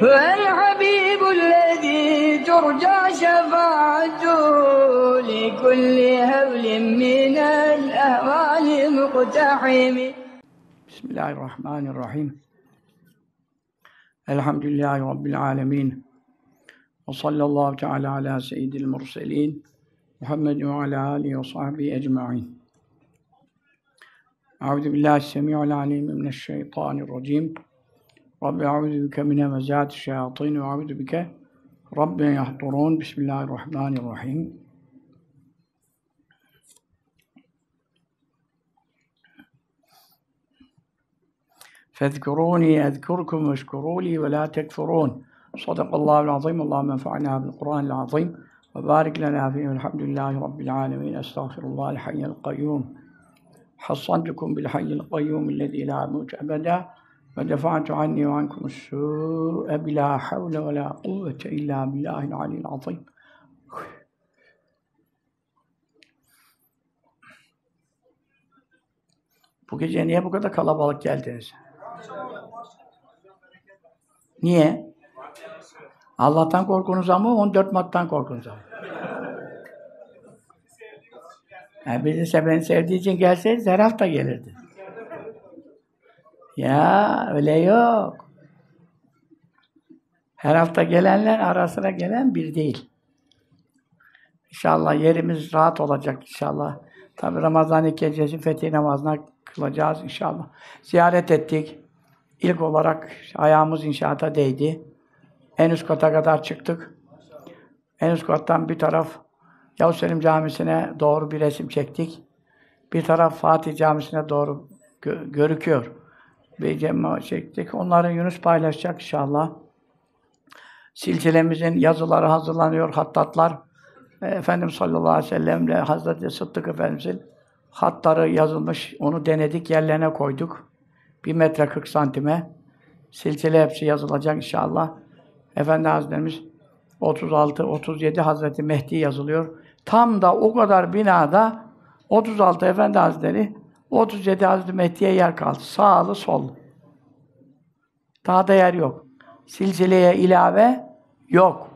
فالحبيب الذي ترجى شفاعته لكل هول من الأهوال مقتحم بسم الله الرحمن الرحيم الحمد لله رب العالمين وصلى الله تعالى على سيد المرسلين محمد وعلى آله وصحبه أجمعين أعوذ بالله السميع العليم من الشيطان الرجيم ربي أعوذ بك من همزات الشياطين وأعوذ بك رب يحضرون بسم الله الرحمن الرحيم فاذكروني أذكركم واشكروا لي ولا تكفرون صدق الله العظيم اللهم انفعنا بالقرآن العظيم وبارك لنا فيه الحمد لله رب العالمين أستغفر الله الحي القيوم حصنتكم بالحي القيوم الذي لا موت أبدا ve defa'tu anni ve ankum su'e bila havle ve la kuvvete illa billahil alil azim. Bu gece niye bu kadar kalabalık geldiniz? Niye? Allah'tan korkunuz ama 14 Mart'tan korkunuz ama. Yani bizi beni sevdiği için gelseniz her hafta gelirdi. Ya öyle yok. Her hafta gelenler arasına gelen bir değil. İnşallah yerimiz rahat olacak inşallah. Tabi Ramazan-ı gecesi fetih namazına kılacağız inşallah. Ziyaret ettik. İlk olarak ayağımız inşaata değdi. En üst kata kadar çıktık. En üst kattan bir taraf Yavuz Selim Camisi'ne doğru bir resim çektik. Bir taraf Fatih Camisi'ne doğru gö- görüküyor. Beycem'e çektik. Onların Yunus paylaşacak inşallah. Silsilemizin yazıları hazırlanıyor, hattatlar. E, Efendimiz sallallahu aleyhi ve sellemle Hazreti Sıddık Efendimiz'in hatları yazılmış. Onu denedik, yerlerine koyduk. Bir metre kırk santime. Silsile hepsi yazılacak inşallah. Efendi Hazretlerimiz 36, 37 Hazreti Mehdi yazılıyor. Tam da o kadar binada 36 Efendi Hazretleri 37 Hazreti Mehdi'ye yer kaldı. Sağlı sol, Daha da yer yok. Silsileye ilave yok.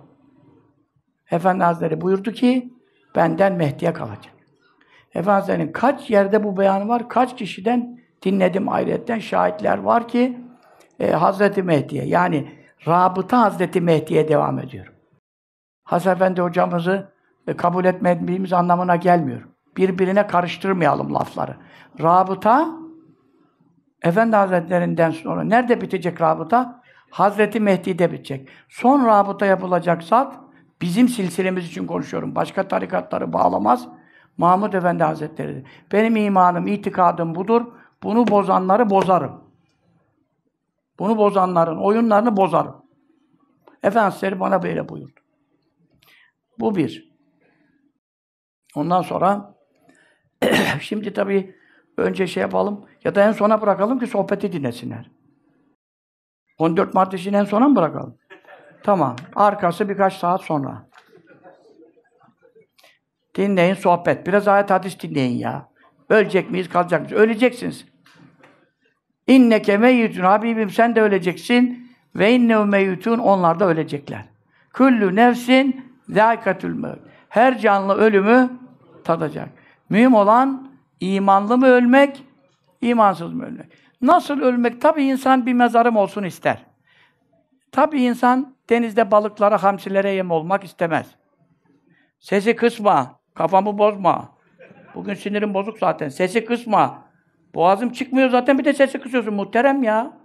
Efendi Hazretleri buyurdu ki benden Mehdi'ye kalacak. Efendi kaç yerde bu beyanı var, kaç kişiden dinledim ayetten şahitler var ki e, Hazreti Mehdi'ye yani rabıta Hazreti Mehdi'ye devam ediyor. Hasan Efendi hocamızı e, kabul etmediğimiz anlamına gelmiyor. Birbirine karıştırmayalım lafları. Rabıta Efendi Hazretlerinden sonra nerede bitecek rabıta? Hazreti Mehdi'de bitecek. Son rabıta yapılacak zat bizim silsilemiz için konuşuyorum. Başka tarikatları bağlamaz. Mahmud Efendi Hazretleri. Benim imanım, itikadım budur. Bunu bozanları bozarım. Bunu bozanların oyunlarını bozarım. Efendimiz bana böyle buyurdu. Bu bir. Ondan sonra Şimdi tabii önce şey yapalım ya da en sona bırakalım ki sohbeti dinlesinler. 14 Mart işini en sona mı bırakalım? Tamam. Arkası birkaç saat sonra. Dinleyin sohbet. Biraz ayet hadis dinleyin ya. Ölecek miyiz, kalacak mıyız? Öleceksiniz. İnneke meyyitun. Habibim sen de öleceksin. Ve inne meyyitun. Onlar da ölecekler. Küllü nefsin zâikatül mevt. Her canlı ölümü tadacak. Mühim olan imanlı mı ölmek, imansız mı ölmek? Nasıl ölmek? Tabii insan bir mezarım olsun ister. Tabii insan denizde balıklara, hamsilere yem olmak istemez. Sesi kısma, kafamı bozma. Bugün sinirim bozuk zaten. Sesi kısma. Boğazım çıkmıyor zaten bir de sesi kısıyorsun muhterem ya.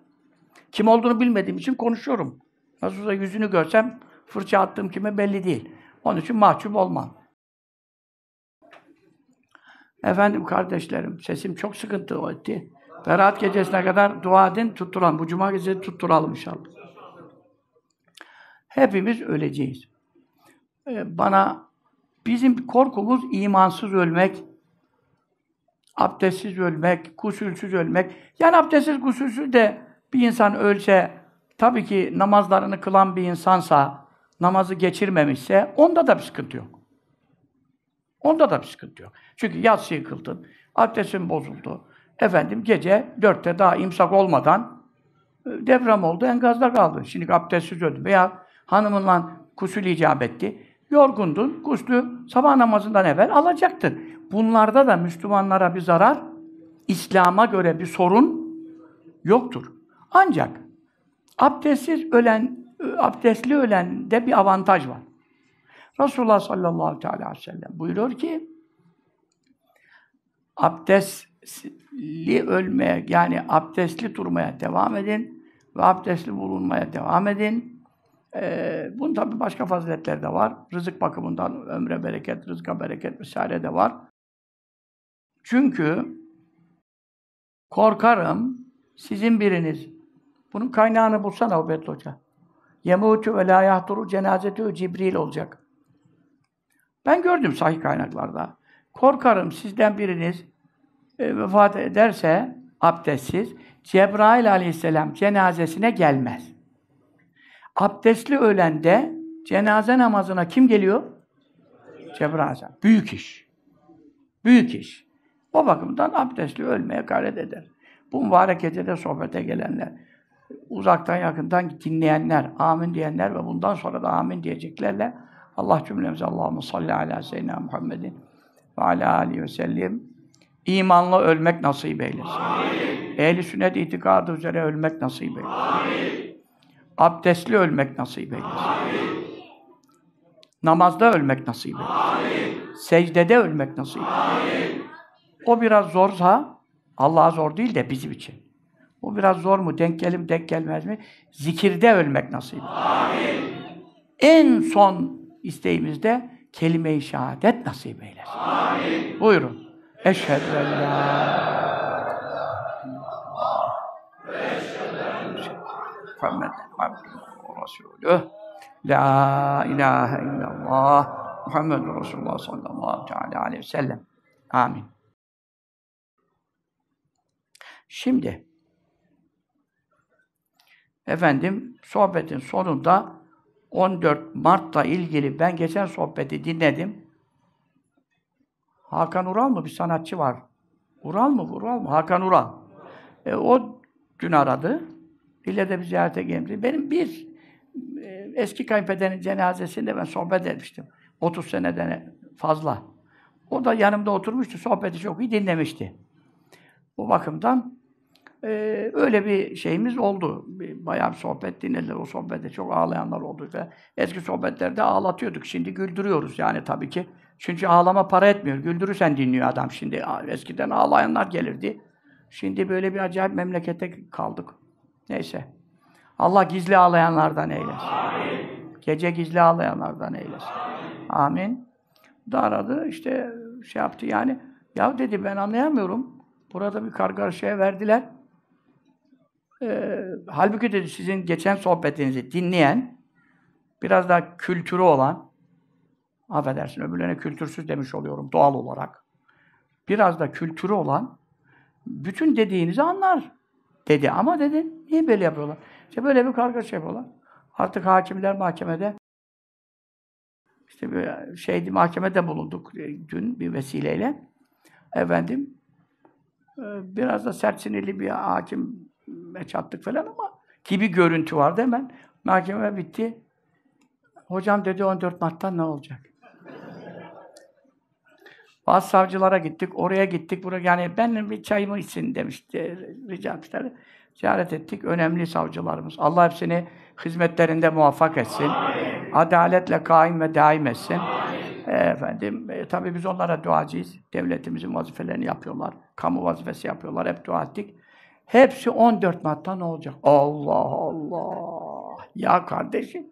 Kim olduğunu bilmediğim için konuşuyorum. Nasıl olsa yüzünü görsem fırça attığım kime belli değil. Onun için mahcup olmam. Efendim kardeşlerim, sesim çok sıkıntı etti. Berat gecesine kadar dua edin, tutturalım. Bu cuma gecesi tutturalım inşallah. Hepimiz öleceğiz. Ee, bana bizim korkumuz imansız ölmek, abdestsiz ölmek, kusursuz ölmek. Yani abdestsiz, kusursuz de bir insan ölse, tabii ki namazlarını kılan bir insansa, namazı geçirmemişse, onda da bir sıkıntı yok. Onda da bir sıkıntı yok. Çünkü yatsıyı kıldın, abdestin bozuldu. Efendim gece dörtte daha imsak olmadan e, deprem oldu, enkazda kaldın. Şimdi abdestsiz öldün. Veya hanımınla kusül icap etti. Yorgundun, kuslü sabah namazından evvel alacaktın. Bunlarda da Müslümanlara bir zarar, İslam'a göre bir sorun yoktur. Ancak abdestsiz ölen, e, abdestli ölende bir avantaj var. Resulullah sallallahu aleyhi ve sellem buyuruyor ki abdestli ölmeye yani abdestli durmaya devam edin ve abdestli bulunmaya devam edin. Ee, bunun tabi başka faziletler de var. Rızık bakımından ömre bereket, rızka bereket vesaire de var. Çünkü korkarım sizin biriniz. Bunun kaynağını bulsana Ubedül Hoca. Yemutu ve la yahduru cenazeti Cibril olacak. Ben gördüm sahih kaynaklarda. Korkarım sizden biriniz e, vefat ederse abdestsiz Cebrail aleyhisselam cenazesine gelmez. Abdestli ölende cenaze namazına kim geliyor? Cebrail Büyük iş. Büyük iş. O bakımdan abdestli ölmeye gayret eder. Bu mübarek gecede sohbete gelenler, uzaktan yakından dinleyenler, amin diyenler ve bundan sonra da amin diyeceklerle Allah cümlemize Allahu salli ala seyyidina Muhammedin ve ala alihi ve sellem. İmanla ölmek nasip eylesin. Amin. Ehli sünnet itikadı üzere ölmek nasip eylesin. Amin. Abdestli ölmek nasip eylesin. Amin. Namazda ölmek nasip eylesin. Amin. Secdede ölmek nasip eylesin. Amin. O biraz zorsa Allah'a zor değil de bizim için. O biraz zor mu? Denk gelim, denk gelmez mi? Zikirde ölmek nasip. Amin. En son isteğimizde kelime-i şehadet nasip eylesin. Amin. Buyurun. Eşhedü en la Resulü La ilahe illallah Muhammedun Resulullah sallallahu aleyhi ve sellem. Amin. Şimdi efendim sohbetin sonunda 14 Mart'la ilgili ben geçen sohbeti dinledim. Hakan Ural mı? Bir sanatçı var. Ural mı? Ural mı? Hakan Ural. E, o gün aradı. İlle de bir ziyarete gelmişti. Benim bir e, eski kayınpederin cenazesinde ben sohbet etmiştim. 30 seneden fazla. O da yanımda oturmuştu. Sohbeti çok iyi dinlemişti. Bu bakımdan ee, öyle bir şeyimiz oldu. Bir, bayağı bir sohbet dinlediler. O sohbette çok ağlayanlar oldu. Ve eski sohbetlerde ağlatıyorduk. Şimdi güldürüyoruz yani tabii ki. Çünkü ağlama para etmiyor. Güldürürsen dinliyor adam şimdi. Eskiden ağlayanlar gelirdi. Şimdi böyle bir acayip memlekete kaldık. Neyse. Allah gizli ağlayanlardan eylesin. Amin. Gece gizli ağlayanlardan eylesin. Amin. Amin. Da aradı işte şey yaptı yani. Ya dedi ben anlayamıyorum. Burada bir kargaşaya verdiler. E, halbuki dedi sizin geçen sohbetinizi dinleyen, biraz daha kültürü olan, affedersin öbürlerine kültürsüz demiş oluyorum doğal olarak, biraz da kültürü olan, bütün dediğinizi anlar dedi. Ama dedi, niye böyle yapıyorlar? İşte böyle bir kargaşa yapıyorlar. Artık hakimler mahkemede işte bir şeydi mahkemede bulunduk dün bir vesileyle. Efendim e, biraz da sert sinirli bir hakim çattık falan ama gibi görüntü vardı hemen. Mahkeme bitti. Hocam dedi 14 Mart'tan ne olacak? Bazı savcılara gittik, oraya gittik, buraya yani benim bir çayımı içsin demişti, rica etmişler. Ziyaret ettik, önemli savcılarımız. Allah hepsini hizmetlerinde muvaffak etsin. Amin. Adaletle kaim ve daim etsin. Amin. efendim, e, tabii biz onlara duacıyız. Devletimizin vazifelerini yapıyorlar. Kamu vazifesi yapıyorlar. Hep dua ettik. Hepsi 14 matta ne olacak? Allah Allah! Ya kardeşim,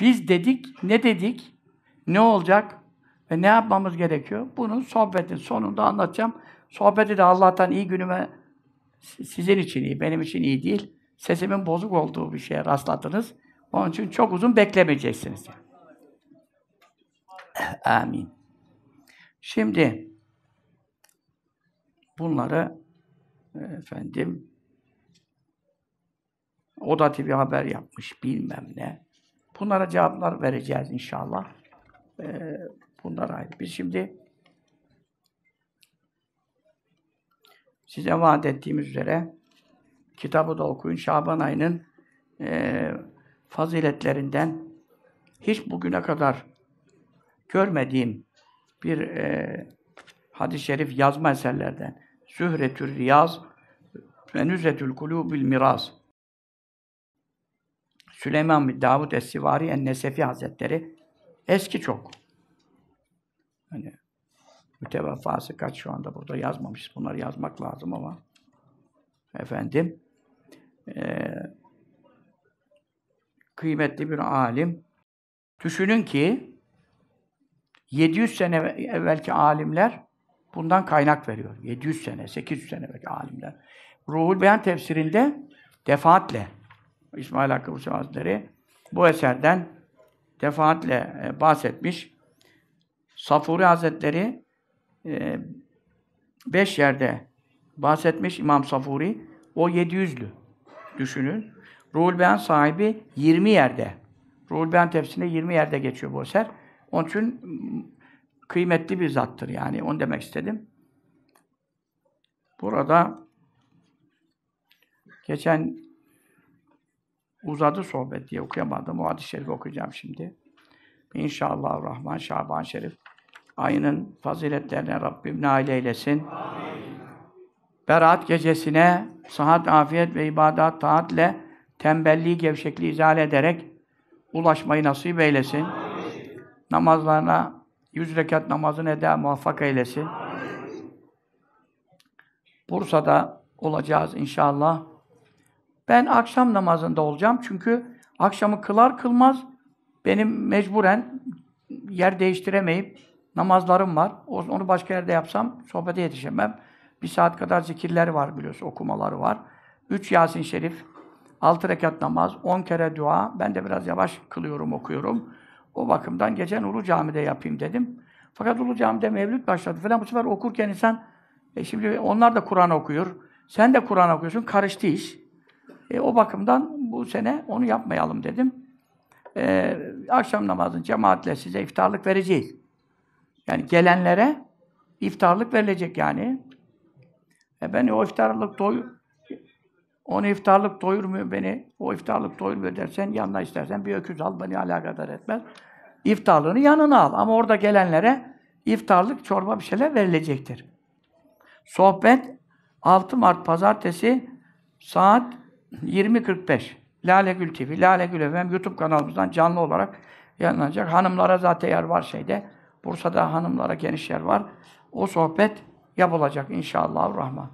biz dedik, ne dedik? Ne olacak? Ve ne yapmamız gerekiyor? Bunun sohbetin sonunda anlatacağım. Sohbeti de Allah'tan iyi günüme sizin için iyi, benim için iyi değil. Sesimin bozuk olduğu bir şeye rastladınız. Onun için çok uzun beklemeyeceksiniz. Amin. Şimdi bunları efendim Oda TV haber yapmış bilmem ne. Bunlara cevaplar vereceğiz inşallah. Ee, bunlara ait. Biz şimdi size vaat ettiğimiz üzere kitabı da okuyun. Şaban ayının e, faziletlerinden hiç bugüne kadar görmediğim bir e, hadis-i şerif yazma eserlerden Sühretür Riyaz ve Nüzzetül Kulubil Miraz. Süleyman bin Davud Es-Sivari nesefi Hazretleri eski çok. Hani mütevafası kaç şu anda burada yazmamış. Bunları yazmak lazım ama. Efendim. E, kıymetli bir alim. Düşünün ki 700 sene evvelki alimler Bundan kaynak veriyor. 700 sene, 800 sene belki alimler. Ruhul Beyan tefsirinde defaatle İsmail Hakkı Hüseyin Hazretleri bu eserden defaatle e, bahsetmiş. Safuri Hazretleri e, beş yerde bahsetmiş İmam Safuri. O 700'lü. Düşünün. Ruhul Beyan sahibi 20 yerde. Ruhul Beyan tefsirinde 20 yerde geçiyor bu eser. Onun için kıymetli bir zattır yani. Onu demek istedim. Burada geçen uzadı sohbet diye okuyamadım. O hadis-i şerifi okuyacağım şimdi. İnşallah Rahman Şaban Şerif ayının faziletlerine Rabbim nail eylesin. Amin. Berat gecesine sıhhat, afiyet ve ibadat, taatle tembelliği, gevşekliği izale ederek ulaşmayı nasip eylesin. Amin. Namazlarına Yüz rekat namazını eda muvaffak eylesin. Bursa'da olacağız inşallah. Ben akşam namazında olacağım çünkü akşamı kılar kılmaz benim mecburen yer değiştiremeyip namazlarım var. Onu başka yerde yapsam sohbete yetişemem. Bir saat kadar zikirler var biliyorsun, okumaları var. Üç Yasin Şerif, altı rekat namaz, on kere dua. Ben de biraz yavaş kılıyorum, okuyorum. O bakımdan geçen Ulu Cami'de yapayım dedim. Fakat Ulu Cami'de mevlüt başladı falan. Bu sefer okurken insan, e şimdi onlar da Kur'an okuyor. Sen de Kur'an okuyorsun. Karıştı iş. E, o bakımdan bu sene onu yapmayalım dedim. E, akşam namazın cemaatle size iftarlık vereceğiz. Yani gelenlere iftarlık verilecek yani. E ben o iftarlık doy, onu iftarlık doyurmuyor beni. O iftarlık doyurmuyor dersen yanına istersen bir öküz al beni alakadar etmez. İftarlığını yanına al. Ama orada gelenlere iftarlık çorba bir şeyler verilecektir. Sohbet 6 Mart Pazartesi saat 20.45. Lale Gül TV, Lale Gül FM YouTube kanalımızdan canlı olarak yayınlanacak. Hanımlara zaten yer var şeyde. Bursa'da hanımlara geniş yer var. O sohbet yapılacak inşallah rahman.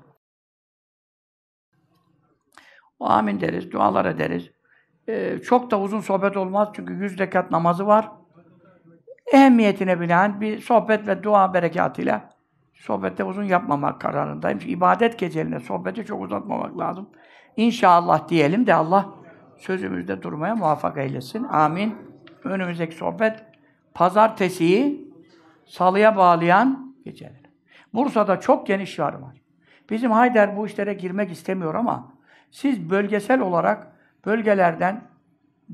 Amin deriz, dualar ederiz. Ee, çok da uzun sohbet olmaz çünkü yüz rekat namazı var. Ehemmiyetine binaen bir sohbet ve dua berekatıyla sohbette uzun yapmamak kararındayım. Çünkü ibadet gecelerinde sohbeti çok uzatmamak lazım. İnşallah diyelim de Allah sözümüzde durmaya muvaffak eylesin. Amin. Önümüzdeki sohbet pazartesiyi salıya bağlayan geceler. Bursa'da çok geniş var var. Bizim Haydar bu işlere girmek istemiyor ama siz bölgesel olarak bölgelerden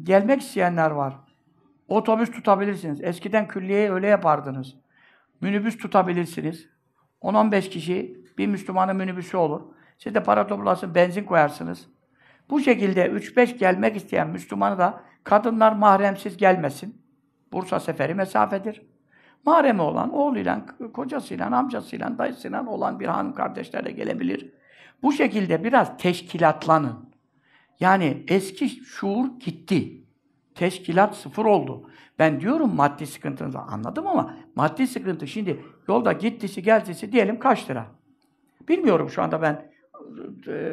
gelmek isteyenler var. Otobüs tutabilirsiniz. Eskiden külliyeye öyle yapardınız. Minibüs tutabilirsiniz. 10-15 kişi bir Müslümanın minibüsü olur. Siz de para toplarsın, benzin koyarsınız. Bu şekilde 3-5 gelmek isteyen Müslümanı da kadınlar mahremsiz gelmesin. Bursa seferi mesafedir. Mahremi olan oğluyla, kocasıyla, amcasıyla, dayısıyla olan bir hanım kardeşlerle gelebilir. Bu şekilde biraz teşkilatlanın. Yani eski şuur gitti. Teşkilat sıfır oldu. Ben diyorum maddi sıkıntınızı anladım ama maddi sıkıntı şimdi yolda gittisi geldisi diyelim kaç lira? Bilmiyorum şu anda ben e,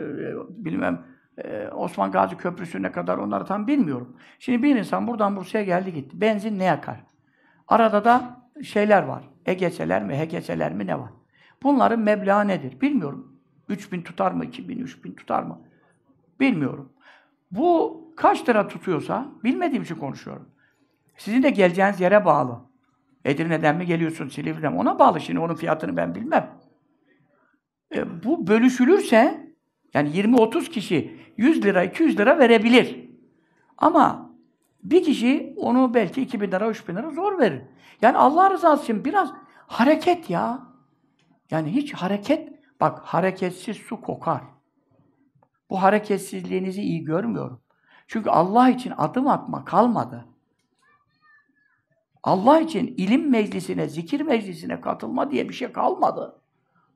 bilmem e, Osman Gazi ne kadar onları tam bilmiyorum. Şimdi bir insan buradan Bursa'ya geldi gitti. Benzin ne yakar? Arada da şeyler var. EGS'ler mi, HGS'ler mi ne var? Bunların meblağı nedir? Bilmiyorum. 3000 tutar mı? 2000, 3000 tutar mı? Bilmiyorum. Bu kaç lira tutuyorsa bilmediğim için konuşuyorum. Sizin de geleceğiniz yere bağlı. Edirne'den mi geliyorsun, Silivri'den mi? Ona bağlı. Şimdi onun fiyatını ben bilmem. E, bu bölüşülürse yani 20-30 kişi 100 lira, 200 lira verebilir. Ama bir kişi onu belki 2000 lira, 3000 lira zor verir. Yani Allah rızası için biraz hareket ya. Yani hiç hareket Bak hareketsiz su kokar. Bu hareketsizliğinizi iyi görmüyorum. Çünkü Allah için adım atma kalmadı. Allah için ilim meclisine, zikir meclisine katılma diye bir şey kalmadı.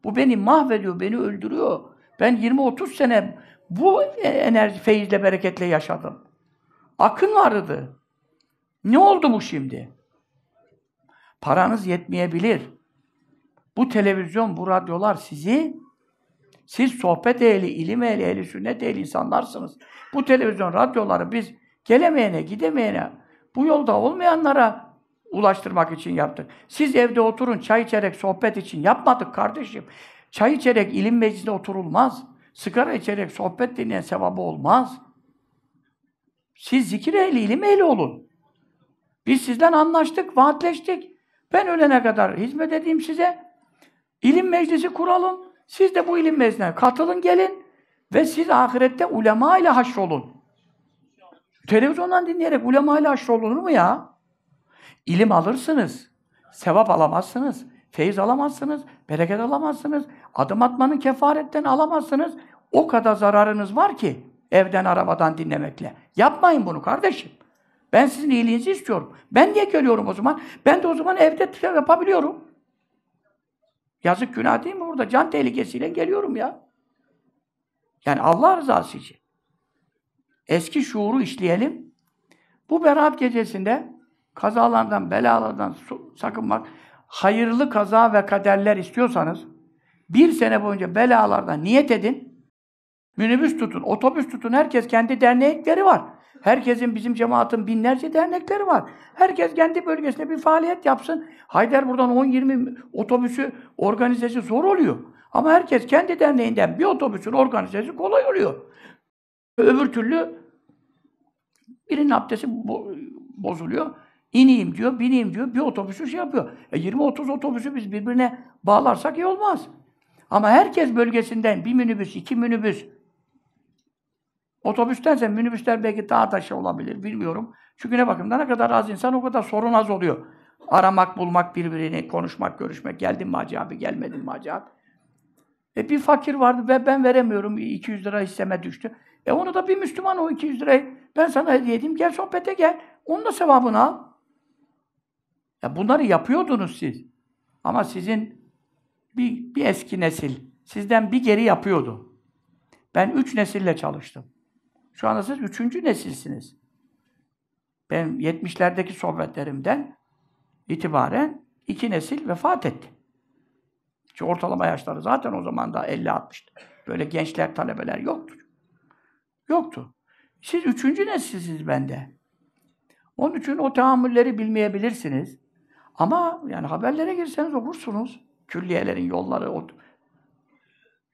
Bu beni mahvediyor, beni öldürüyor. Ben 20-30 sene bu enerji, feyizle, bereketle yaşadım. Akın vardı. Ne oldu bu şimdi? Paranız yetmeyebilir. Bu televizyon, bu radyolar sizi siz sohbet ehli, ilim ehli, ehli sünnet ehli insanlarsınız. Bu televizyon, radyoları biz gelemeyene, gidemeyene, bu yolda olmayanlara ulaştırmak için yaptık. Siz evde oturun, çay içerek sohbet için yapmadık kardeşim. Çay içerek ilim meclisinde oturulmaz. Sigara içerek sohbet dinleyen sevabı olmaz. Siz zikir ehli, ilim ehli olun. Biz sizden anlaştık, vaatleştik. Ben ölene kadar hizmet edeyim size. İlim meclisi kuralım. Siz de bu ilim meclisine katılın gelin ve siz ahirette ulema ile haşrolun. Televizyondan dinleyerek ulema ile haşrolunur mu ya? İlim alırsınız. Sevap alamazsınız. Feyiz alamazsınız. Bereket alamazsınız. Adım atmanın kefaretten alamazsınız. O kadar zararınız var ki evden arabadan dinlemekle. Yapmayın bunu kardeşim. Ben sizin iyiliğinizi istiyorum. Ben niye geliyorum o zaman? Ben de o zaman evde yapabiliyorum. Yazık günah değil mi orada? Can tehlikesiyle geliyorum ya. Yani Allah rızası için. Eski şuuru işleyelim. Bu Berat gecesinde kazalardan, belalardan sakınmak, hayırlı kaza ve kaderler istiyorsanız bir sene boyunca belalardan niyet edin. Minibüs tutun, otobüs tutun. Herkes kendi dernekleri var. Herkesin, bizim cemaatin binlerce dernekleri var. Herkes kendi bölgesinde bir faaliyet yapsın. Haydar buradan 10-20 otobüsü organizesi zor oluyor. Ama herkes kendi derneğinden bir otobüsün organizesi kolay oluyor. Öbür türlü birinin abdesti bozuluyor. İneyim diyor, bineyim diyor. Bir otobüsü şey yapıyor. E 20-30 otobüsü biz birbirine bağlarsak iyi olmaz. Ama herkes bölgesinden bir minibüs, iki minibüs, Otobüstense minibüsler belki daha da şey olabilir bilmiyorum. Çünkü ne bakımdan ne kadar az insan o kadar sorun az oluyor. Aramak, bulmak, birbirini konuşmak, görüşmek. Geldin mi hacı gelmedin mi hacı E bir fakir vardı ve ben veremiyorum. 200 lira hisseme düştü. E onu da bir Müslüman o 200 lirayı ben sana hediye edeyim. Gel sohbete gel. Onun da sevabını al. Ya bunları yapıyordunuz siz. Ama sizin bir, bir eski nesil sizden bir geri yapıyordu. Ben üç nesille çalıştım. Şu anda siz üçüncü nesilsiniz. Ben 70'lerdeki sohbetlerimden itibaren iki nesil vefat etti. Çünkü ortalama yaşları zaten o zaman da 50-60'tı. Böyle gençler, talebeler yoktu. Yoktu. Siz üçüncü nesilsiniz bende. Onun için o tahammülleri bilmeyebilirsiniz. Ama yani haberlere girseniz okursunuz. Külliyelerin yolları, o...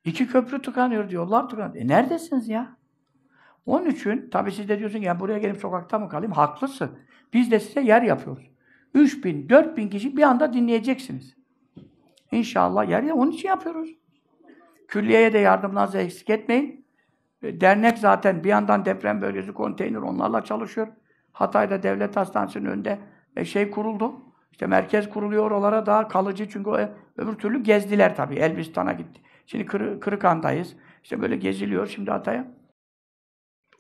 iki köprü tıkanıyor diyorlar. Tıkanıyor. E neredesiniz ya? Onun için tabii siz de diyorsun ki yani buraya gelip sokakta mı kalayım? Haklısın. Biz de size yer yapıyoruz. 3 bin, 4 bin kişi bir anda dinleyeceksiniz. İnşallah yer ya onun için yapıyoruz. Külliyeye de yardımlarınızı eksik etmeyin. E, dernek zaten bir yandan deprem bölgesi konteyner onlarla çalışıyor. Hatay'da devlet hastanesinin önünde e, şey kuruldu. İşte merkez kuruluyor oralara daha kalıcı çünkü e, öbür türlü gezdiler tabii. Elbistan'a gitti. Şimdi Kır Kırıkan'dayız. İşte böyle geziliyor şimdi Hatay'a.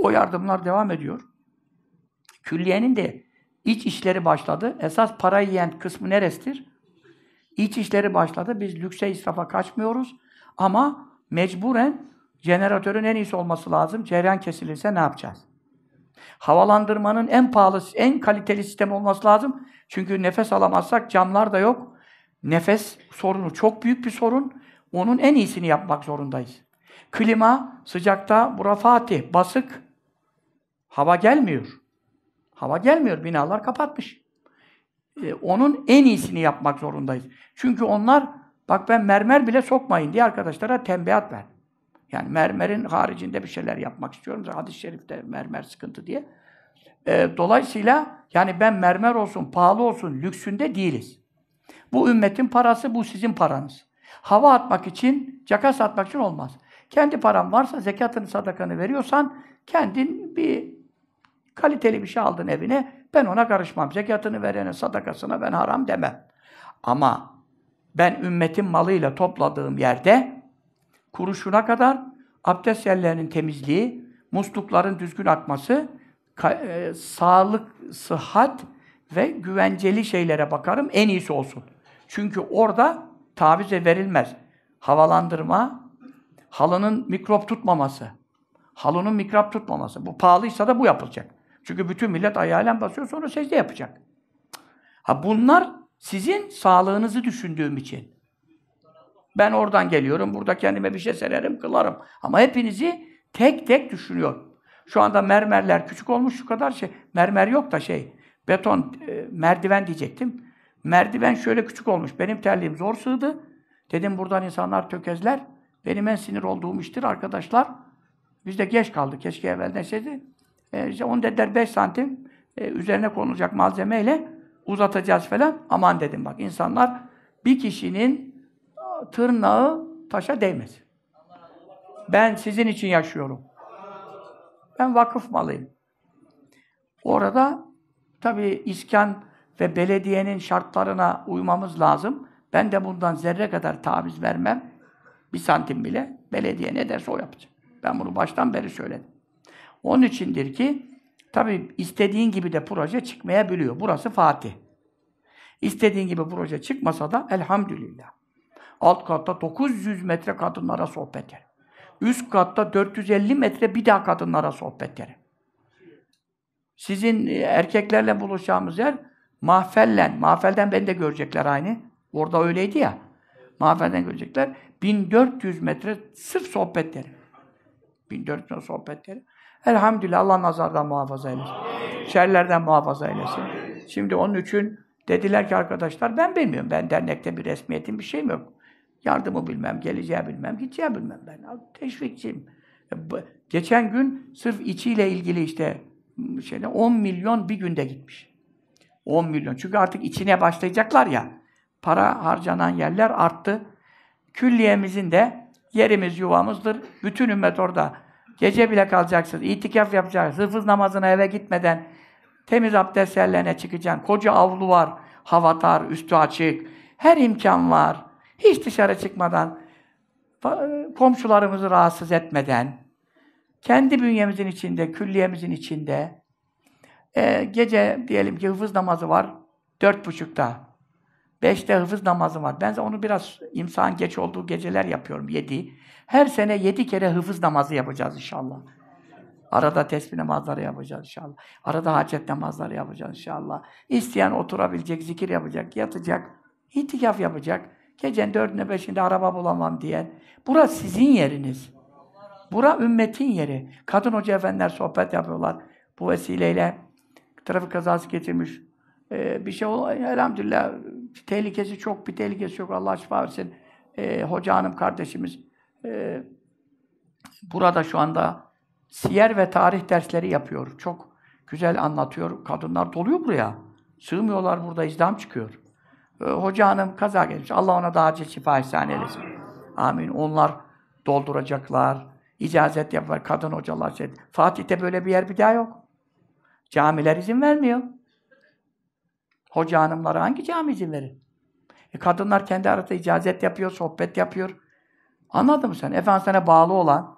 O yardımlar devam ediyor. Külliyenin de iç işleri başladı. Esas parayı yiyen kısmı neresidir? İç işleri başladı. Biz lükse israfa kaçmıyoruz. Ama mecburen jeneratörün en iyisi olması lazım. Cereyan kesilirse ne yapacağız? Havalandırmanın en pahalı, en kaliteli sistem olması lazım. Çünkü nefes alamazsak camlar da yok. Nefes sorunu çok büyük bir sorun. Onun en iyisini yapmak zorundayız. Klima sıcakta, bura fatih, basık. Hava gelmiyor. Hava gelmiyor. Binalar kapatmış. Ee, onun en iyisini yapmak zorundayız. Çünkü onlar bak ben mermer bile sokmayın diye arkadaşlara tembihat ver. Yani mermerin haricinde bir şeyler yapmak istiyorum. Hadis-i şerifte mermer sıkıntı diye. Ee, dolayısıyla yani ben mermer olsun, pahalı olsun, lüksünde değiliz. Bu ümmetin parası, bu sizin paranız. Hava atmak için, caka satmak için olmaz. Kendi param varsa, zekatını, sadakanı veriyorsan, kendin bir Kaliteli bir şey aldın evine, ben ona karışmam. Zekatını verene, sadakasına ben haram demem. Ama ben ümmetin malıyla topladığım yerde kuruşuna kadar abdest yerlerinin temizliği, muslukların düzgün akması, e, sağlık, sıhhat ve güvenceli şeylere bakarım en iyisi olsun. Çünkü orada tavize verilmez. Havalandırma, halının mikrop tutmaması, halının mikrop tutmaması. Bu pahalıysa da bu yapılacak. Çünkü bütün millet ayağıyla basıyor sonra secde yapacak. Ha bunlar sizin sağlığınızı düşündüğüm için. Ben oradan geliyorum, burada kendime bir şey sererim, kılarım. Ama hepinizi tek tek düşünüyor. Şu anda mermerler küçük olmuş şu kadar şey. Mermer yok da şey, beton, e, merdiven diyecektim. Merdiven şöyle küçük olmuş. Benim terliğim zor sığdı. Dedim buradan insanlar tökezler. Benim en sinir olduğum iştir arkadaşlar. Biz de geç kaldık. Keşke evvelden şeydi. E, işte onu dediler 5 santim e, üzerine konulacak malzemeyle uzatacağız falan. Aman dedim bak insanlar bir kişinin e, tırnağı taşa değmez. Ben sizin için yaşıyorum. Ben vakıf malıyım. Orada tabii iskan ve belediyenin şartlarına uymamız lazım. Ben de bundan zerre kadar taviz vermem. Bir santim bile. Belediye ne derse o yapacak. Ben bunu baştan beri söyledim. Onun içindir ki tabi istediğin gibi de proje çıkmayabiliyor. Burası Fatih. İstediğin gibi proje çıkmasa da elhamdülillah. Alt katta 900 metre kadınlara sohbet yer. Üst katta 450 metre bir daha kadınlara sohbet yer. Sizin e, erkeklerle buluşacağımız yer mahfellen. Mahfelden beni de görecekler aynı. Orada öyleydi ya. Mahfelden görecekler. 1400 metre sırf sohbetleri. 1400 metre sohbetleri. Elhamdülillah Allah nazardan muhafaza eylesin. Şerlerden muhafaza eylesin. Şimdi onun için dediler ki arkadaşlar ben bilmiyorum. Ben dernekte bir resmiyetim bir şeyim yok. Yardımı bilmem, geleceği bilmem, gideceği şey bilmem ben. Teşvikçiyim. E, geçen gün sırf içiyle ilgili işte şeyde 10 milyon bir günde gitmiş. 10 milyon. Çünkü artık içine başlayacaklar ya. Para harcanan yerler arttı. Külliyemizin de yerimiz yuvamızdır. Bütün ümmet orada Gece bile kalacaksın, itikaf yapacaksın, hıfız namazına eve gitmeden temiz abdest yerlerine çıkacaksın. Koca avlu var, havatar, üstü açık, her imkan var. Hiç dışarı çıkmadan, e, komşularımızı rahatsız etmeden, kendi bünyemizin içinde, külliyemizin içinde, e, gece diyelim ki hıfız namazı var, dört buçukta. Beşte hıfız namazı var. Ben de onu biraz imsan geç olduğu geceler yapıyorum. Yedi. Her sene yedi kere hıfız namazı yapacağız inşallah. Arada tesbih namazları yapacağız inşallah. Arada hacet namazları yapacağız inşallah. İsteyen oturabilecek, zikir yapacak, yatacak, itikaf yapacak. Gecenin dördünde beşinde araba bulamam diyen. Bura sizin yeriniz. Bura ümmetin yeri. Kadın hoca efendiler sohbet yapıyorlar. Bu vesileyle trafik kazası geçirmiş e, bir şey olay. Elhamdülillah tehlikesi çok, bir tehlikesi yok. Allah şifa versin. E, Hoca Hanım kardeşimiz e, burada şu anda siyer ve tarih dersleri yapıyor. Çok güzel anlatıyor. Kadınlar doluyor buraya. Sığmıyorlar burada, izdam çıkıyor. E, Hoca Hanım kaza gelmiş. Allah ona daha acil şifa ihsan eylesin. Amin. Onlar dolduracaklar. İcazet yapar. Kadın hocalar şey. Fatih'te böyle bir yer bir daha yok. Camiler izin vermiyor. Hoca hanımlara hangi cami izin verir? E kadınlar kendi arasında icazet yapıyor, sohbet yapıyor. Anladın mı sen? Efendisine bağlı olan,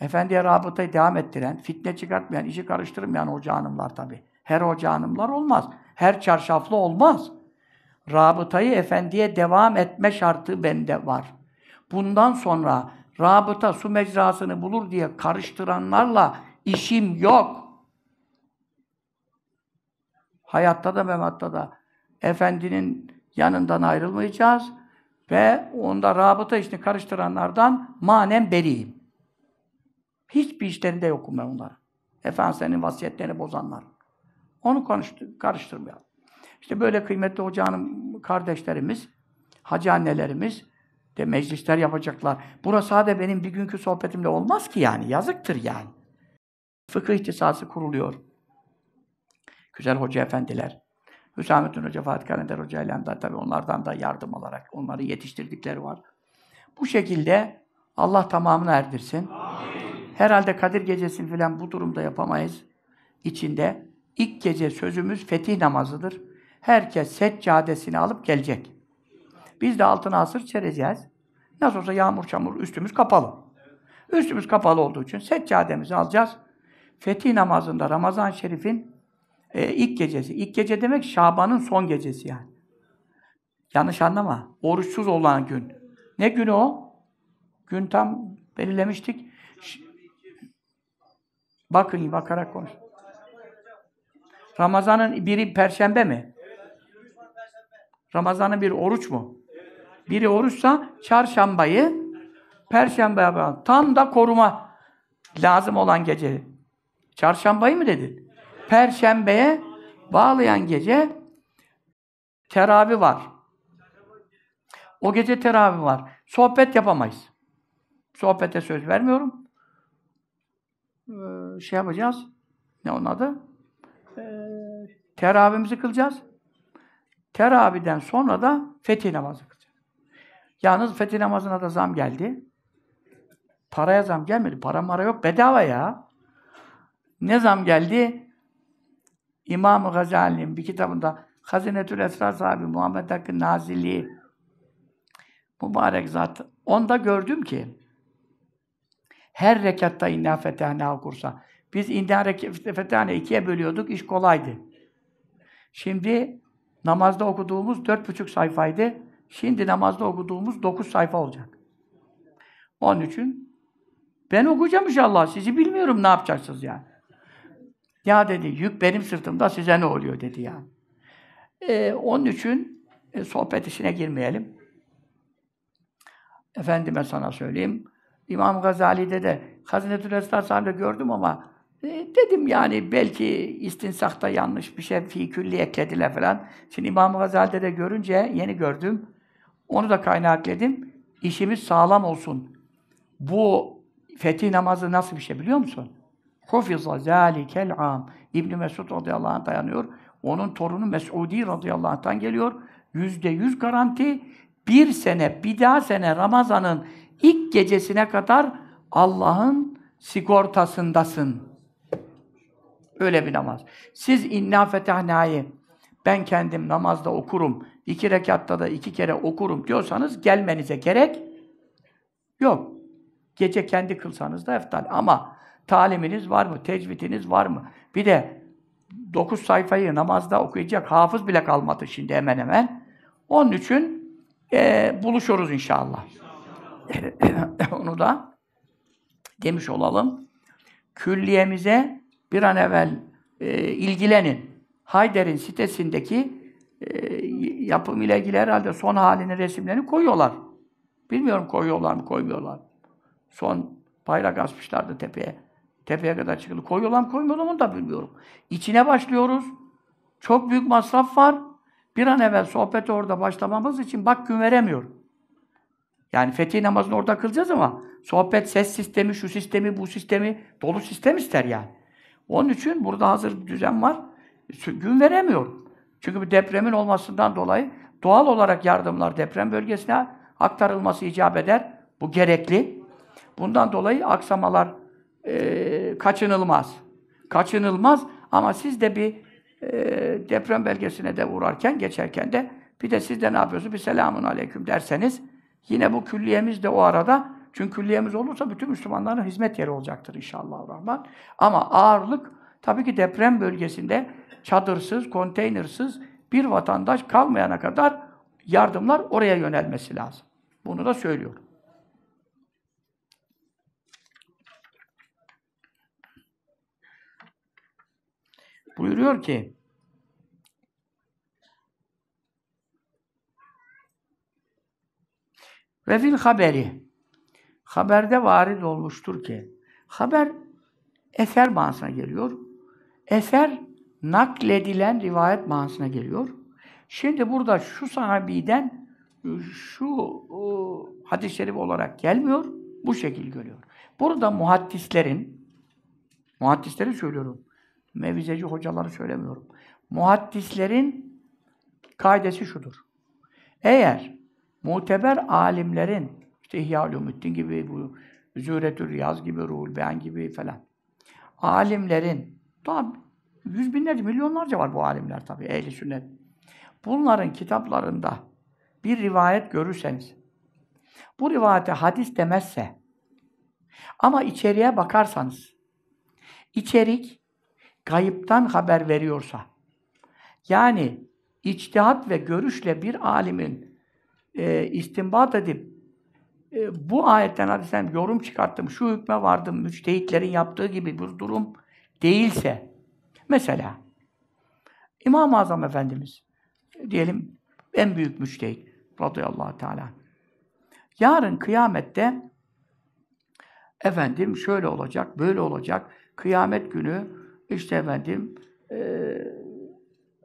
efendiye rabıtayı devam ettiren, fitne çıkartmayan, işi karıştırmayan hoca hanımlar tabii. Her hoca hanımlar olmaz. Her çarşaflı olmaz. Rabıtayı efendiye devam etme şartı bende var. Bundan sonra rabıta su mecrasını bulur diye karıştıranlarla işim yok. Hayatta da mematta da Efendinin yanından ayrılmayacağız ve onda rabıta işini karıştıranlardan manen beriyim. Hiçbir işlerinde yokum ben onlara. Efendim vasiyetlerini bozanlar. Onu konuştu, karıştırmayalım. İşte böyle kıymetli hocanın kardeşlerimiz, hacı annelerimiz de meclisler yapacaklar. Burası sadece benim bir günkü sohbetimle olmaz ki yani. Yazıktır yani. Fıkıh ihtisası kuruluyor güzel hoca efendiler. Hüsamettin Hoca, Fatih Kalender Hoca ile de tabii onlardan da yardım alarak onları yetiştirdikleri var. Bu şekilde Allah tamamını erdirsin. Amin. Herhalde Kadir Gecesi'ni falan bu durumda yapamayız. İçinde ilk gece sözümüz fetih namazıdır. Herkes seccadesini alıp gelecek. Biz de altına asır çereceğiz. Nasıl olsa yağmur çamur üstümüz kapalı. Üstümüz kapalı olduğu için seccademizi alacağız. Fetih namazında ramazan Şerif'in e, ilk gecesi. İlk gece demek Şaban'ın son gecesi yani. Yanlış anlama. Oruçsuz olan gün. Ne günü o? Gün tam belirlemiştik. Ş- Bakın bakarak konuş. Ramazan'ın biri perşembe mi? Ramazan'ın bir oruç mu? Biri oruçsa çarşambayı perşembe tam da koruma lazım olan gece. Çarşambayı mı dedin? Perşembeye bağlayan gece teravi var. O gece teravi var. Sohbet yapamayız. Sohbete söz vermiyorum. Ee, şey yapacağız. Ne onun adı? Ee, teravimizi kılacağız. Teraviden sonra da fetih namazı kılacağız. Yalnız fetih namazına da zam geldi. Paraya zam gelmedi. Para mara yok. Bedava ya. Ne zam geldi? İmam Gazali'nin bir kitabında Hazinetül Esrar sahibi Muhammed Hakkı Nazili mübarek zat. Onda gördüm ki her rekatta inna fetehne okursa. Biz inna fetehne ikiye bölüyorduk, iş kolaydı. Şimdi namazda okuduğumuz dört buçuk sayfaydı. Şimdi namazda okuduğumuz dokuz sayfa olacak. Onun için ben okuyacağım inşallah. Sizi bilmiyorum ne yapacaksınız yani. Ya dedi yük benim sırtımda size ne oluyor dedi yani. E, ee, onun için e, sohbet işine girmeyelim. Efendime sana söyleyeyim. İmam Gazali'de de Hazinetül Esrar sahibinde gördüm ama e, dedim yani belki istinsakta yanlış bir şey fikülli eklediler falan. Şimdi İmam Gazali'de de görünce yeni gördüm. Onu da kaynakledim. İşimiz sağlam olsun. Bu fetih namazı nasıl bir şey biliyor musun? Hufiza zâlikel am. İbn Mesud radıyallahu anh dayanıyor. Onun torunu Mes'udi radıyallahu anh'tan geliyor. Yüzde yüz garanti bir sene, bir daha sene Ramazan'ın ilk gecesine kadar Allah'ın sigortasındasın. Öyle bir namaz. Siz inna fetahnâ'yı ben kendim namazda okurum, iki rekatta da iki kere okurum diyorsanız gelmenize gerek yok. Gece kendi kılsanız da eftal. Ama taliminiz var mı? Tecvidiniz var mı? Bir de 9 sayfayı namazda okuyacak hafız bile kalmadı şimdi hemen hemen. Onun için e, buluşuruz inşallah. Onu da demiş olalım. Külliyemize bir an evvel e, ilgilenin. Hayder'in sitesindeki e, yapım ile ilgili herhalde son halini resimlerini koyuyorlar. Bilmiyorum koyuyorlar mı koymuyorlar. Son bayrak asmışlardı tepeye. Tepeye kadar çıkıldı. Koyuyorlar koymuyorlar onu da bilmiyorum. İçine başlıyoruz. Çok büyük masraf var. Bir an evvel sohbeti orada başlamamız için bak gün veremiyorum. Yani fetih namazını orada kılacağız ama sohbet ses sistemi, şu sistemi, bu sistemi dolu sistem ister yani. Onun için burada hazır bir düzen var. Gün veremiyorum. Çünkü bir depremin olmasından dolayı doğal olarak yardımlar deprem bölgesine aktarılması icap eder. Bu gerekli. Bundan dolayı aksamalar e, kaçınılmaz. Kaçınılmaz ama siz de bir e, deprem belgesine de uğrarken, geçerken de bir de siz de ne yapıyorsunuz? Bir selamun aleyküm derseniz yine bu külliyemiz de o arada çünkü külliyemiz olursa bütün Müslümanların hizmet yeri olacaktır inşallah rahman. Ama ağırlık tabii ki deprem bölgesinde çadırsız, konteynersız bir vatandaş kalmayana kadar yardımlar oraya yönelmesi lazım. Bunu da söylüyorum. Buyuruyor ki Ve fil haberi haberde varid olmuştur ki haber eser manasına geliyor. Eser nakledilen rivayet manasına geliyor. Şimdi burada şu sahabiden şu o, hadis-i şerif olarak gelmiyor. Bu şekil görüyor. Burada muhaddislerin muhaddisleri söylüyorum mevizeci hocaları söylemiyorum. Muhaddislerin kaidesi şudur. Eğer muteber alimlerin işte İhya Ulumuddin gibi bu Züretül Riyaz gibi, Ruhul Beyan gibi falan. Alimlerin daha yüz binlerce, milyonlarca var bu alimler tabi ehli sünnet. Bunların kitaplarında bir rivayet görürseniz, bu rivayete hadis demezse ama içeriye bakarsanız, içerik gayıptan haber veriyorsa, yani içtihat ve görüşle bir alimin e, istinbat edip e, bu ayetten hadisen yorum çıkarttım, şu hükme vardım, müçtehitlerin yaptığı gibi bir durum değilse, mesela İmam-ı Azam Efendimiz, diyelim en büyük müçtehit radıyallahu teala. Yarın kıyamette efendim şöyle olacak, böyle olacak. Kıyamet günü işte efendim e,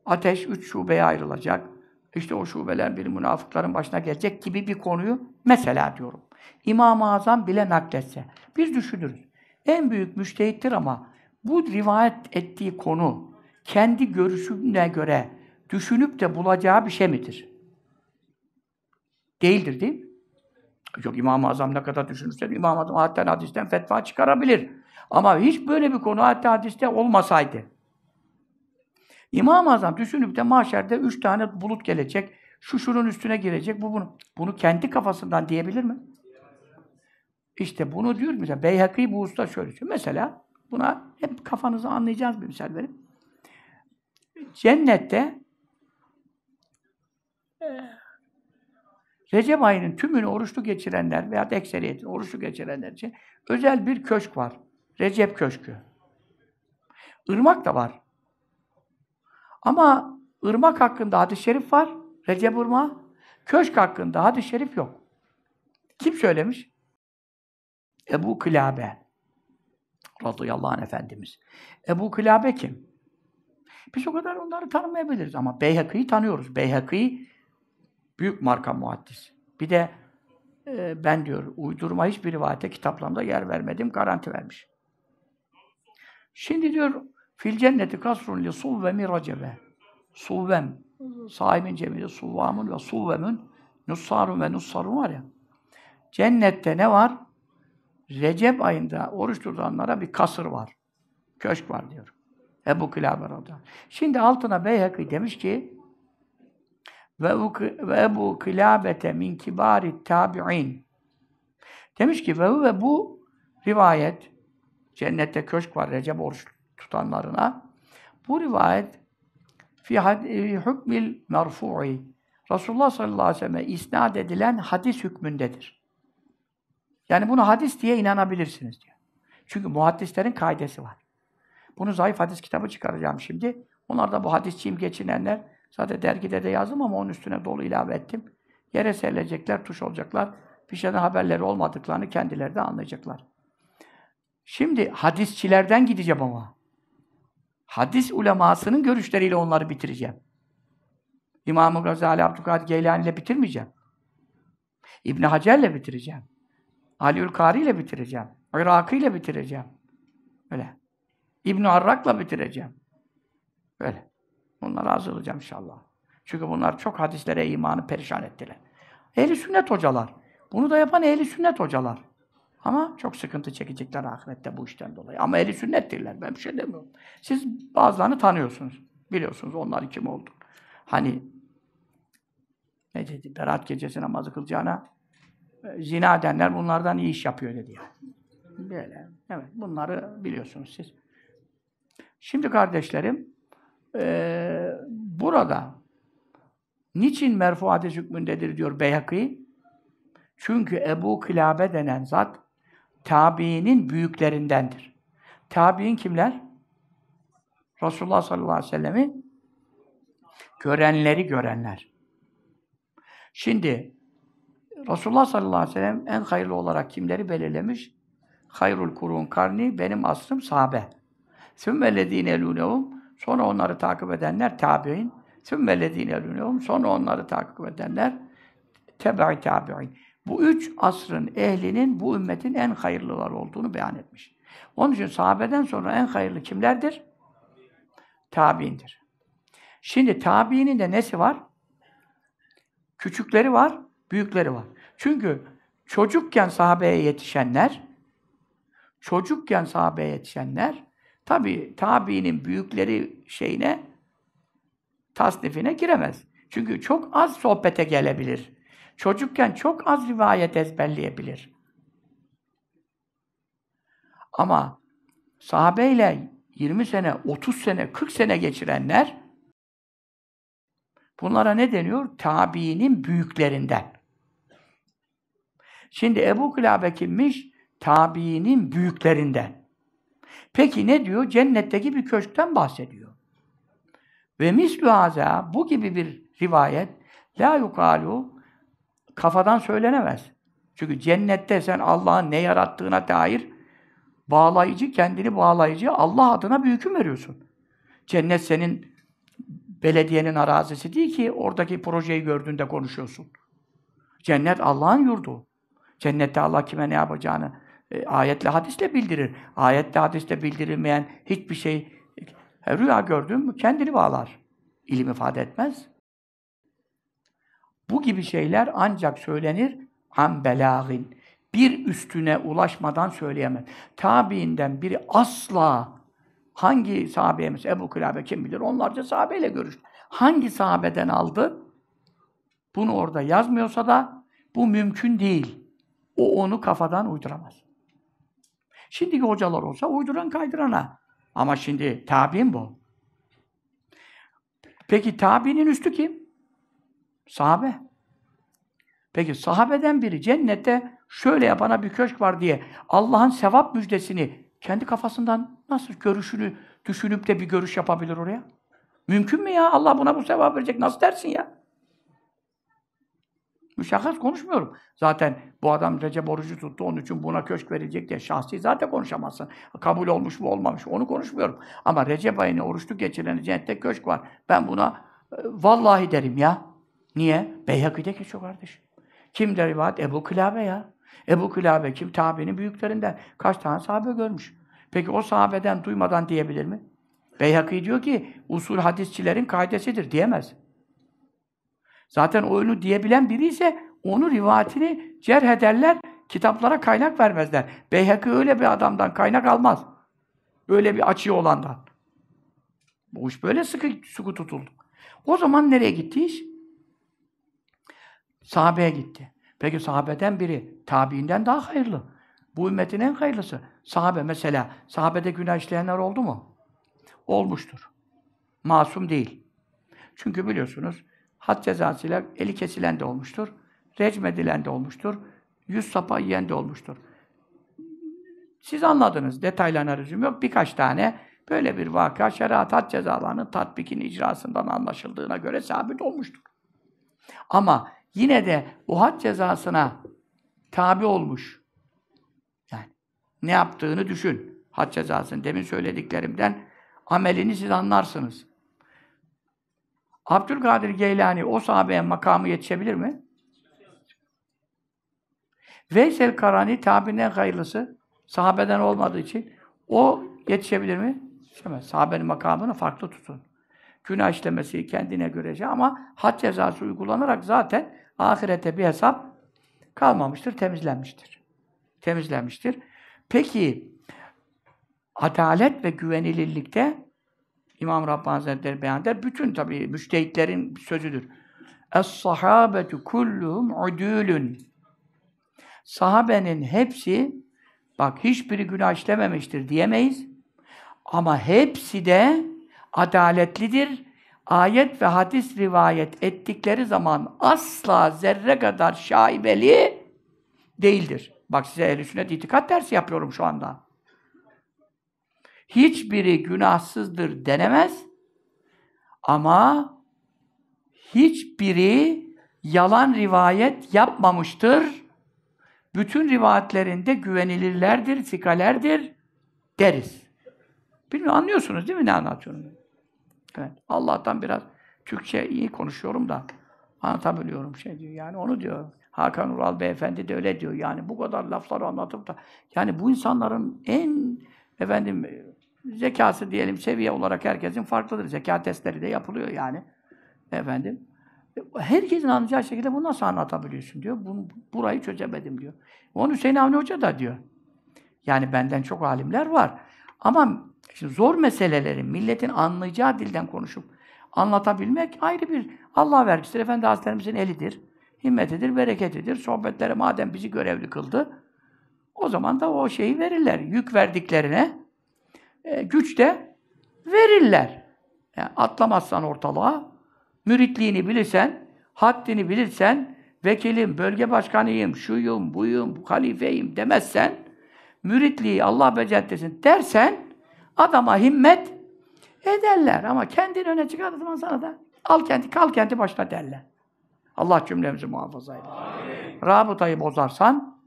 ateş üç şubeye ayrılacak. İşte o şubeler bir münafıkların başına gelecek gibi bir konuyu mesela diyorum. İmam-ı Azam bile nakletse. Biz düşünürüz. En büyük müştehittir ama bu rivayet ettiği konu kendi görüşüne göre düşünüp de bulacağı bir şey midir? Değildir değil mi? Yok İmam-ı Azam ne kadar düşünürse İmam-ı Azam hadisten hadisten fetva çıkarabilir. Ama hiç böyle bir konu hatta hadiste olmasaydı. İmam-ı Azam düşünüp de mahşerde üç tane bulut gelecek. Şu şunun üstüne girecek, bu bunu. Bunu kendi kafasından diyebilir mi? İşte bunu diyor mesela Beyhaki bu usta şöyle diyor. Mesela buna hep kafanızı anlayacağız bir misal vereyim. Cennette eh. Recep ayının tümünü oruçlu geçirenler veya ekseriyetin oruçlu geçirenler için özel bir köşk var. Recep Köşkü. Irmak da var. Ama ırmak hakkında hadis-i şerif var. Recep Irmağı. Köşk hakkında hadis-i şerif yok. Kim söylemiş? Ebu Kılabe. Radıyallahu anh Efendimiz. Ebu Kılabe kim? Biz o kadar onları tanımayabiliriz ama Beyhaki'yi tanıyoruz. Beyhaki büyük marka muhaddis. Bir de e, ben diyor uydurma hiçbir rivayete kitaplarımda yer vermedim garanti vermiş. Şimdi diyor fil cenneti kasrun li suvvemi racebe. Suvvem. Sahibin cemili suvvamın ve suvvemün nussarun ve nussarun var ya. Cennette ne var? Recep ayında oruç tutanlara bir kasır var. Köşk var diyor. Ebu Kilabe radıyallahu Şimdi altına Beyhaki demiş ki ve, ve Ebu Kilabete min kibari tabi'in. Demiş ki ve, ve bu rivayet Cennette köşk var Recep oruç tutanlarına. Bu rivayet fi hükmil e, merfu'i Resulullah sallallahu aleyhi ve sellem'e isnat edilen hadis hükmündedir. Yani bunu hadis diye inanabilirsiniz diyor. Çünkü muhaddislerin kaidesi var. Bunu zayıf hadis kitabı çıkaracağım şimdi. Onlar da bu hadisçiyim geçinenler. Zaten dergide de yazdım ama onun üstüne dolu ilave ettim. Yere serilecekler, tuş olacaklar. Bir şeyden haberleri olmadıklarını kendileri de anlayacaklar. Şimdi hadisçilerden gideceğim ama. Hadis ulemasının görüşleriyle onları bitireceğim. İmam-ı Gazali Abdülkadir Geylani ile bitirmeyeceğim. İbn Hacer ile bitireceğim. Aliül Kari ile bitireceğim. Irak'ı ile bitireceğim. Öyle. İbn ile bitireceğim. Öyle. Bunlara hazırlayacağım inşallah. Çünkü bunlar çok hadislere imanı perişan ettiler. Ehli sünnet hocalar. Bunu da yapan ehli sünnet hocalar. Ama çok sıkıntı çekecekler ahirette bu işten dolayı. Ama eli sünnettirler. Ben bir şey demiyorum. Siz bazılarını tanıyorsunuz. Biliyorsunuz onlar kim oldu. Hani ne dedi? Berat gecesi namazı kılacağına e, zina edenler bunlardan iyi iş yapıyor dedi yani. Böyle. Evet. Bunları biliyorsunuz siz. Şimdi kardeşlerim e, burada niçin merfu hadis hükmündedir diyor Beyhakî? Çünkü Ebu Kilabe denen zat tabiinin büyüklerindendir. Tabiin kimler? Resulullah sallallahu aleyhi ve sellem'i görenleri görenler. Şimdi Resulullah sallallahu aleyhi ve sellem en hayırlı olarak kimleri belirlemiş? Hayrul kurun karni, benim asrım sahabe. Sümmellezine elûnehum, sonra onları takip edenler tabi'in. Sümmellezine elûnehum, sonra onları takip edenler tebe'i tabi'in. Bu üç asrın ehlinin bu ümmetin en hayırlılar olduğunu beyan etmiş. Onun için sahabeden sonra en hayırlı kimlerdir? Tabiindir. Şimdi tabiinin de nesi var? Küçükleri var, büyükleri var. Çünkü çocukken sahabeye yetişenler, çocukken sahabeye yetişenler, tabi tabiinin büyükleri şeyine, tasnifine giremez. Çünkü çok az sohbete gelebilir çocukken çok az rivayet ezberleyebilir. Ama sahabeyle 20 sene, 30 sene, 40 sene geçirenler bunlara ne deniyor? Tabiinin büyüklerinden. Şimdi Ebu Kılabe kimmiş? Tabiinin büyüklerinden. Peki ne diyor? Cennetteki bir köşkten bahsediyor. Ve mislü bu gibi bir rivayet la yukalu kafadan söylenemez. Çünkü cennette sen Allah'ın ne yarattığına dair bağlayıcı, kendini bağlayıcı Allah adına bir hüküm veriyorsun. Cennet senin belediyenin arazisi değil ki oradaki projeyi gördüğünde konuşuyorsun. Cennet Allah'ın yurdu. Cennette Allah kime ne yapacağını e, ayetle hadisle bildirir. Ayetle hadisle bildirilmeyen hiçbir şey e, rüya gördüğün mü kendini bağlar. İlim ifade etmez. Bu gibi şeyler ancak söylenir ham belagin. Bir üstüne ulaşmadan söyleyemez. Tabiinden biri asla hangi sahabemiz Ebu Kılabe kim bilir onlarca sahabeyle görüştü. Hangi sahabeden aldı? Bunu orada yazmıyorsa da bu mümkün değil. O onu kafadan uyduramaz. Şimdiki hocalar olsa uyduran kaydırana. Ama şimdi tabi'in bu. Peki tabi'nin üstü kim? Sahabe. Peki sahabeden biri cennette şöyle yapana bir köşk var diye Allah'ın sevap müjdesini kendi kafasından nasıl görüşünü düşünüp de bir görüş yapabilir oraya? Mümkün mü ya? Allah buna bu sevap verecek. Nasıl dersin ya? Müşahhas konuşmuyorum. Zaten bu adam Recep orucu tuttu, onun için buna köşk verecek diye şahsi zaten konuşamazsın. Kabul olmuş mu olmamış onu konuşmuyorum. Ama Recep ayını oruçlu geçirene cennette köşk var. Ben buna e, vallahi derim ya. Niye? Beyhakî'de geçiyor kardeşim. Kimde rivayet? Ebu Külabe ya. Ebu Külabe kim? Tabi'nin büyüklerinden. Kaç tane sahabe görmüş. Peki o sahabeden duymadan diyebilir mi? Beyhakî diyor ki usul hadisçilerin kaidesidir diyemez. Zaten oyunu diyebilen biri ise onu rivayetini cerh ederler, kitaplara kaynak vermezler. Beyhakî öyle bir adamdan kaynak almaz. Öyle bir açığı olandan. Bu iş böyle sıkı, sıkı tutuldu. O zaman nereye gitti iş? Sahabeye gitti. Peki sahabeden biri tabiinden daha hayırlı. Bu ümmetin en hayırlısı. Sahabe mesela. Sahabede günah işleyenler oldu mu? Olmuştur. Masum değil. Çünkü biliyorsunuz had cezasıyla eli kesilen de olmuştur. Recm edilen de olmuştur. Yüz sapa yiyen de olmuştur. Siz anladınız. Detaylarına lüzum yok. Birkaç tane böyle bir vaka şeriat had cezalarının tatbikin icrasından anlaşıldığına göre sabit olmuştur. Ama yine de o had cezasına tabi olmuş. Yani ne yaptığını düşün. Had cezasını demin söylediklerimden amelini siz anlarsınız. Abdülkadir Geylani o sahabeye makamı yetişebilir mi? Veysel Karani tabinden hayırlısı sahabeden olmadığı için o yetişebilir mi? Yetişemez. Sahabenin makamını farklı tutun. Günah işlemesi kendine görece şey ama had cezası uygulanarak zaten ahirete bir hesap kalmamıştır, temizlenmiştir. Temizlenmiştir. Peki adalet ve güvenilirlikte İmam Rabbani Hazretleri beyan eder. Bütün tabi müştehitlerin sözüdür. Es-sahabetu kulluhum udülün. Sahabenin hepsi, bak hiçbiri günah işlememiştir diyemeyiz. Ama hepsi de adaletlidir ayet ve hadis rivayet ettikleri zaman asla zerre kadar şaibeli değildir. Bak size ehl sünnet itikat dersi yapıyorum şu anda. Hiçbiri günahsızdır denemez ama hiçbiri yalan rivayet yapmamıştır. Bütün rivayetlerinde güvenilirlerdir, sikalerdir deriz. Bilmiyorum anlıyorsunuz değil mi ne anlatıyorum? Evet. Allah'tan biraz Türkçe iyi konuşuyorum da anlatabiliyorum şey diyor. Yani onu diyor. Hakan Ural beyefendi de öyle diyor. Yani bu kadar lafları anlatıp da yani bu insanların en efendim zekası diyelim seviye olarak herkesin farklıdır. Zeka testleri de yapılıyor yani. Efendim. Herkesin anlayacağı şekilde bunu nasıl anlatabiliyorsun diyor. Bunu, burayı çözemedim diyor. Onu Hüseyin Avni Hoca da diyor. Yani benden çok alimler var. Ama Şimdi zor meseleleri milletin anlayacağı dilden konuşup anlatabilmek ayrı bir Allah vergisidir. Efendi Hazretlerimizin elidir, himmetidir, bereketidir. Sohbetlere madem bizi görevli kıldı, o zaman da o şeyi verirler. Yük verdiklerine e, güç de verirler. Yani atlamazsan ortalığa, müritliğini bilirsen, haddini bilirsen, vekilim, bölge başkanıyım, şuyum, buyum, halifeyim demezsen, müritliği Allah becertesin dersen, Adama himmet ederler ama kendini öne çıkardığı zaman sana da al kendi, kal kendi başına derler. Allah cümlemizi muhafaza eylesin. Rabıtayı bozarsan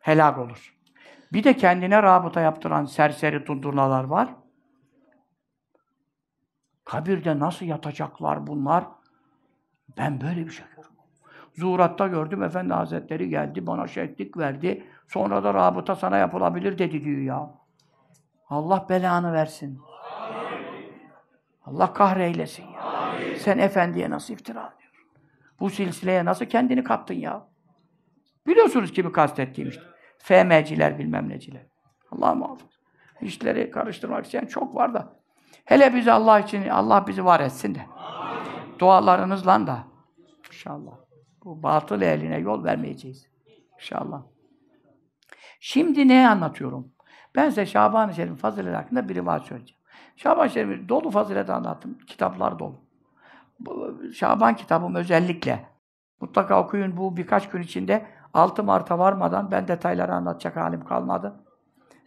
helak olur. Bir de kendine rabıta yaptıran serseri tundurnalar var. Kabirde nasıl yatacaklar bunlar? Ben böyle bir şey görüyorum. Zuhuratta gördüm, Efendi Hazretleri geldi, bana şehitlik verdi. Sonra da rabıta sana yapılabilir dedi diyor ya. Allah belanı versin. Amin. Allah kahreylesin ya. Amin. Sen efendiye nasıl iftira ediyorsun? Bu silsileye nasıl kendini kaptın ya? Biliyorsunuz kimi kastettiğim işte. FM'ciler bilmem neciler. Allah muhafaza. İşleri karıştırmak isteyen çok var da. Hele bizi Allah için, Allah bizi var etsin de. Amin. Dualarınızla da. İnşallah. Bu batıl eline yol vermeyeceğiz. İnşallah. Şimdi ne anlatıyorum? Ben size Şaban-ı Şerif'in fazileti hakkında bir rivayet söyleyeceğim. Şaban-ı Şerif'i dolu fazilet anlattım. Kitaplar dolu. Bu, Şaban kitabım özellikle. Mutlaka okuyun bu birkaç gün içinde 6 Mart'a varmadan ben detayları anlatacak halim kalmadı.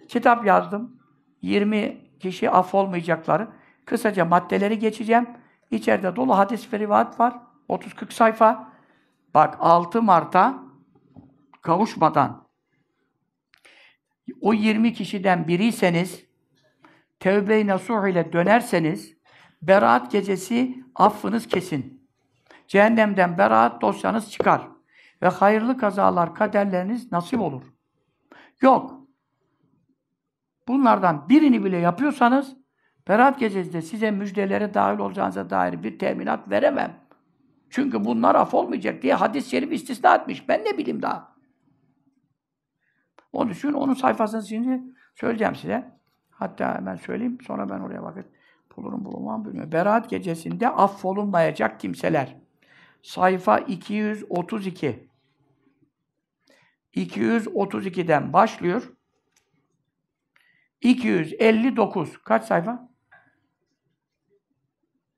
Kitap yazdım. 20 kişi af olmayacakları. Kısaca maddeleri geçeceğim. İçeride dolu hadis ve rivayet var. 30-40 sayfa. Bak 6 Mart'a kavuşmadan o 20 kişiden biriyseniz, tevbe-i nasuh ile dönerseniz, beraat gecesi affınız kesin. Cehennemden beraat dosyanız çıkar. Ve hayırlı kazalar, kaderleriniz nasip olur. Yok. Bunlardan birini bile yapıyorsanız, beraat de size müjdelere dahil olacağınıza dair bir teminat veremem. Çünkü bunlar af olmayacak diye hadis-i şerif istisna etmiş. Ben ne bileyim daha. O düşün. Onun sayfasını şimdi söyleyeceğim size. Hatta hemen söyleyeyim. Sonra ben oraya vakit bulurum bulmam bilmiyorum. Berat gecesinde affolunmayacak kimseler. Sayfa 232. 232'den başlıyor. 259. Kaç sayfa?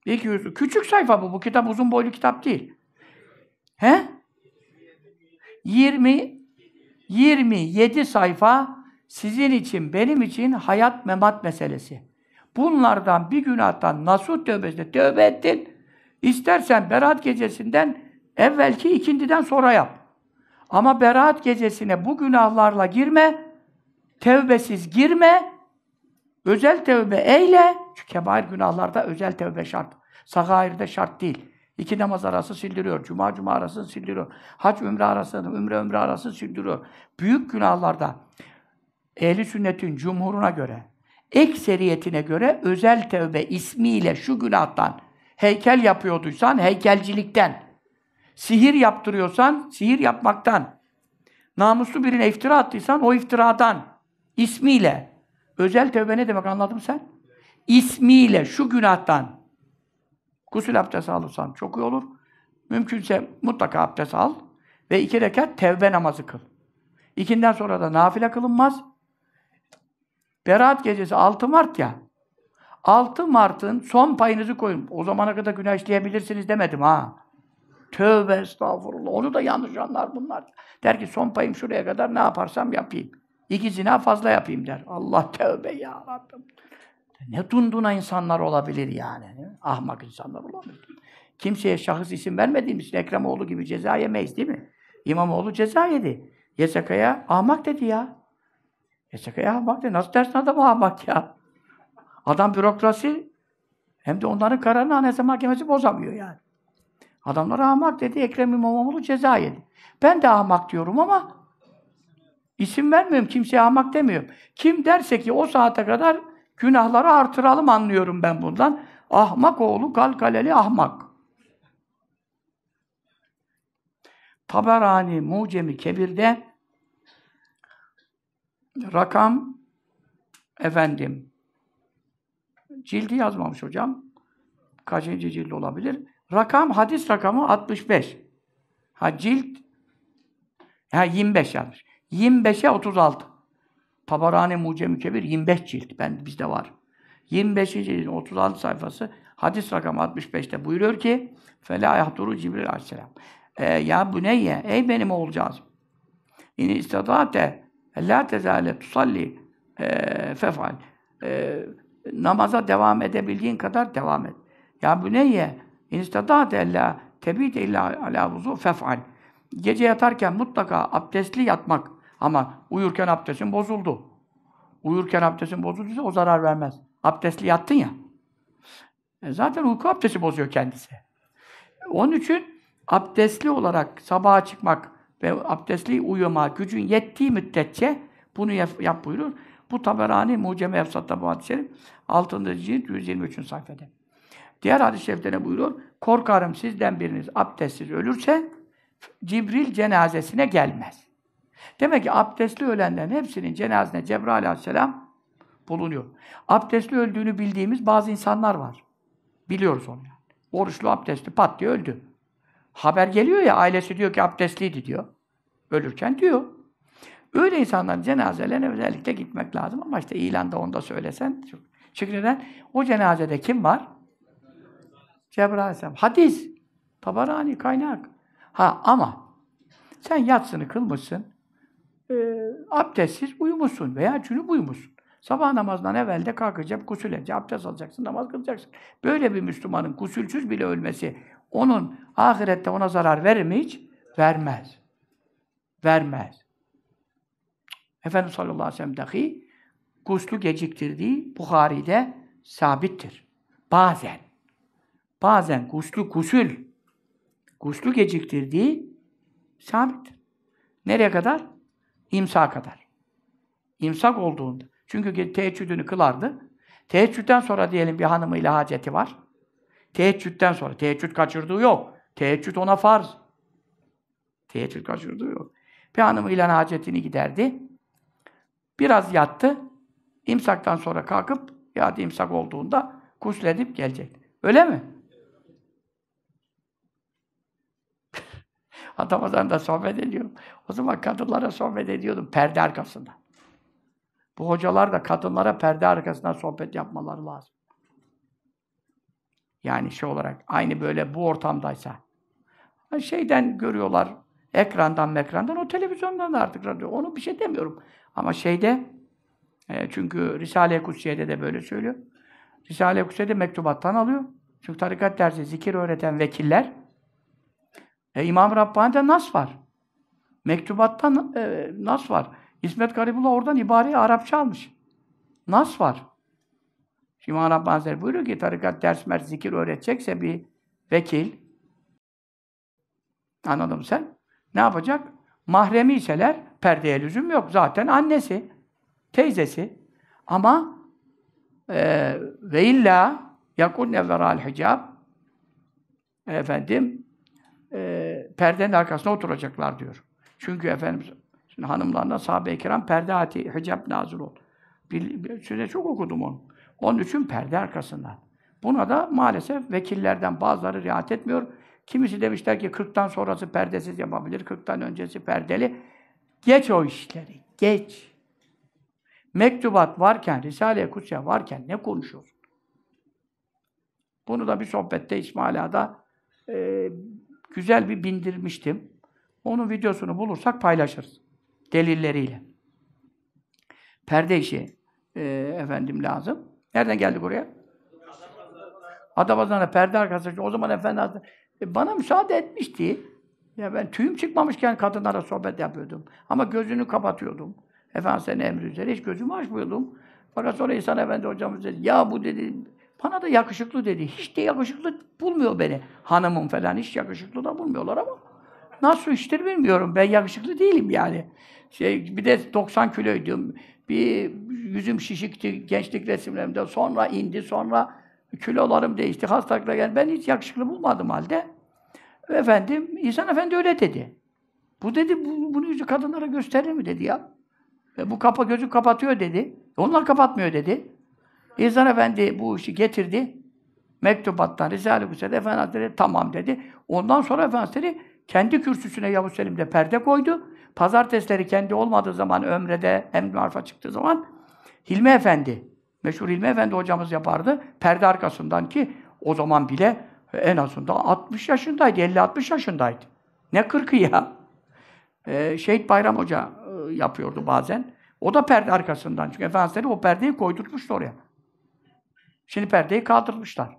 200. Küçük sayfa bu. Bu kitap uzun boylu kitap değil. He? 20 27 sayfa sizin için, benim için hayat memat meselesi. Bunlardan bir günahtan nasuh tövbesine tövbe ettin. İstersen berat gecesinden evvelki ikindiden sonra yap. Ama berat gecesine bu günahlarla girme, tevbesiz girme, özel tevbe eyle. Çünkü kebair günahlarda özel tevbe şart. Sagair'de şart değil. İki namaz arası sildiriyor. Cuma cuma arası sildiriyor. Hac ümre arası, ümre ümre arası sildiriyor. Büyük günahlarda ehli sünnetin cumhuruna göre, ekseriyetine göre özel tevbe ismiyle şu günahtan heykel yapıyorduysan heykelcilikten, sihir yaptırıyorsan sihir yapmaktan, namuslu birine iftira attıysan o iftiradan, ismiyle. Özel tevbe ne demek anladın sen? İsmiyle şu günahtan Gusül abdesti alırsan çok iyi olur. Mümkünse mutlaka abdest al ve iki rekat tevbe namazı kıl. İkinden sonra da nafile kılınmaz. Berat gecesi 6 Mart ya. 6 Mart'ın son payınızı koyun. O zamana kadar günah demedim ha. Tövbe estağfurullah. Onu da yanlış anlar bunlar. Der ki son payım şuraya kadar ne yaparsam yapayım. İki zina fazla yapayım der. Allah tövbe ya Rabbim. Ne dunduna insanlar olabilir yani. Ahmak insanlar olabilir. Kimseye şahıs isim vermediğimiz için Ekremoğlu gibi ceza yemeyiz değil mi? İmamoğlu ceza yedi. YSK'ya ahmak dedi ya. YSK'ya ahmak dedi. Nasıl dersin adamı ahmak ya? Adam bürokrasi hem de onların kararını Anayasa Mahkemesi bozamıyor yani. Adamlar ahmak dedi. Ekrem İmamoğlu ceza yedi. Ben de ahmak diyorum ama isim vermiyorum. Kimseye ahmak demiyorum. Kim derse ki o saate kadar Günahları artıralım anlıyorum ben bundan. Ahmak oğlu kalkaleli ahmak. Taberani Mucemi Kebir'de rakam efendim cildi yazmamış hocam. Kaçıncı cilt olabilir? Rakam, hadis rakamı 65. Ha cilt ha 25 yazmış. 25'e 36. Tabarani Mucem-i Kebir 25 cilt. Ben, bizde var. 25. ciltin 36 sayfası hadis rakam 65'te buyuruyor ki Fela yahduru Cibril aleyhisselam. E, ya büneyye, ey benim olacağız İni istadate la tezale tusalli e, fefal. E, namaza devam edebildiğin kadar devam et. Ya bu büneyye, in istadate la tebite illa ala vuzu fefal. Gece yatarken mutlaka abdestli yatmak ama uyurken abdestin bozuldu. Uyurken abdestin bozulduysa o zarar vermez. Abdestli yattın ya. E zaten uyku abdesti bozuyor kendisi. Onun için abdestli olarak sabaha çıkmak ve abdestli uyuma gücün yettiği müddetçe bunu yap, yap buyurur. Bu Taberani Muceme Efsat'ta bu hadis-i şerif 6. cilt 123. sayfada. Diğer hadis-i şerifte ne Korkarım sizden biriniz abdestsiz ölürse Cibril cenazesine gelmez. Demek ki abdestli ölenlerin hepsinin cenazesine Cebrail aleyhisselam bulunuyor. Abdestli öldüğünü bildiğimiz bazı insanlar var. Biliyoruz onu. Yani. Oruçlu abdestli pat diye öldü. Haber geliyor ya ailesi diyor ki abdestliydi diyor. Ölürken diyor. Öyle insanların cenazelerine özellikle gitmek lazım ama işte ilanda onda söylesen çok. Çünkü neden? O cenazede kim var? Cebrail Aleyhisselam. Hadis. Tabarani kaynak. Ha ama sen yatsını kılmışsın e, abdestsiz uyumuşsun veya cünüp uyumuşsun. Sabah namazından evvel de kalkacak, gusül edecek, abdest alacaksın, namaz kılacaksın. Böyle bir Müslümanın gusülsüz bile ölmesi onun ahirette ona zarar verir mi hiç? Vermez. Vermez. Efendimiz sallallahu aleyhi ve sellem dahi guslu geciktirdiği Bukhari'de sabittir. Bazen. Bazen guslu gusül guslu geciktirdiği sabit. Nereye kadar? İmsa kadar. İmsak olduğunda. Çünkü teheccüdünü kılardı. Teheccüden sonra diyelim bir hanımıyla haceti var. Teheccüden sonra. Teheccüd kaçırdığı yok. Teheccüd ona farz. Teheccüd kaçırdığı yok. Bir hanımıyla hacetini giderdi. Biraz yattı. İmsaktan sonra kalkıp ya imsak olduğunda kusledip gelecek. Öyle mi? Atamazan da sohbet ediyorum. O zaman kadınlara sohbet ediyordum perde arkasında. Bu hocalar da kadınlara perde arkasından sohbet yapmaları lazım. Yani şey olarak aynı böyle bu ortamdaysa. Şeyden görüyorlar, ekrandan mekrandan, o televizyondan da artık radyo. Onu bir şey demiyorum. Ama şeyde, e, çünkü Risale-i Kutsiye'de de böyle söylüyor. Risale-i Kutsiye'de mektubattan alıyor. Çünkü tarikat dersi zikir öğreten vekiller e İmam Rabbani'de nas var. Mektubatta e, nas var. İsmet Garibullah oradan ibareyi Arapça almış. Nas var. Şimdi İmam Rabbani Hazretleri buyuruyor ki tarikat ders mer zikir öğretecekse bir vekil anladın sen? Ne yapacak? Mahremi iseler perdeye lüzum yok. Zaten annesi, teyzesi. Ama e, ve illa yakun neveral hicab efendim perdenin arkasına oturacaklar diyor. Çünkü Efendimiz şimdi hanımlarına sahabe-i kiram perde hati, hicab nazil ol. Bir, bir, size çok okudum onu. Onun için perde arkasında. Buna da maalesef vekillerden bazıları riayet etmiyor. Kimisi demişler ki 40'tan sonrası perdesiz yapabilir, 40'tan öncesi perdeli. Geç o işleri, geç. Mektubat varken, Risale-i Kutsiye varken ne konuşuyorsun? Bunu da bir sohbette İsmaila'da e, güzel bir bindirmiştim. Onun videosunu bulursak paylaşırız. Delilleriyle. Perde işi e, efendim lazım. Nereden geldi buraya? Adabazan'a perde arkası. O zaman efendi e, bana müsaade etmişti. Ya ben tüyüm çıkmamışken kadınlara sohbet yapıyordum. Ama gözünü kapatıyordum. Efendim senin emri üzere hiç gözümü açmıyordum. Fakat sonra insan Efendi hocamız dedi, ya bu dedi bana da yakışıklı dedi. Hiç de yakışıklı bulmuyor beni. Hanımım falan hiç yakışıklı da bulmuyorlar ama nasıl işte bilmiyorum. Ben yakışıklı değilim yani. Şey, bir de 90 kiloydum. Bir yüzüm şişikti gençlik resimlerimde. Sonra indi, sonra kilolarım değişti, hastalıkla geldi. Ben hiç yakışıklı bulmadım halde. Efendim, İhsan Efendi öyle dedi. Bu dedi, bu, bunu yüzü kadınlara gösterir mi dedi ya. E, bu kapa gözü kapatıyor dedi. Onlar kapatmıyor dedi. İhsan Efendi bu işi getirdi. Mektubattan Risale-i Hüseyin'de Efendi Hazretleri tamam dedi. Ondan sonra Efendi Hazretleri kendi kürsüsüne Yavuz Selim'de perde koydu. Pazartesleri kendi olmadığı zaman ömrede emri arfa çıktığı zaman Hilmi Efendi, meşhur Hilmi Efendi hocamız yapardı. Perde arkasından ki o zaman bile en azından 60 yaşındaydı, 50-60 yaşındaydı. Ne 40'ı ya? Ee, Şehit Bayram Hoca e, yapıyordu bazen. O da perde arkasından. Çünkü Efendimiz o perdeyi koydurtmuştu oraya. Şimdi perdeyi kaldırmışlar.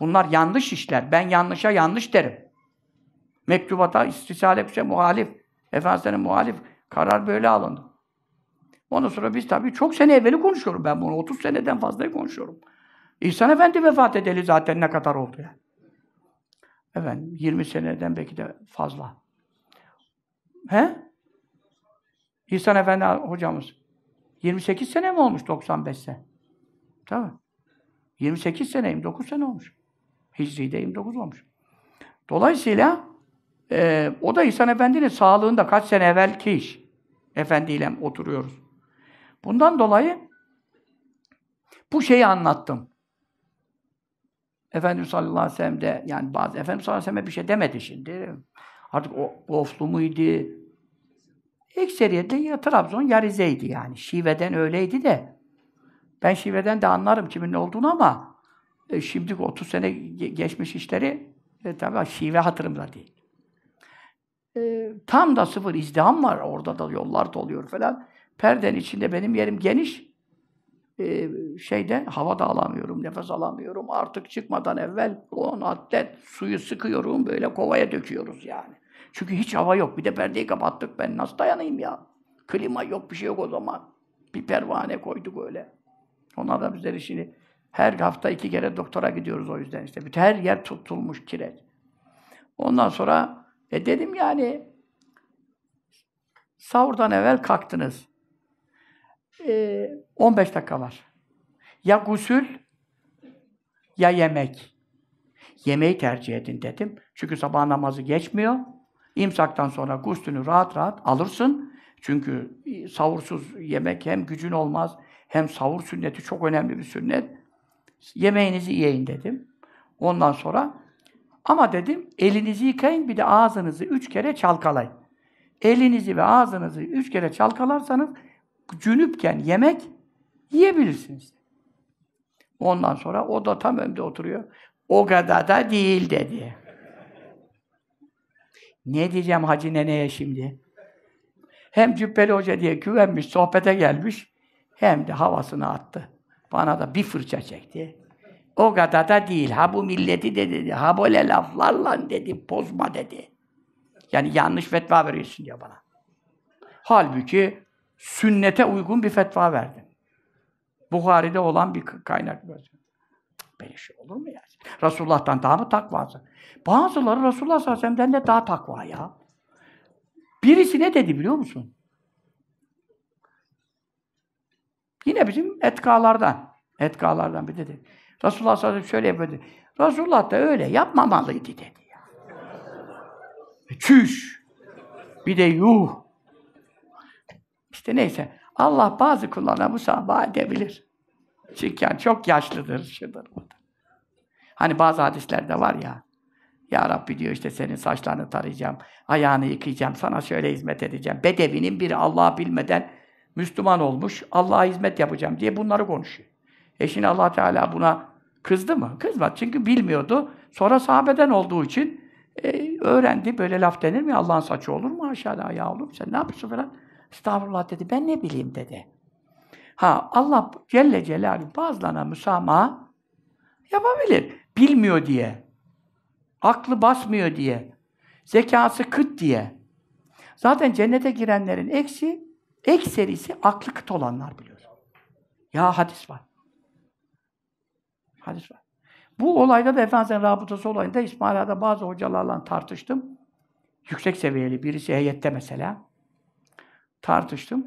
Bunlar yanlış işler. Ben yanlışa yanlış derim. Mektubata istisale bir şey muhalif. Efendimiz'e muhalif. Karar böyle alındı. Ondan sonra biz tabii çok sene evveli konuşuyorum ben bunu. 30 seneden fazla konuşuyorum. İhsan Efendi vefat edeli zaten ne kadar oldu ya. Efendim 20 seneden belki de fazla. He? İhsan Efendi hocamız. 28 sene mi olmuş 95 sene? Tamam. 28 sene, 29 sene olmuş. Hicri'de 29 olmuş. Dolayısıyla e, o da İhsan Efendi'nin sağlığında kaç sene evvelki iş. Efendiyle oturuyoruz. Bundan dolayı bu şeyi anlattım. Efendimiz sallallahu aleyhi ve sellem de yani bazı Efendimiz sallallahu aleyhi ve bir şey demedi şimdi. Artık o oflu muydu? Ekseriyetle ya Trabzon yarizeydi yani. Şive'den öyleydi de ben şiveden de anlarım kimin ne olduğunu ama e, şimdi 30 sene geçmiş işleri e, tabii şive hatırımda değil. E, tam da sıfır izdiham var. Orada da yollar doluyor falan. Perden içinde benim yerim geniş. E, şeyde hava da alamıyorum, nefes alamıyorum. Artık çıkmadan evvel 10 atlet suyu sıkıyorum, böyle kovaya döküyoruz yani. Çünkü hiç hava yok. Bir de perdeyi kapattık. Ben nasıl dayanayım ya? Klima yok, bir şey yok o zaman. Bir pervane koyduk öyle. Onlar da bizleri şimdi her hafta iki kere doktora gidiyoruz o yüzden işte. Bütün her yer tutulmuş kireç. Ondan sonra e dedim yani sahurdan evvel kalktınız. E, 15 dakika var. Ya gusül ya yemek. Yemeği tercih edin dedim. Çünkü sabah namazı geçmiyor. İmsaktan sonra gusülünü rahat rahat alırsın. Çünkü e, sahursuz yemek hem gücün olmaz, hem savur sünneti çok önemli bir sünnet. Yemeğinizi yiyin dedim. Ondan sonra ama dedim elinizi yıkayın bir de ağzınızı üç kere çalkalayın. Elinizi ve ağzınızı üç kere çalkalarsanız cünüpken yemek yiyebilirsiniz. Ondan sonra o da tam önde oturuyor. O kadar da değil dedi. ne diyeceğim hacı neneye şimdi? Hem Cübbeli Hoca diye güvenmiş, sohbete gelmiş. Hem de havasını attı. Bana da bir fırça çekti. O kadar da değil. Ha bu milleti de dedi. Ha böyle laflarla dedi. Bozma dedi. Yani yanlış fetva veriyorsun diyor bana. Halbuki sünnete uygun bir fetva verdim. Buhari'de olan bir kaynak. Böyle şey olur mu ya? Resulullah'tan daha mı takvası? Bazıları Resulullah sallallahu aleyhi ve sellem'den de daha takva ya. Birisi ne dedi biliyor musun? Yine bizim etkalardan. Etkalardan bir dedi. Resulullah sallallahu aleyhi ve sellem şöyle yapıyordu. Resulullah da öyle yapmamalıydı dedi. Ya. E, çüş. Bir de yuh. İşte neyse. Allah bazı kullarına müsamaha edebilir. Çünkü yani çok yaşlıdır, şudur, Hani bazı hadislerde var ya. Ya Rabbi diyor işte senin saçlarını tarayacağım, ayağını yıkayacağım, sana şöyle hizmet edeceğim. Bedevinin biri Allah bilmeden Müslüman olmuş, Allah'a hizmet yapacağım diye bunları konuşuyor. E allah Teala buna kızdı mı? Kızmadı. Çünkü bilmiyordu. Sonra sahabeden olduğu için e, öğrendi. Böyle laf denir mi? Allah'ın saçı olur mu? Aşağıda ayağı olur Sen ne yapıyorsun falan. Estağfurullah dedi. Ben ne bileyim dedi. Ha Allah Celle Celaluhu bazılarına müsamaha yapabilir. Bilmiyor diye. Aklı basmıyor diye. Zekası kıt diye. Zaten cennete girenlerin eksi Ekserisi aklı kıt olanlar biliyor. Ya hadis var. Hadis var. Bu olayda da Efendimiz'in rabıtası olayında İsmaila'da bazı hocalarla tartıştım. Yüksek seviyeli birisi heyette mesela. Tartıştım.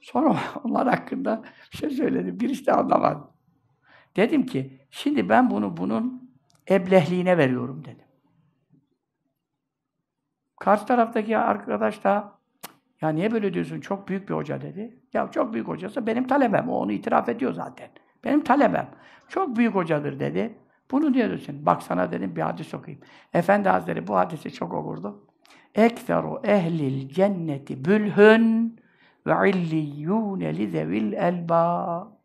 Sonra onlar hakkında bir şey söyledim. Birisi de anlamadı. Dedim ki, şimdi ben bunu bunun eblehliğine veriyorum dedim. Karşı taraftaki arkadaş da ya niye böyle diyorsun? Çok büyük bir hoca dedi. Ya çok büyük hocası benim talebem. O onu itiraf ediyor zaten. Benim talebem. Çok büyük hocadır dedi. Bunu diyorsun. Bak sana dedim bir hadis okuyayım. Efendi Hazretleri bu hadisi çok okurdu. Ekseru ehlil cenneti bülhün ve illiyyûne lizevil elba.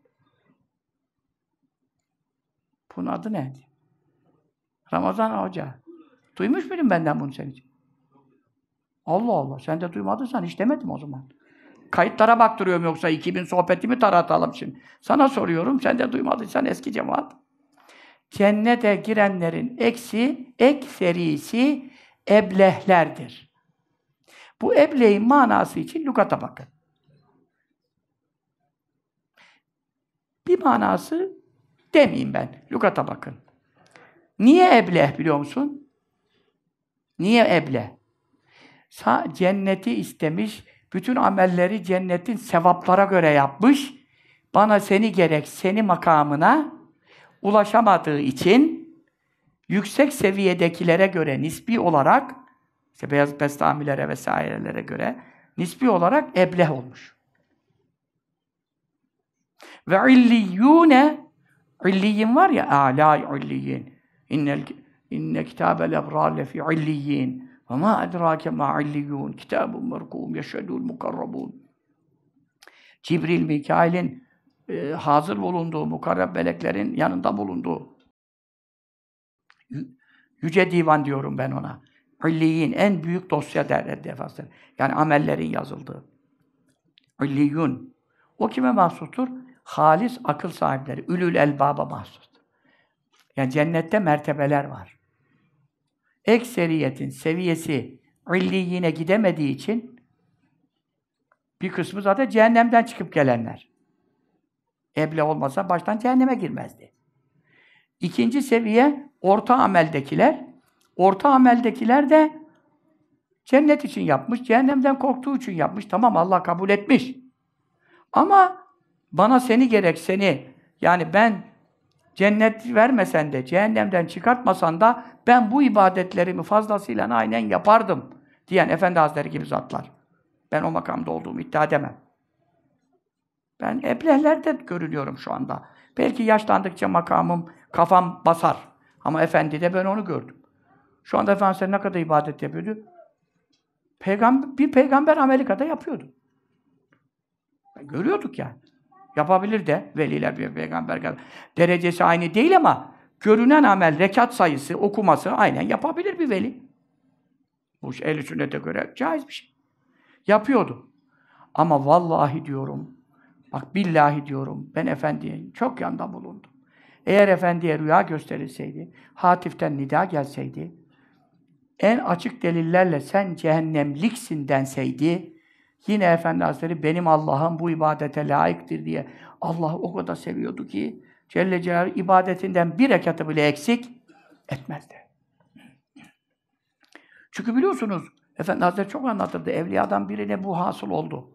Bunun adı ne? Ramazan Hoca. Duymuş muydun benden bunu senin için? Allah Allah. Sen de duymadıysan hiç demedim o zaman. Kayıtlara baktırıyorum yoksa 2000 sohbetimi taratalım şimdi. Sana soruyorum. Sen de duymadıysan eski cemaat. Cennete girenlerin eksi, ekserisi eblehlerdir. Bu ebleğin manası için lügata bakın. Bir manası demeyeyim ben. Lügata bakın. Niye ebleh biliyor musun? Niye ebleh? cenneti istemiş, bütün amelleri cennetin sevaplara göre yapmış. Bana seni gerek, seni makamına ulaşamadığı için yüksek seviyedekilere göre nispi olarak işte beyaz bestamilere vesairelere göre nispi olarak ebleh olmuş. Ve illiyyune illiyin var ya âlâ illiyin. İnne kitabe lebrar lefi illiyin. Ve ma edrake ma illiyun. Kitabun merkum yeşhedul Cibril, Mikail'in e, hazır bulunduğu, mukarrab meleklerin yanında bulunduğu. Yüce divan diyorum ben ona. İlliyin, en büyük dosya derler defasları. Yani amellerin yazıldığı. İlliyun. O kime mahsustur? Halis akıl sahipleri, ülül elbaba mahsustur. Yani cennette mertebeler var ekseriyetin seviyesi illiyine gidemediği için bir kısmı zaten cehennemden çıkıp gelenler. Eble olmasa baştan cehenneme girmezdi. İkinci seviye orta ameldekiler. Orta ameldekiler de cennet için yapmış, cehennemden korktuğu için yapmış. Tamam Allah kabul etmiş. Ama bana seni gerek seni yani ben cennet vermesen de, cehennemden çıkartmasan da ben bu ibadetlerimi fazlasıyla aynen yapardım diyen Efendi Hazretleri gibi zatlar. Ben o makamda olduğumu iddia edemem. Ben eblehlerde görülüyorum şu anda. Belki yaşlandıkça makamım, kafam basar. Ama efendi de ben onu gördüm. Şu anda Efendimiz ne kadar ibadet yapıyordu? Peygamber, bir peygamber Amerika'da yapıyordu. Görüyorduk yani. Yapabilir de veliler bir peygamber kadar. Derecesi aynı değil ama görünen amel, rekat sayısı, okuması aynen yapabilir bir veli. Bu ehl sünnete göre caiz bir şey. Yapıyordu. Ama vallahi diyorum, bak billahi diyorum, ben efendiye çok yanda bulundum. Eğer efendiye rüya gösterilseydi, hatiften nida gelseydi, en açık delillerle sen cehennemliksin denseydi, Yine Efendi Hazretleri benim Allah'ım bu ibadete layıktır diye Allah o kadar seviyordu ki Celle Celaluhu ibadetinden bir rekatı bile eksik etmezdi. Çünkü biliyorsunuz Efendi Hazretleri çok anlatırdı. Evliyadan birine bu hasıl oldu.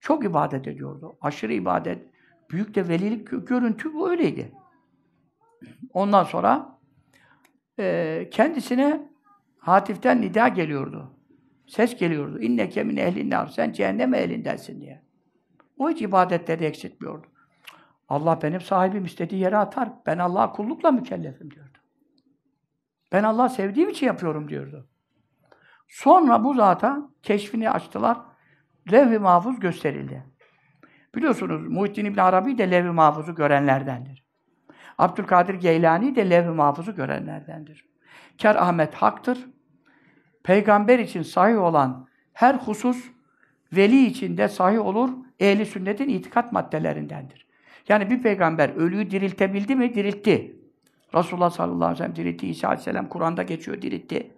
Çok ibadet ediyordu. Aşırı ibadet. Büyük de velilik görüntü bu öyleydi. Ondan sonra e, kendisine Hatif'ten nida geliyordu ses geliyordu. İnne kemin ehlin nar. Sen cehennem ehlindensin diye. O hiç ibadetleri eksiltmiyordu. Allah benim sahibim istediği yere atar. Ben Allah'a kullukla mükellefim diyordu. Ben Allah sevdiğim için yapıyorum diyordu. Sonra bu zata keşfini açtılar. Levh-i mahfuz gösterildi. Biliyorsunuz Muhittin İbn Arabi de levh-i mahfuzu görenlerdendir. Abdülkadir Geylani de levh-i mahfuzu görenlerdendir. Kar Ahmet haktır peygamber için sahih olan her husus veli için de sahih olur. Ehli sünnetin itikat maddelerindendir. Yani bir peygamber ölüyü diriltebildi mi? Diriltti. Resulullah sallallahu aleyhi ve sellem diriltti. İsa aleyhisselam Kur'an'da geçiyor diriltti.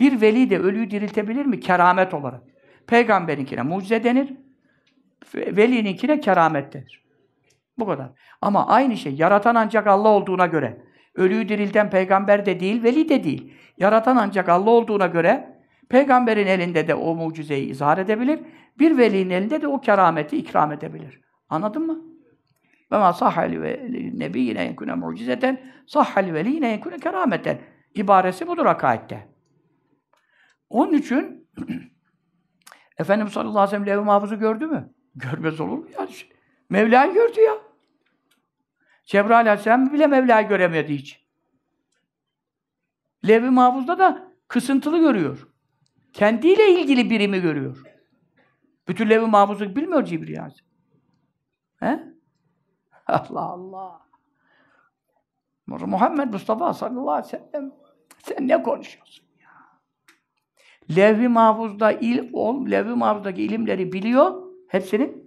Bir veli de ölüyü diriltebilir mi? Keramet olarak. Peygamberinkine mucize denir. Velininkine keramet denir. Bu kadar. Ama aynı şey yaratan ancak Allah olduğuna göre Ölüyü dirilten peygamber de değil, veli de değil. Yaratan ancak Allah olduğuna göre peygamberin elinde de o mucizeyi izhar edebilir. Bir velinin elinde de o kerameti ikram edebilir. Anladın mı? Ve ma sahhal ve nebi yine yenkune mucizeten sahhal veli yine yenkune kerameten. İbaresi budur akaidde. Onun için Efendimiz sallallahu aleyhi ve sellem levh-i mahfuzu gördü mü? Görmez olur mu ya? Mevla'yı gördü ya. Cebrail Aleyhisselam bile Mevla'yı göremedi hiç. Levi i Mahfuz'da da kısıntılı görüyor. Kendiyle ilgili birimi görüyor. Bütün Levi i Mahfuz'u bilmiyor Cibril Aleyhisselam. He? Allah Allah. Muhammed Mustafa sallallahu aleyhi ve sellem sen ne konuşuyorsun ya? Levi i Mahfuz'da il, ol, levh Mahfuz'daki ilimleri biliyor. Hepsini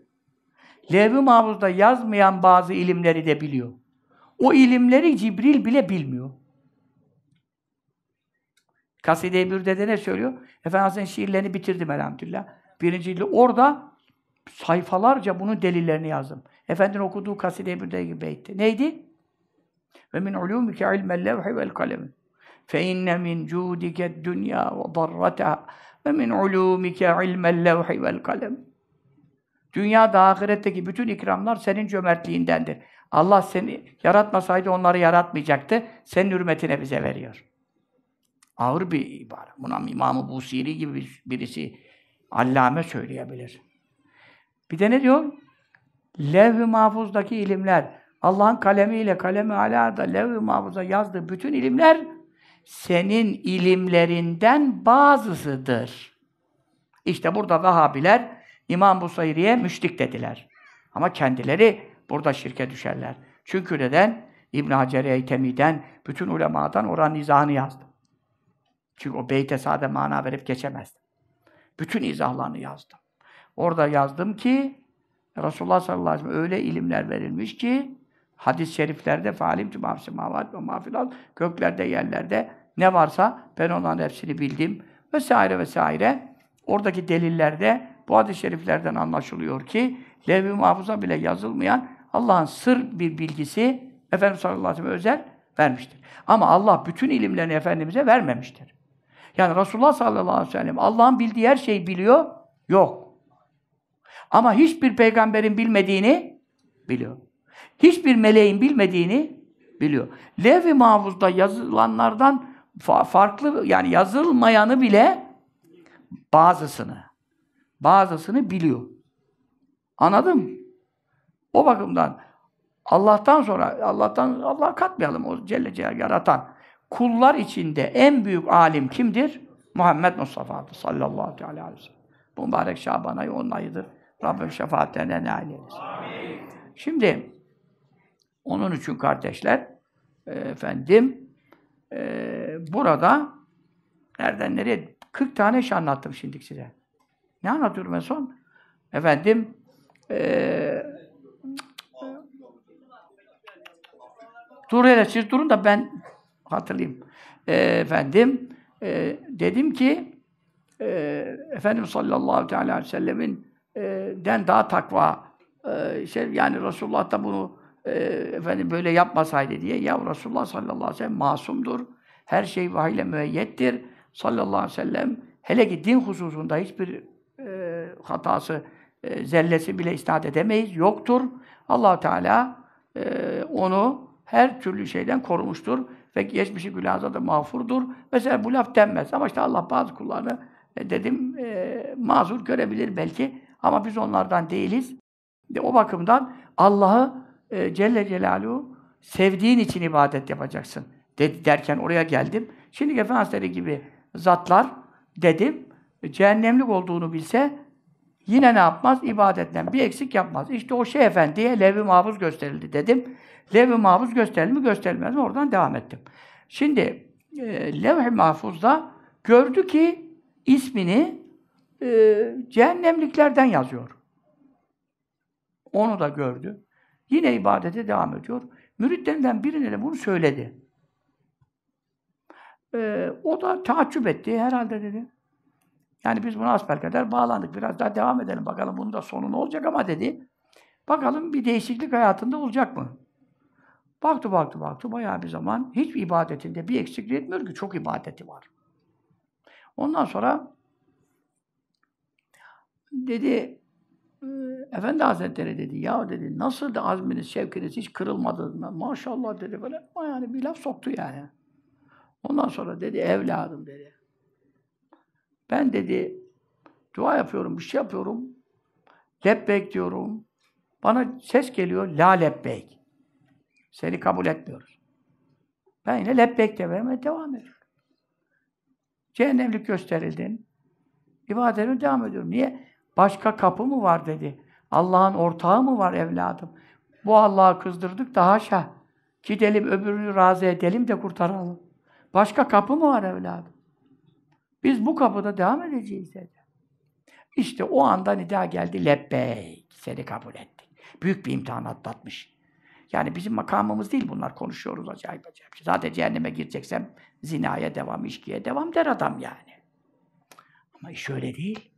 Levh-i Mahfuz'da yazmayan bazı ilimleri de biliyor. O ilimleri Cibril bile bilmiyor. Kaside-i Bürde'de ne söylüyor? Efendimiz'in şiirlerini bitirdim elhamdülillah. Birinci cildi. Orada sayfalarca bunun delillerini yazdım. Efendinin okuduğu Kaside-i Bürde gibi beytti. Neydi? Ve min ulûmike ilmel levhi vel kalem. Fe inne min cûdike dünya ve darrataha ve min ulûmike ilmel levhi vel kalem. Dünya da ahiretteki bütün ikramlar senin cömertliğindendir. Allah seni yaratmasaydı onları yaratmayacaktı. Senin hürmetine bize veriyor. Ağır bir ibare. Buna İmam-ı Busiri gibi birisi allame söyleyebilir. Bir de ne diyor? Levh-i mahfuzdaki ilimler, Allah'ın kalemiyle, kalemi alada, levh-i mahfuzda yazdığı bütün ilimler senin ilimlerinden bazısıdır. İşte burada Vahabiler İmam Busayri'ye müşrik dediler. Ama kendileri burada şirke düşerler. Çünkü neden? İbn Hacer Eytemi'den, bütün ulemadan oranın izahını yazdım. Çünkü o beyte sade mana verip geçemezdim. Bütün izahlarını yazdım. Orada yazdım ki Resulullah sallallahu aleyhi ve sellem öyle ilimler verilmiş ki hadis-i şeriflerde falim tüm hafsi mavat ve mafilat göklerde yerlerde ne varsa ben onların hepsini bildim vesaire vesaire. Oradaki delillerde bu hadis-i şeriflerden anlaşılıyor ki levh-i mahfuza bile yazılmayan Allah'ın sır bir bilgisi Efendimiz sallallahu aleyhi ve sellem özel vermiştir. Ama Allah bütün ilimlerini Efendimiz'e vermemiştir. Yani Resulullah sallallahu aleyhi ve sellem Allah'ın bildiği her şeyi biliyor, yok. Ama hiçbir peygamberin bilmediğini biliyor. Hiçbir meleğin bilmediğini biliyor. Lev-i mahfuzda yazılanlardan fa- farklı yani yazılmayanı bile bazısını bazısını biliyor. Anladın mı? O bakımdan Allah'tan sonra, Allah'tan Allah katmayalım o Celle Celal yaratan. Kullar içinde en büyük alim kimdir? Muhammed Mustafa'dır sallallahu aleyhi ve sellem. Bu mübarek Şaban ayı onun ayıdır. Rabbim şefaatlerine nail eylesin. Şimdi onun için kardeşler e, efendim e, burada nereden nereye 40 tane şey anlattım şimdi size. Ne anlatıyorum en son? Efendim ee, dur hele siz durun da ben hatırlayayım. E, efendim e, dedim ki e, Efendimiz sallallahu aleyhi ve sellemin e, den daha takva e, şey yani Resulullah da bunu e, efendim böyle yapmasaydı diye ya Resulullah sallallahu aleyhi ve sellem masumdur. Her şey vahiyle müeyyettir. Sallallahu aleyhi ve sellem hele ki din hususunda hiçbir hatası, e, zellesi bile istat edemeyiz. Yoktur. allah Teala e, onu her türlü şeyden korumuştur. Ve geçmişi gülaza da mağfurdur. Mesela bu laf denmez. Ama işte Allah bazı kullarını e, dedim e, mazur görebilir belki. Ama biz onlardan değiliz. De, o bakımdan Allah'ı e, Celle Celaluhu sevdiğin için ibadet yapacaksın. Dedi, derken oraya geldim. Şimdi Efendimiz gibi zatlar dedim cehennemlik olduğunu bilse Yine ne yapmaz? İbadetten bir eksik yapmaz. İşte o şey efendiye levh-i mahfuz gösterildi dedim. Levh-i mahfuz gösterildi mi gösterilmez mi? Oradan devam ettim. Şimdi e, levh-i mahfuzda gördü ki ismini e, cehennemliklerden yazıyor. Onu da gördü. Yine ibadete devam ediyor. Müritlerinden birine de bunu söyledi. E, o da taaccüp etti. Herhalde dedi. Yani biz buna asbelkader bağlandık. Biraz daha devam edelim bakalım bunun da sonu ne olacak ama dedi. Bakalım bir değişiklik hayatında olacak mı? Baktı baktı baktı bayağı bir zaman Hiç ibadetinde bir eksiklik etmiyor ki çok ibadeti var. Ondan sonra dedi ee, Efendi Hazretleri dedi ya dedi nasıl da azminiz, şevkiniz hiç kırılmadı. mı? Maşallah dedi böyle yani bir laf soktu yani. Ondan sonra dedi evladım dedi. Ben dedi dua yapıyorum, bir şey yapıyorum. Lebbek diyorum. Bana ses geliyor, la lebbek. Seni kabul etmiyoruz. Ben yine lebbek demeye devam ediyorum. Cehennemlik gösterildin. İbadetime devam ediyorum. Niye? Başka kapı mı var dedi. Allah'ın ortağı mı var evladım? Bu Allah'ı kızdırdık da haşa. Gidelim öbürünü razı edelim de kurtaralım. Başka kapı mı var evladım? Biz bu kapıda devam edeceğiz dedi. İşte o anda nida geldi. Lebbeyk. Seni kabul ettik. Büyük bir imtihan atlatmış. Yani bizim makamımız değil bunlar. Konuşuyoruz acayip acayip. Şey. Zaten cehenneme gireceksem zinaya devam, içkiye devam der adam yani. Ama iş öyle değil.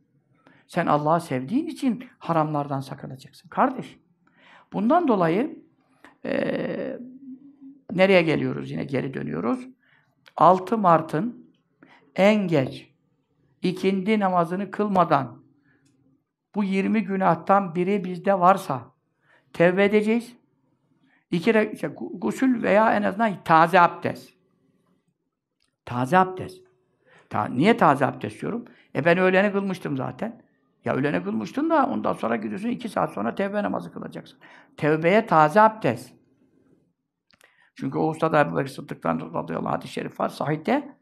Sen Allah'ı sevdiğin için haramlardan sakınacaksın. Kardeş. Bundan dolayı e, nereye geliyoruz? Yine geri dönüyoruz. 6 Mart'ın en geç ikindi namazını kılmadan bu 20 günahtan biri bizde varsa tevbe edeceğiz. İki işte, gusül veya en azından taze abdest. Taze abdest. Ta, niye taze abdest diyorum? E ben öğlene kılmıştım zaten. Ya öğlene kılmıştın da ondan sonra gidiyorsun iki saat sonra tevbe namazı kılacaksın. Tevbeye taze abdest. Çünkü o da Ebu Bekir Sıddık'tan radıyallahu anh hadis-i şerif var. Sahihte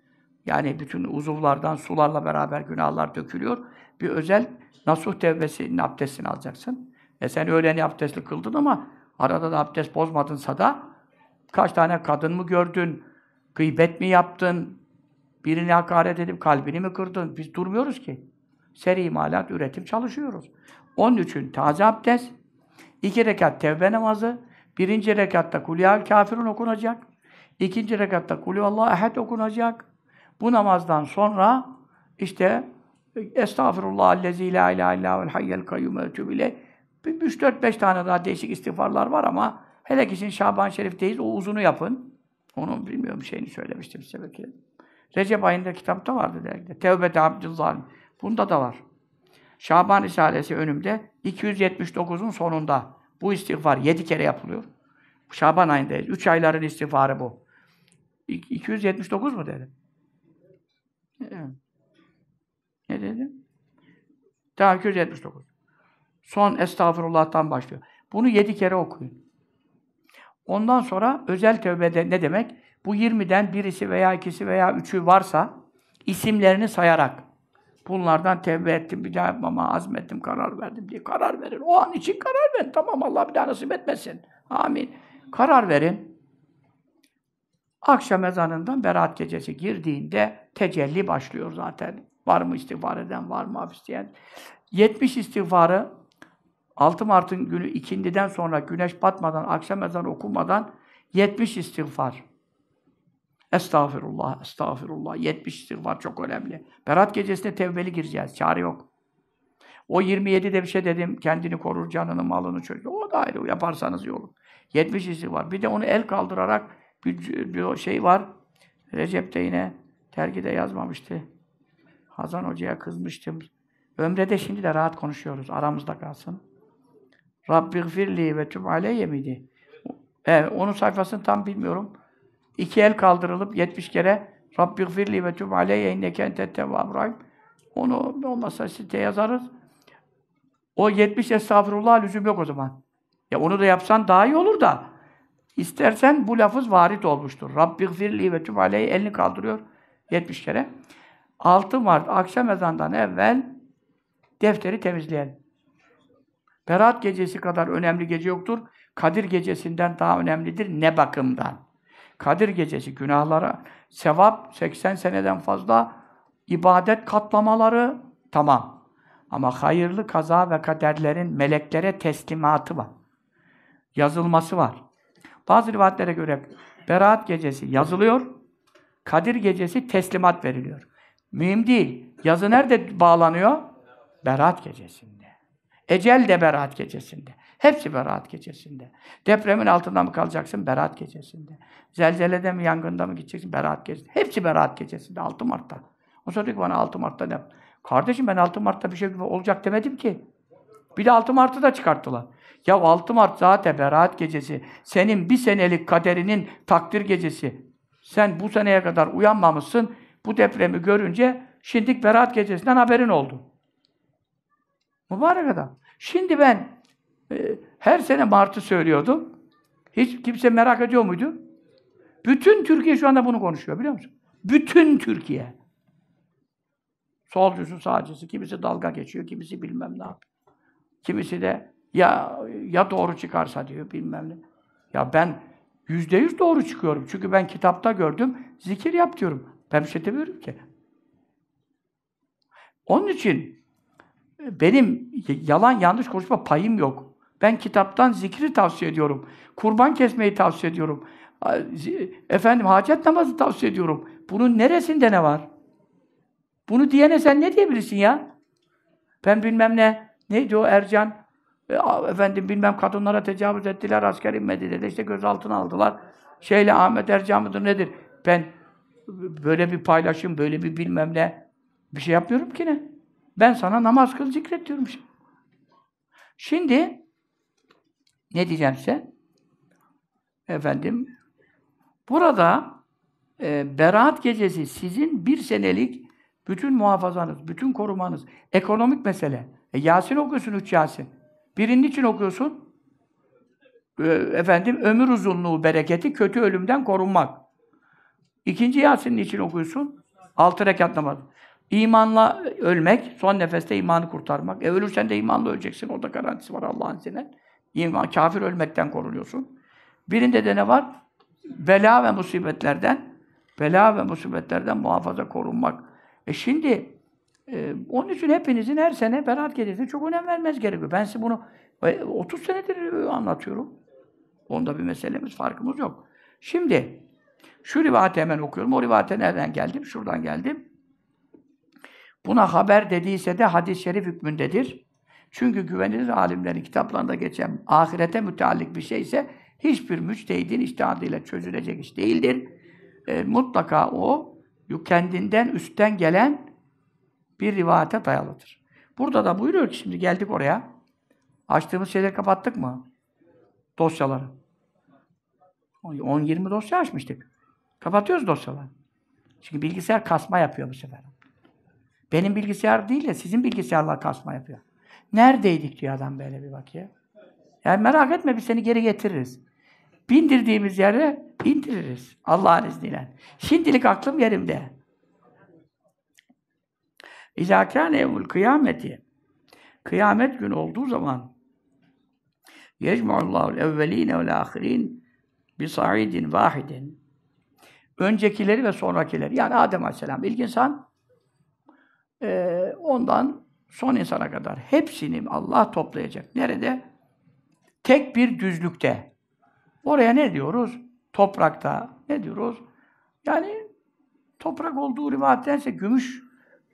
yani bütün uzuvlardan sularla beraber günahlar dökülüyor. Bir özel nasuh tevbesinin abdestini alacaksın. E sen öğleni abdestli kıldın ama arada da abdest bozmadınsa da kaç tane kadın mı gördün, gıybet mi yaptın, birini hakaret edip kalbini mi kırdın? Biz durmuyoruz ki. Seri imalat üretim çalışıyoruz. Onun için taze abdest, iki rekat tevbe namazı, birinci rekatta kulüyal kafirun okunacak, ikinci rekatta kulü Allah ehed okunacak, bu namazdan sonra işte Estağfirullah lezi la ilahe illa vel hayyel kayyum etübile 3-4-5 tane daha değişik istiğfarlar var ama hele ki şimdi Şaban Şerif'teyiz. O uzunu yapın. Onun bilmiyorum şeyini söylemiştim size belki. Recep ayında kitapta vardı dergide. Tevbe-i Abdülzalim. Bunda da var. Şaban Risalesi önümde 279'un sonunda bu istiğfar 7 kere yapılıyor. Şaban ayındayız. 3 ayların istiğfarı bu. 279 mu dedim? Ne dedi? Ne 279. Son estağfurullah'tan başlıyor. Bunu yedi kere okuyun. Ondan sonra özel tövbede ne demek? Bu 20'den birisi veya ikisi veya üçü varsa isimlerini sayarak bunlardan tevbe ettim, bir daha yapmama azmettim, karar verdim diye karar verin. O an için karar verin. Tamam Allah bir daha nasip etmesin. Amin. Karar verin. Akşam ezanından beraat gecesi girdiğinde tecelli başlıyor zaten. Var mı istiğfar eden, var mı af 70 istiğfarı 6 Mart'ın günü ikindiden sonra güneş batmadan, akşam ezan okumadan 70 istiğfar. Estağfirullah, estağfirullah. 70 istiğfar çok önemli. Berat gecesinde tevbeli gireceğiz. Çare yok. O 27'de bir şey dedim. Kendini korur, canını, malını çözür. O da ayrı. Yaparsanız iyi olur. 70 istiğfar. Bir de onu el kaldırarak bir, bir şey var. Recep'te yine Dergide yazmamıştı. Hazan Hoca'ya kızmıştım. Ömre de şimdi de rahat konuşuyoruz. Aramızda kalsın. Rabbi gfirli ve tüm aleyye miydi? Evet, onun sayfasını tam bilmiyorum. İki el kaldırılıp 70 kere Rabbi gfirli ve tüm aleyye inneke entet tevvab Onu olmazsa site yazarız. O 70 estağfurullah lüzum yok o zaman. Ya onu da yapsan daha iyi olur da. İstersen bu lafız varit olmuştur. Rabbi gfirli ve tüm aleyye elini kaldırıyor. 70 kere. 6 Mart akşam ezandan evvel defteri temizleyelim. Berat gecesi kadar önemli gece yoktur. Kadir gecesinden daha önemlidir. Ne bakımdan? Kadir gecesi günahlara, sevap 80 seneden fazla, ibadet katlamaları tamam. Ama hayırlı kaza ve kaderlerin meleklere teslimatı var. Yazılması var. Bazı rivayetlere göre Berat gecesi yazılıyor. Kadir gecesi teslimat veriliyor. Mühim değil. Yazı nerede bağlanıyor? Berat gecesinde. Ecel de Berat gecesinde. Hepsi Berat gecesinde. Depremin altında mı kalacaksın? Berat gecesinde. Zelzelede mi, yangında mı gideceksin? Berat gecesinde. Hepsi Berat gecesinde. 6 Mart'ta. O sonra diyor ki bana 6 Mart'ta ne? Kardeşim ben 6 Mart'ta bir şey olacak demedim ki. Bir de 6 Mart'ı da çıkarttılar. Ya 6 Mart zaten Berat gecesi. Senin bir senelik kaderinin takdir gecesi. Sen bu seneye kadar uyanmamışsın. Bu depremi görünce şimdi Berat gecesinden haberin oldu. Mübarek adam. Şimdi ben e, her sene Mart'ı söylüyordum. Hiç kimse merak ediyor muydu? Bütün Türkiye şu anda bunu konuşuyor biliyor musun? Bütün Türkiye. Solcusu, sağcısı, kimisi dalga geçiyor, kimisi bilmem ne yapıyor. Kimisi de ya ya doğru çıkarsa diyor bilmem ne. Ya ben Yüzde yüz doğru çıkıyorum. Çünkü ben kitapta gördüm, zikir yap diyorum. Ben bir şey demiyorum ki. Onun için e, benim yalan yanlış konuşma payım yok. Ben kitaptan zikri tavsiye ediyorum. Kurban kesmeyi tavsiye ediyorum. Efendim hacet namazı tavsiye ediyorum. Bunun neresinde ne var? Bunu diyene sen ne diyebilirsin ya? Ben bilmem ne. Neydi o Ercan? efendim bilmem kadınlara tecavüz ettiler, asker inmedi dedi. İşte gözaltına aldılar. Şeyle Ahmet Ercan mıdır nedir? Ben böyle bir paylaşım, böyle bir bilmem ne bir şey yapmıyorum ki ne? Ben sana namaz kıl zikretiyorum işte. Şimdi ne diyeceğim size? Efendim burada e, Berat gecesi sizin bir senelik bütün muhafazanız, bütün korumanız, ekonomik mesele. E, Yasin okuyorsun üç Yasin. Birinin için okuyorsun? Ee, efendim ömür uzunluğu bereketi kötü ölümden korunmak. İkinci Yasin'in için okuyorsun? Altı rekat namaz. İmanla ölmek, son nefeste imanı kurtarmak. E ölürsen de imanla öleceksin. Orada garantisi var Allah'ın izniyle. İman, kafir ölmekten korunuyorsun. Birinde de ne var? Bela ve musibetlerden, bela ve musibetlerden muhafaza korunmak. E şimdi onun için hepinizin her sene Berat gecesine çok önem vermez gerekiyor. Ben size bunu 30 e, senedir e, anlatıyorum. Onda bir meselemiz, farkımız yok. Şimdi, şu rivayeti hemen okuyorum. O rivayete nereden geldim? Şuradan geldim. Buna haber dediyse de hadis-i şerif hükmündedir. Çünkü güvenilir alimlerin kitaplarında geçen ahirete müteallik bir şeyse hiçbir müçtehidin iştihadıyla çözülecek iş değildir. E, mutlaka o kendinden üstten gelen bir rivayete dayalıdır. Burada da buyuruyor ki şimdi geldik oraya. Açtığımız şeyleri kapattık mı? Dosyaları. 10-20 dosya açmıştık. Kapatıyoruz dosyaları. Çünkü bilgisayar kasma yapıyor bu sefer. Benim bilgisayar değil de sizin bilgisayarlar kasma yapıyor. Neredeydik diyor adam böyle bir bakıyor. Yani merak etme biz seni geri getiririz. Bindirdiğimiz yere indiririz Allah'ın izniyle. Şimdilik aklım yerimde. İzakane, kâne kıyameti. Kıyamet gün olduğu zaman yecmu'ullâhul evvelîne vel âhirîn bi sa'idin vahidin. Öncekileri ve sonrakileri. Yani Adem Aleyhisselam ilk insan e, ondan son insana kadar hepsini Allah toplayacak. Nerede? Tek bir düzlükte. Oraya ne diyoruz? Toprakta. Ne diyoruz? Yani toprak olduğu rivayetense gümüş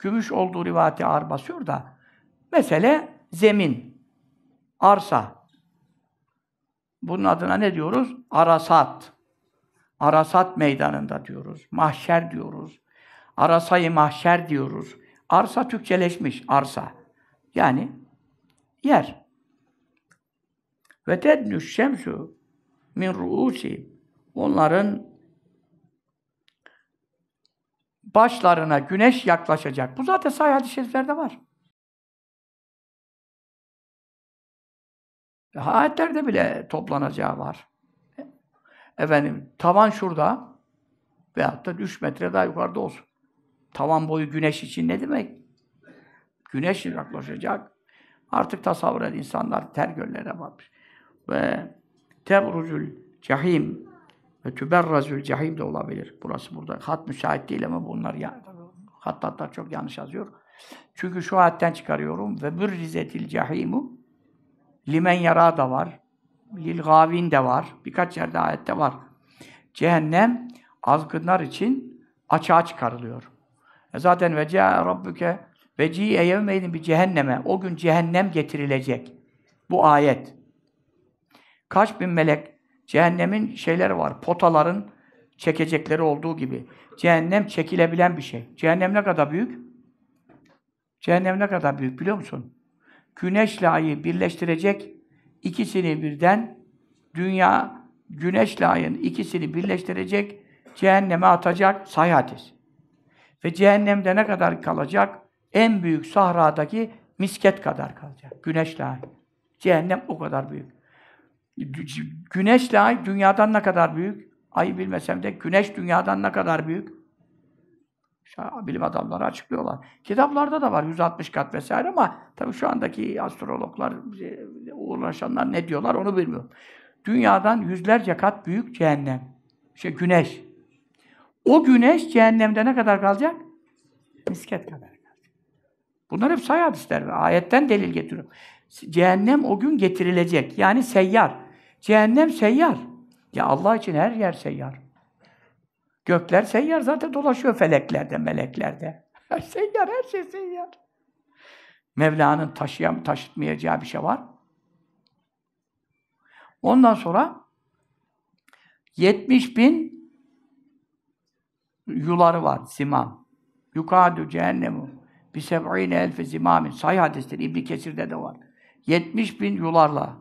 Gümüş olduğu rivayeti ağır basıyor da mesele zemin, arsa. Bunun adına ne diyoruz? Arasat. Arasat meydanında diyoruz. Mahşer diyoruz. Arasayı mahşer diyoruz. Arsa Türkçeleşmiş arsa. Yani yer. Ve tednüş şemsu min ruusi. Onların başlarına güneş yaklaşacak. Bu zaten sahih hadis-i şeriflerde var. E, ayetlerde bile toplanacağı var. Efendim, tavan şurada veyahut da 3 metre daha yukarıda olsun. Tavan boyu güneş için ne demek? Güneş yaklaşacak. Artık tasavvur edin insanlar ter göllere batmış. Ve tebrucul cahim ve tüberrazül cehim de olabilir. Burası burada. Hat müsait değil ama bunlar ya, hattatlar çok yanlış yazıyor. Çünkü şu hatten çıkarıyorum. Ve bürrizetil cehimu limen yara da var. Lil gavin de var. Birkaç yerde ayette var. Cehennem azgınlar için açığa çıkarılıyor. E zaten ve cea rabbuke ve ci'e yevmeydin bir cehenneme. O gün cehennem getirilecek. Bu ayet. Kaç bin melek Cehennemin şeyleri var. Potaların çekecekleri olduğu gibi. Cehennem çekilebilen bir şey. Cehennem ne kadar büyük? Cehennem ne kadar büyük biliyor musun? Güneşle ayı birleştirecek ikisini birden dünya güneşle ayın ikisini birleştirecek cehenneme atacak sahih Ve cehennemde ne kadar kalacak? En büyük sahradaki misket kadar kalacak. Güneşle ay. Cehennem o kadar büyük. Güneşle ay dünyadan ne kadar büyük? Ayı bilmesem de güneş dünyadan ne kadar büyük? Bilim adamları açıklıyorlar. Kitaplarda da var 160 kat vesaire ama tabii şu andaki astrologlar, uğraşanlar ne diyorlar onu bilmiyorum. Dünyadan yüzlerce kat büyük cehennem. Şey güneş. O güneş cehennemde ne kadar kalacak? Misket kadar kalacak. Bunlar hep say hadisler ayetten delil getiriyorum. Cehennem o gün getirilecek. Yani seyyar. Cehennem seyyar. Ya Allah için her yer seyyar. Gökler seyyar zaten dolaşıyor feleklerde, meleklerde. seyyar, her şey seyyar. Mevla'nın taşıyam, taşıtmayacağı bir şey var. Ondan sonra 70 bin yuları var, zimam. Yukadü cehennemu bi seb'ine elfe zimamin. Sahih hadisleri İbn Kesir'de de var. 70 bin yularla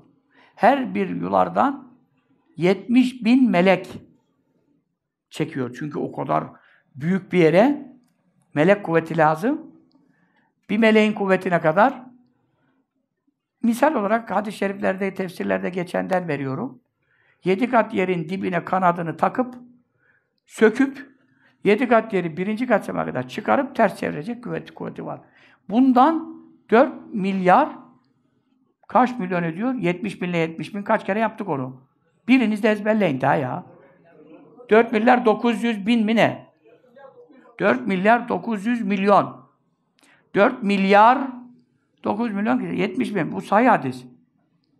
her bir yulardan 70 bin melek çekiyor. Çünkü o kadar büyük bir yere melek kuvveti lazım. Bir meleğin kuvvetine kadar misal olarak hadis-i şeriflerde, tefsirlerde geçenden veriyorum. Yedi kat yerin dibine kanadını takıp, söküp, yedi kat yeri birinci kat kadar çıkarıp ters çevirecek kuvveti kuvveti var. Bundan 4 milyar Kaç milyon ediyor? 70 binle 70 bin. Kaç kere yaptık onu? Biriniz de ezberleyin daha ya. 4 milyar 900 bin mi ne? 4 milyar 900 milyon. 4 milyar 9 milyon 70 bin. Bu sayı hadis.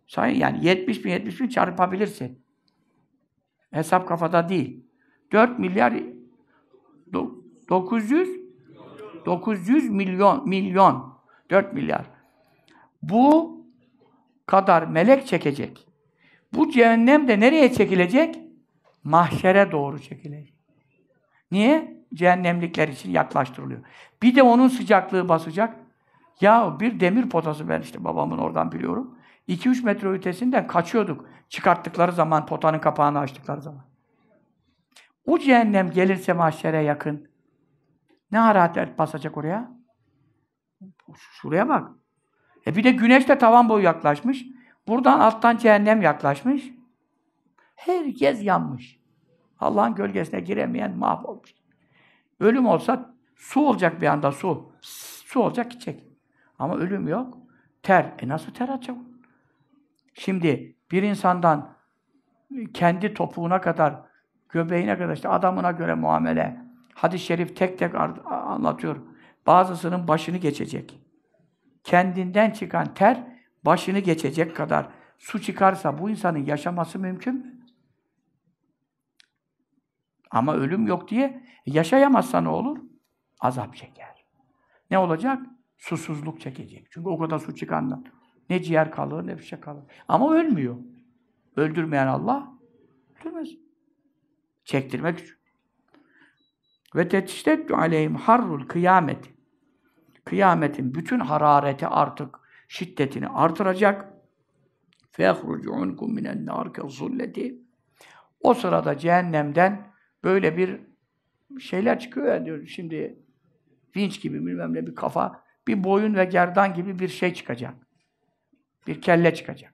Sayı yani 70 bin 70 bin çarpabilirsin. Hesap kafada değil. 4 milyar 900 900 milyon milyon 4 milyar. Bu kadar melek çekecek. Bu cehennem de nereye çekilecek? Mahşere doğru çekilecek. Niye? Cehennemlikler için yaklaştırılıyor. Bir de onun sıcaklığı basacak. Ya bir demir potası ben işte babamın oradan biliyorum. 2-3 metre ötesinden kaçıyorduk. Çıkarttıkları zaman, potanın kapağını açtıkları zaman. O cehennem gelirse mahşere yakın. Ne hararet basacak oraya? Şuraya bak. E bir de güneş de tavan boyu yaklaşmış. Buradan alttan cehennem yaklaşmış. Herkes yanmış. Allah'ın gölgesine giremeyen mahvolmuş. Ölüm olsa su olacak bir anda su. Su olacak gidecek. Ama ölüm yok. Ter. E nasıl ter atacak? Şimdi bir insandan kendi topuğuna kadar, göbeğine kadar işte adamına göre muamele. Hadis-i şerif tek tek anlatıyor. Bazısının başını geçecek kendinden çıkan ter başını geçecek kadar su çıkarsa bu insanın yaşaması mümkün mü? Ama ölüm yok diye yaşayamazsa ne olur? Azap çeker. Ne olacak? Susuzluk çekecek. Çünkü o kadar su çıkandan ne ciğer kalır ne bir şey kalır. Ama ölmüyor. Öldürmeyen Allah öldürmez. Çektirmek için. Ve tetiştettu aleyhim harrul kıyameti kıyametin bütün harareti artık şiddetini artıracak. فَيَخْرُجُ عُنْكُمْ مِنَ النَّارْ كَظُلَّتِ O sırada cehennemden böyle bir şeyler çıkıyor ya yani diyor şimdi vinç gibi bilmem ne bir kafa, bir boyun ve gerdan gibi bir şey çıkacak. Bir kelle çıkacak.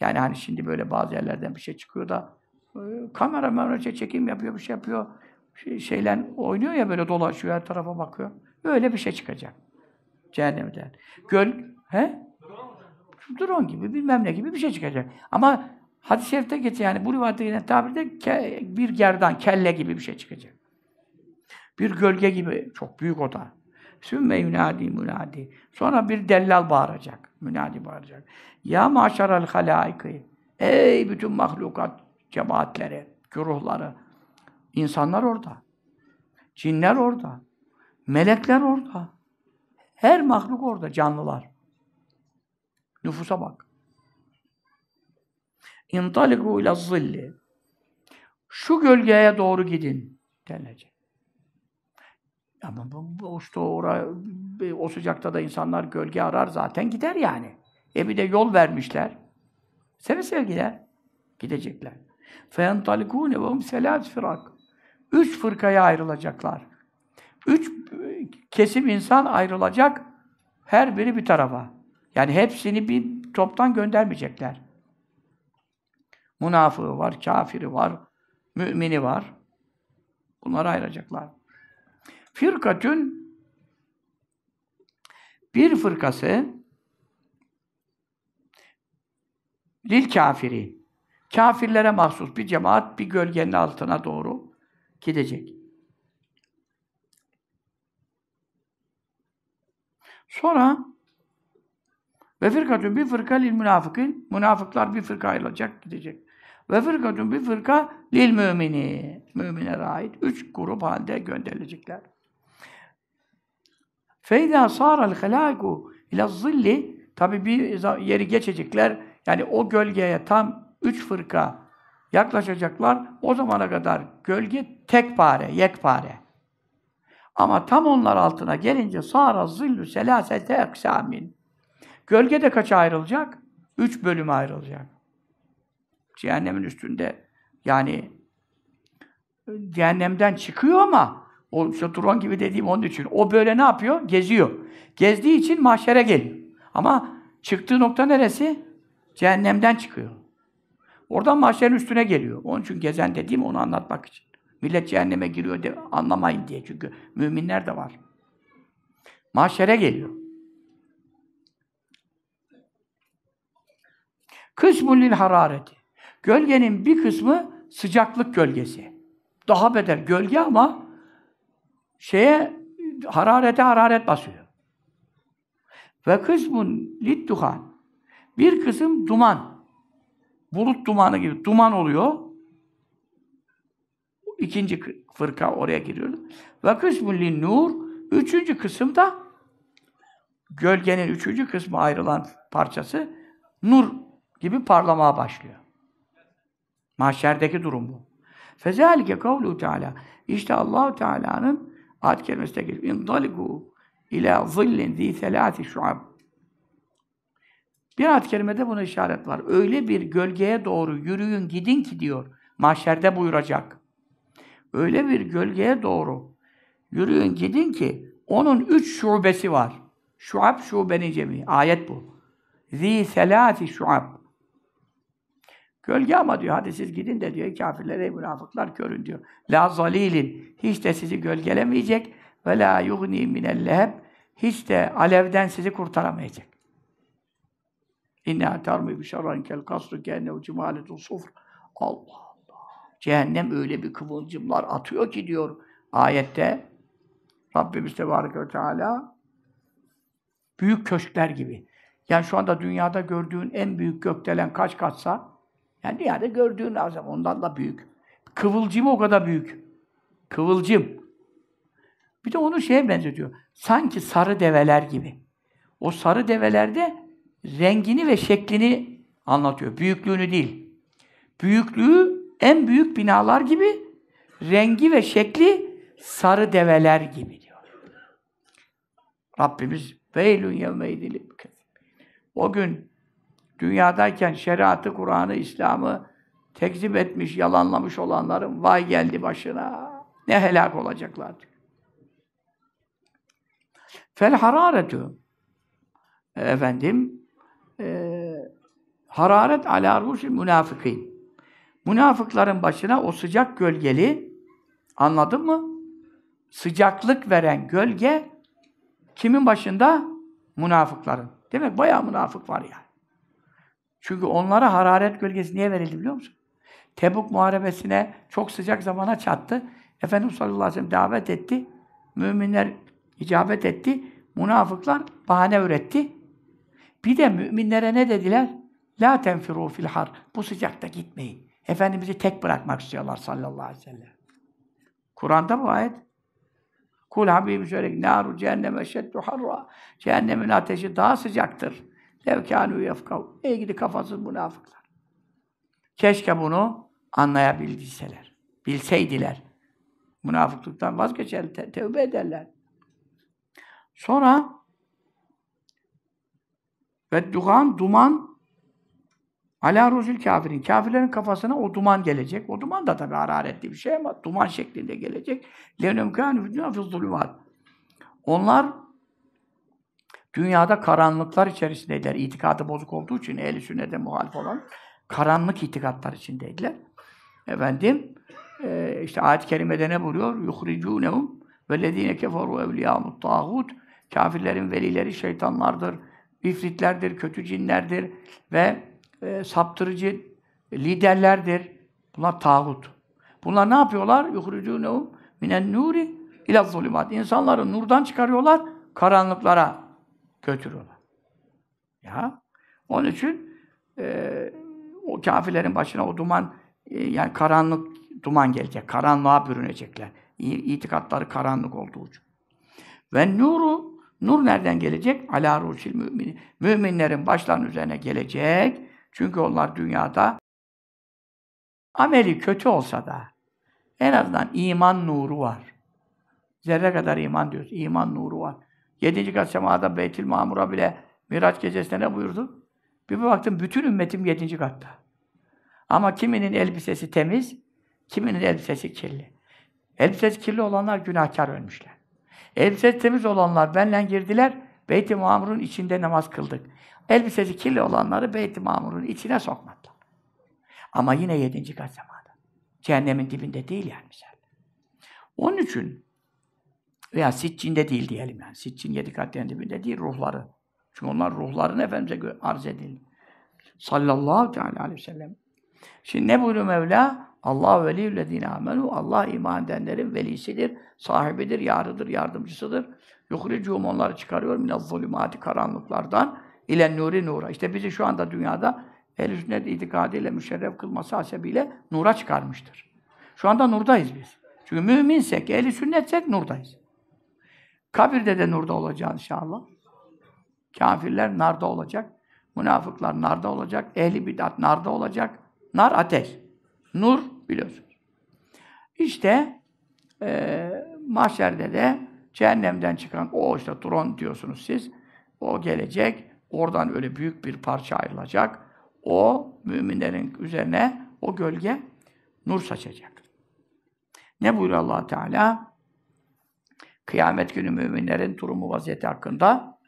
Yani hani şimdi böyle bazı yerlerden bir şey çıkıyor da e, kamera önce çekim yapıyor, bir şey yapıyor. Şey, şeyle oynuyor ya böyle dolaşıyor, her tarafa bakıyor. Öyle bir şey çıkacak. Cehennemden. Göl, he? Drone gibi, bilmem ne gibi bir şey çıkacak. Ama hadis-i şerifte geçen yani bu rivayette yine tabirde ke, bir gerdan, kelle gibi bir şey çıkacak. Bir gölge gibi, çok büyük o da. Sümme yunadi münadi. Sonra bir dellal bağıracak. Münadi bağıracak. Ya maşaral halaiki. Ey bütün mahlukat cemaatleri, güruhları. İnsanlar orada. Cinler orada. Melekler orada. Her mahluk orada, canlılar. Nüfusa bak. İntaliku ile zilli. Şu gölgeye doğru gidin denilecek. Ama bu, bu işte oraya, o sıcakta da insanlar gölge arar zaten gider yani. E bir de yol vermişler. Seve seve gider. Gidecekler. فَيَنْتَلِكُونَ وَهُمْ سَلَاسْ firak. Üç fırkaya ayrılacaklar. Üç kesim insan ayrılacak her biri bir tarafa. Yani hepsini bir toptan göndermeyecekler. Münafığı var, kafiri var, mümini var. Bunları ayıracaklar. Firkatün bir fırkası lil kafiri kafirlere mahsus bir cemaat bir gölgenin altına doğru gidecek. Sonra ve fırkatun bir fırka lil münafıkın münafıklar bir fırka ayrılacak gidecek. Ve fırkatun bir fırka lil mümini mümine ait. Üç grup halde gönderilecekler. Feyda saral halaku ila zilli tabi bir yeri geçecekler. Yani o gölgeye tam üç fırka yaklaşacaklar. O zamana kadar gölge tek pare, yek pare. Ama tam onlar altına gelince sara zillü selasete eksamin. Gölge de kaça ayrılacak? Üç bölüme ayrılacak. Cehennemin üstünde yani cehennemden çıkıyor ama o işte gibi dediğim onun için. O böyle ne yapıyor? Geziyor. Gezdiği için mahşere geliyor. Ama çıktığı nokta neresi? Cehennemden çıkıyor. Oradan mahşerin üstüne geliyor. Onun için gezen dediğim onu anlatmak için. Millet cehenneme giriyor de anlamayın diye çünkü müminler de var. Mahşere geliyor. lil harareti. Gölgenin bir kısmı sıcaklık gölgesi. Daha beter gölge ama şeye hararete hararet basıyor. Ve kısmun lit duhan. Bir kısım duman. Bulut dumanı gibi duman oluyor. İkinci fırka oraya giriyoruz. Ve kısmü nur. Üçüncü kısımda gölgenin üçüncü kısmı ayrılan parçası nur gibi parlamaya başlıyor. Mahşerdeki durum bu. Fezalike kavlu Teala. İşte Allahu Teala'nın ad kelimesine gelip indaliku ila zillin zi selati şuab. Bir ad kelimede buna işaret var. Öyle bir gölgeye doğru yürüyün gidin ki diyor. Mahşerde buyuracak öyle bir gölgeye doğru yürüyün gidin ki onun üç şubesi var. Şuab şubeni cemi. Ayet bu. Zi selati şuab. Gölge ama diyor hadi siz gidin de diyor kafirlere münafıklar körün diyor. La zalilin. Hiç de sizi gölgelemeyecek. Ve la yugni minel leheb. Hiç de alevden sizi kurtaramayacak. İnne atarmi bi şerran kel kasrı kenne cemaletun sufr. Allah. Cehennem öyle bir kıvılcımlar atıyor ki diyor ayette Rabbimiz Tebarek ve Teala büyük köşkler gibi. Yani şu anda dünyada gördüğün en büyük gökdelen kaç katsa yani dünyada gördüğün lazım ondan da büyük. Kıvılcım o kadar büyük. Kıvılcım. Bir de onu şeye benzetiyor. Sanki sarı develer gibi. O sarı develerde rengini ve şeklini anlatıyor. Büyüklüğünü değil. Büyüklüğü en büyük binalar gibi rengi ve şekli sarı develer gibi diyor. Rabbimiz veylün yevmeydil O gün dünyadayken şeriatı, Kur'an'ı, İslam'ı tekzip etmiş, yalanlamış olanların vay geldi başına. Ne helak olacaklar. Fel hararetu efendim e, hararet ala rusul münafıkîn münafıkların başına o sıcak gölgeli anladın mı? Sıcaklık veren gölge kimin başında? Münafıkların. Demek Bayağı münafık var ya. Çünkü onlara hararet gölgesi niye verildi biliyor musun? Tebuk Muharebesi'ne çok sıcak zamana çattı. Efendimiz sallallahu aleyhi ve sellem davet etti. Müminler icabet etti. Münafıklar bahane üretti. Bir de müminlere ne dediler? La tenfiru fil har. Bu sıcakta gitmeyin. Efendimiz'i tek bırakmak istiyorlar sallallahu aleyhi ve sellem. Kur'an'da bu ayet. Kul Habibim söyle ki nâru cehenneme şeddu harra. Cehennemin ateşi daha sıcaktır. Levkânû yefkav. Ey gidi kafasız münafıklar. Keşke bunu anlayabildiseler. Bilseydiler. Münafıklıktan vazgeçer, te- tevbe ederler. Sonra ve dugan, duman Ala ruzül kafirin. Kafirlerin kafasına o duman gelecek. O duman da tabii hararetli bir şey ama duman şeklinde gelecek. Lenum kânü zulümat. Onlar dünyada karanlıklar içerisindeydiler. İtikadı bozuk olduğu için ehli sünnete muhalif olan karanlık itikatlar içindeydiler. Efendim e, işte ayet-i kerimede ne buyuruyor? Yuhricûnehum vellezîne keferû evliyâmut tağut. Kafirlerin velileri şeytanlardır, ifritlerdir, kötü cinlerdir ve e, saptırıcı liderlerdir. Bunlar tağut. Bunlar ne yapıyorlar? Yuhrucunehum minen nuri ila zulümat. İnsanları nurdan çıkarıyorlar, karanlıklara götürüyorlar. Ya. Onun için e, o kafirlerin başına o duman e, yani karanlık duman gelecek. Karanlığa bürünecekler. İtikatları karanlık olduğu için. Ve nuru Nur nereden gelecek? Ala rusil müminin. Müminlerin başlarının üzerine gelecek. Çünkü onlar dünyada ameli kötü olsa da en azından iman nuru var. Zerre kadar iman diyoruz. İman nuru var. Yedinci kat semada Beytül Mamur'a bile Miraç gecesinde ne buyurdu? Bir baktım bütün ümmetim yedinci katta. Ama kiminin elbisesi temiz, kiminin elbisesi kirli. Elbisesi kirli olanlar günahkar ölmüşler. Elbisesi temiz olanlar benle girdiler, Beyt-i Mamur'un içinde namaz kıldık. Elbisesi kirli olanları Beyt-i Mamur'un içine sokmadılar. Ama yine yedinci kat semada. Cehennemin dibinde değil yani misal. Onun için veya Sitçin'de değil diyelim yani. Sitçin yedi katlerin dibinde değil ruhları. Çünkü onlar ruhların Efendimiz'e arz edildi. Sallallahu aleyhi ve sellem. Şimdi ne buyuruyor Mevla? Allah veliyüllezine amenu. Allah iman edenlerin velisidir, sahibidir, yarıdır, yardımcısıdır. Yuhricuhum onları çıkarıyor minel zulümati karanlıklardan İlen nuri nura. İşte bizi şu anda dünyada ehl sünnet itikadiyle müşerref kılması hasebiyle nura çıkarmıştır. Şu anda nurdayız biz. Çünkü müminsek, ehl sünnetsek nurdayız. Kabirde de nurda olacağız inşallah. Kafirler narda olacak. Münafıklar narda olacak. Ehli bidat narda olacak. Nar ateş. Nur biliyorsunuz. İşte e, mahşerde de cehennemden çıkan o işte tron diyorsunuz siz. O gelecek. Oradan öyle büyük bir parça ayrılacak. O müminlerin üzerine o gölge nur saçacak. Ne buyuruyor allah Teala? Kıyamet günü müminlerin durumu vaziyeti hakkında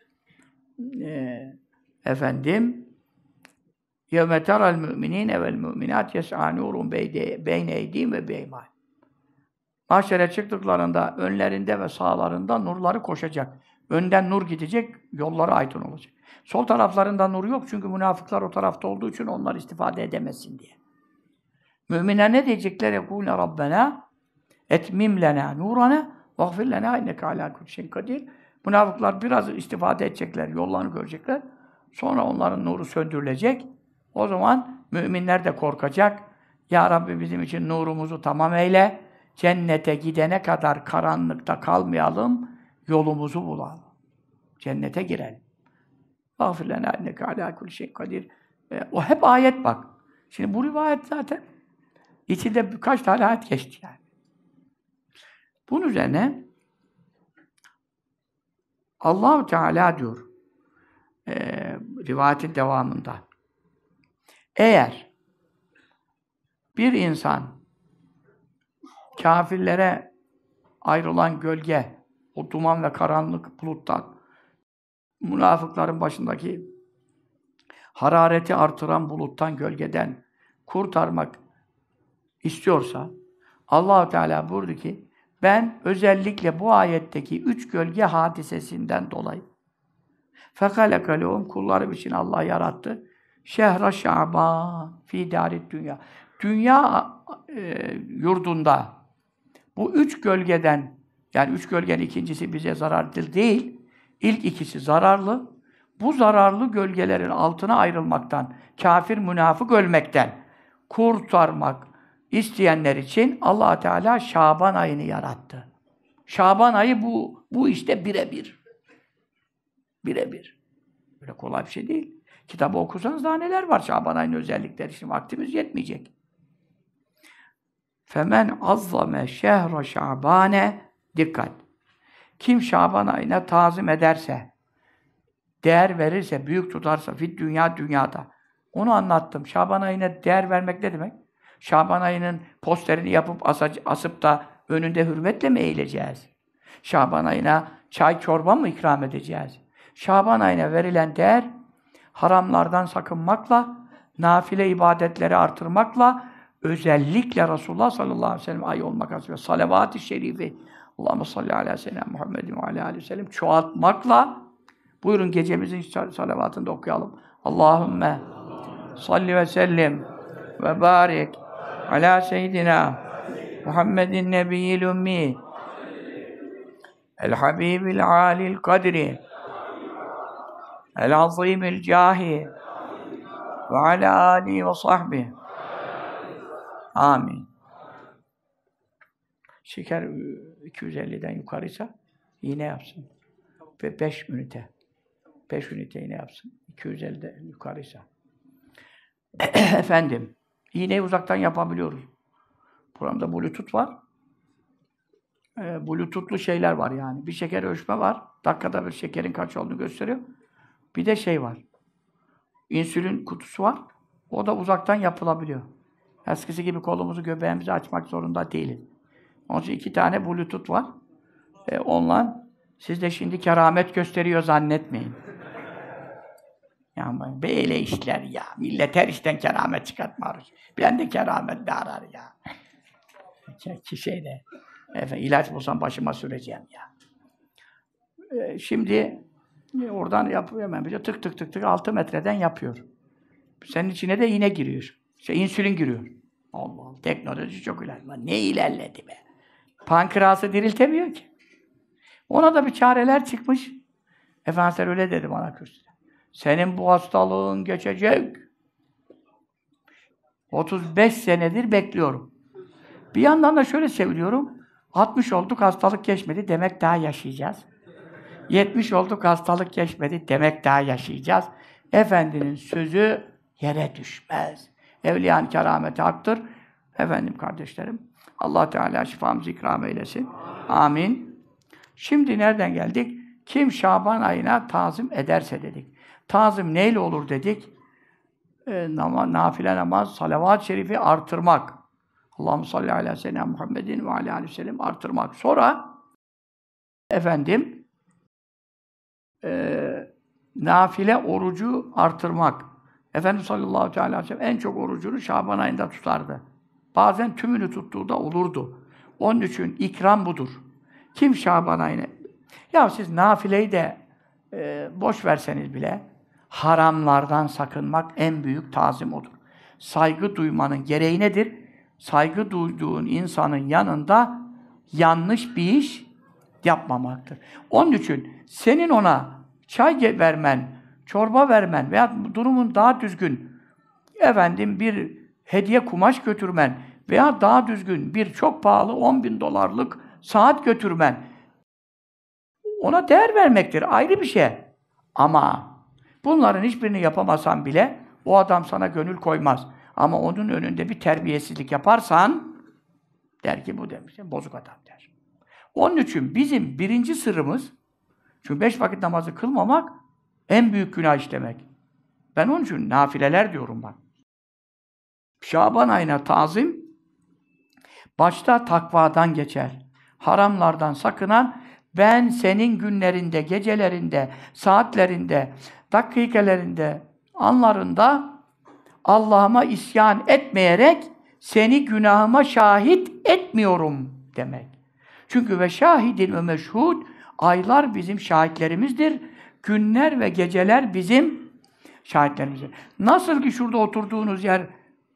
e, efendim يَوْمَ تَرَ الْمُؤْمِنِينَ وَالْمُؤْمِنَاتِ يَسْعَى نُورٌ بَيْنَ اَيْدِيمْ ve بَيْمَانِ Mahşere çıktıklarında önlerinde ve sağlarında nurları koşacak. Önden nur gidecek, yolları aydın olacak. Sol taraflarında nur yok çünkü münafıklar o tarafta olduğu için onlar istifade edemesin diye. Müminler ne diyecekler? Yekûne Rabbena etmim lena nurana vagfir lena inneke alâ kulli kadir. Münafıklar biraz istifade edecekler, yollarını görecekler. Sonra onların nuru söndürülecek. O zaman müminler de korkacak. Ya Rabbi bizim için nurumuzu tamam eyle. Cennete gidene kadar karanlıkta kalmayalım yolumuzu bulalım, cennete girelim. Gafir lena enneke ala kulli şey kadir. E, o hep ayet bak. Şimdi bu rivayet zaten içinde birkaç tane ayet geçti yani. Bunun üzerine allah Teala diyor e, rivayetin devamında eğer bir insan kafirlere ayrılan gölge o duman ve karanlık buluttan münafıkların başındaki harareti artıran buluttan, gölgeden kurtarmak istiyorsa allah Teala buyurdu ki ben özellikle bu ayetteki üç gölge hadisesinden dolayı fekalekalehum kullarım için Allah yarattı. Şehra Şaban fi darit dünya. Dünya e, yurdunda bu üç gölgeden yani üç gölgenin ikincisi bize zararlı değil. İlk ikisi zararlı. Bu zararlı gölgelerin altına ayrılmaktan, kafir münafık ölmekten kurtarmak isteyenler için allah Teala Şaban ayını yarattı. Şaban ayı bu, bu işte birebir. Birebir. Böyle kolay bir şey değil. Kitabı okusanız daha neler var Şaban ayının özellikleri. Şimdi vaktimiz yetmeyecek. Femen azzame şehre şabane Dikkat! Kim Şaban ayına tazim ederse, değer verirse, büyük tutarsa fit dünya dünyada. Onu anlattım. Şaban ayına değer vermek ne demek? Şaban ayının posterini yapıp asacı, asıp da önünde hürmetle mi eğileceğiz? Şaban ayına çay çorba mı ikram edeceğiz? Şaban ayına verilen değer haramlardan sakınmakla, nafile ibadetleri artırmakla, özellikle Resulullah sallallahu aleyhi ve sellem ay olmak ve salavat-ı şerifi Allahümme salli ala seyyidina Muhammedin ve ala aleyhi ve sellem çoğaltmakla buyurun gecemizin salavatında okuyalım. Allahümme salli ve sellim ve barik ala seyyidina Muhammedin nebiyyil ümmi el habibil alil kadri el azimil cahi ve ala alihi ve sahbihi amin şeker 250'den yukarıysa iğne yapsın. Ve 5 ünite. 5 ünite iğne yapsın. 250'den yukarıysa. Efendim, iğneyi uzaktan yapabiliyoruz. Programda bluetooth var. E, bluetoothlu şeyler var yani. Bir şeker ölçme var. Dakikada bir şekerin kaç olduğunu gösteriyor. Bir de şey var. İnsülin kutusu var. O da uzaktan yapılabiliyor. Eskisi gibi kolumuzu göbeğimizi açmak zorunda değiliz. Onun için iki tane bluetooth var. E, onunla siz de şimdi keramet gösteriyor zannetmeyin. Yani böyle işler ya. Millet her işten keramet çıkartmaz. Ben de keramet de arar ya. Ki şeyde. Efendim, ilaç bulsam başıma süreceğim ya. E, şimdi oradan yapıyor hemen. Bir tık tık tık tık altı metreden yapıyor. Senin içine de iğne giriyor. Şey insülin giriyor. Allah Allah. Teknoloji çok ilerledi. Ne ilerledi be. Pankreası diriltemiyor ki. Ona da bir çareler çıkmış. Efendim öyle dedi bana kürsüde. Senin bu hastalığın geçecek. 35 senedir bekliyorum. Bir yandan da şöyle seviyorum. 60 olduk hastalık geçmedi demek daha yaşayacağız. 70 olduk hastalık geçmedi demek daha yaşayacağız. Efendinin sözü yere düşmez. Evliyan kerameti haktır. Efendim kardeşlerim, Allah Teala şifamızı ikram eylesin. Amin. Şimdi nereden geldik? Kim Şaban ayına tazim ederse dedik. Tazim neyle olur dedik? E, nama, nafile namaz, salavat-ı şerifi artırmak. Allahu salli ala seyyidina Muhammedin ve ala aleyhi ve sellem artırmak. Sonra efendim e, nafile orucu artırmak. Efendim sallallahu aleyhi ve sellem en çok orucunu Şaban ayında tutardı. Bazen tümünü tuttuğu da olurdu. Onun için ikram budur. Kim Şaban ayını... Ya siz nafileyi de e, boş verseniz bile haramlardan sakınmak en büyük tazim odur. Saygı duymanın gereği nedir? Saygı duyduğun insanın yanında yanlış bir iş yapmamaktır. Onun için senin ona çay vermen, çorba vermen veya durumun daha düzgün efendim bir hediye kumaş götürmen veya daha düzgün bir çok pahalı 10 bin dolarlık saat götürmen ona değer vermektir. Ayrı bir şey. Ama bunların hiçbirini yapamasan bile o adam sana gönül koymaz. Ama onun önünde bir terbiyesizlik yaparsan der ki bu demiş. Bozuk adam der. Onun için bizim birinci sırrımız çünkü beş vakit namazı kılmamak en büyük günah işlemek. Ben onun için nafileler diyorum bak. Şaban ayına tazim başta takvadan geçer. Haramlardan sakınan ben senin günlerinde, gecelerinde, saatlerinde, dakikelerinde, anlarında Allah'ıma isyan etmeyerek seni günahıma şahit etmiyorum demek. Çünkü ve şahidin ve meşhud aylar bizim şahitlerimizdir. Günler ve geceler bizim şahitlerimizdir. Nasıl ki şurada oturduğunuz yer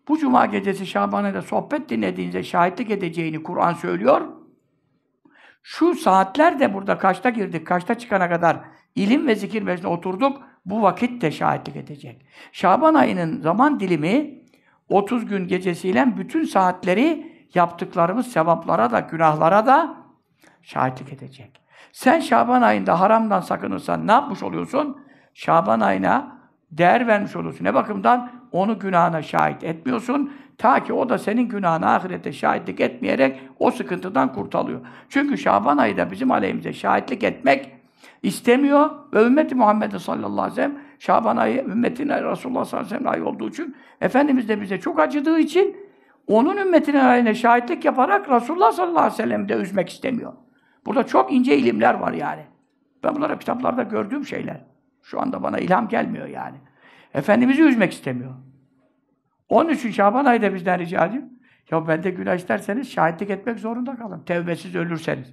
bu cuma gecesi Şaban'da sohbet dinlediğinize şahitlik edeceğini Kur'an söylüyor. Şu saatler de burada kaçta girdik, kaçta çıkana kadar ilim ve zikir meclisine oturduk. Bu vakit de şahitlik edecek. Şaban ayının zaman dilimi 30 gün gecesiyle bütün saatleri yaptıklarımız sevaplara da günahlara da şahitlik edecek. Sen Şaban ayında haramdan sakınırsan ne yapmış oluyorsun? Şaban ayına değer vermiş oluyorsun. Ne bakımdan? onu günahına şahit etmiyorsun. Ta ki o da senin günahına ahirette şahitlik etmeyerek o sıkıntıdan kurtalıyor. Çünkü Şaban ayı da bizim aleyhimize şahitlik etmek istemiyor ve ümmeti Muhammed sallallahu aleyhi ve sellem Şaban ayı ümmetine Resulullah sallallahu aleyhi ve sellem ayı olduğu için Efendimiz de bize çok acıdığı için onun ümmetine ayına şahitlik yaparak Resulullah sallallahu aleyhi ve sellem'i de üzmek istemiyor. Burada çok ince ilimler var yani. Ben bunları kitaplarda gördüğüm şeyler. Şu anda bana ilham gelmiyor yani. Efendimiz'i üzmek istemiyor. Onun için Şaban ayda bizden rica edeyim. Ya bende günah isterseniz şahitlik etmek zorunda kalın. Tevbesiz ölürseniz.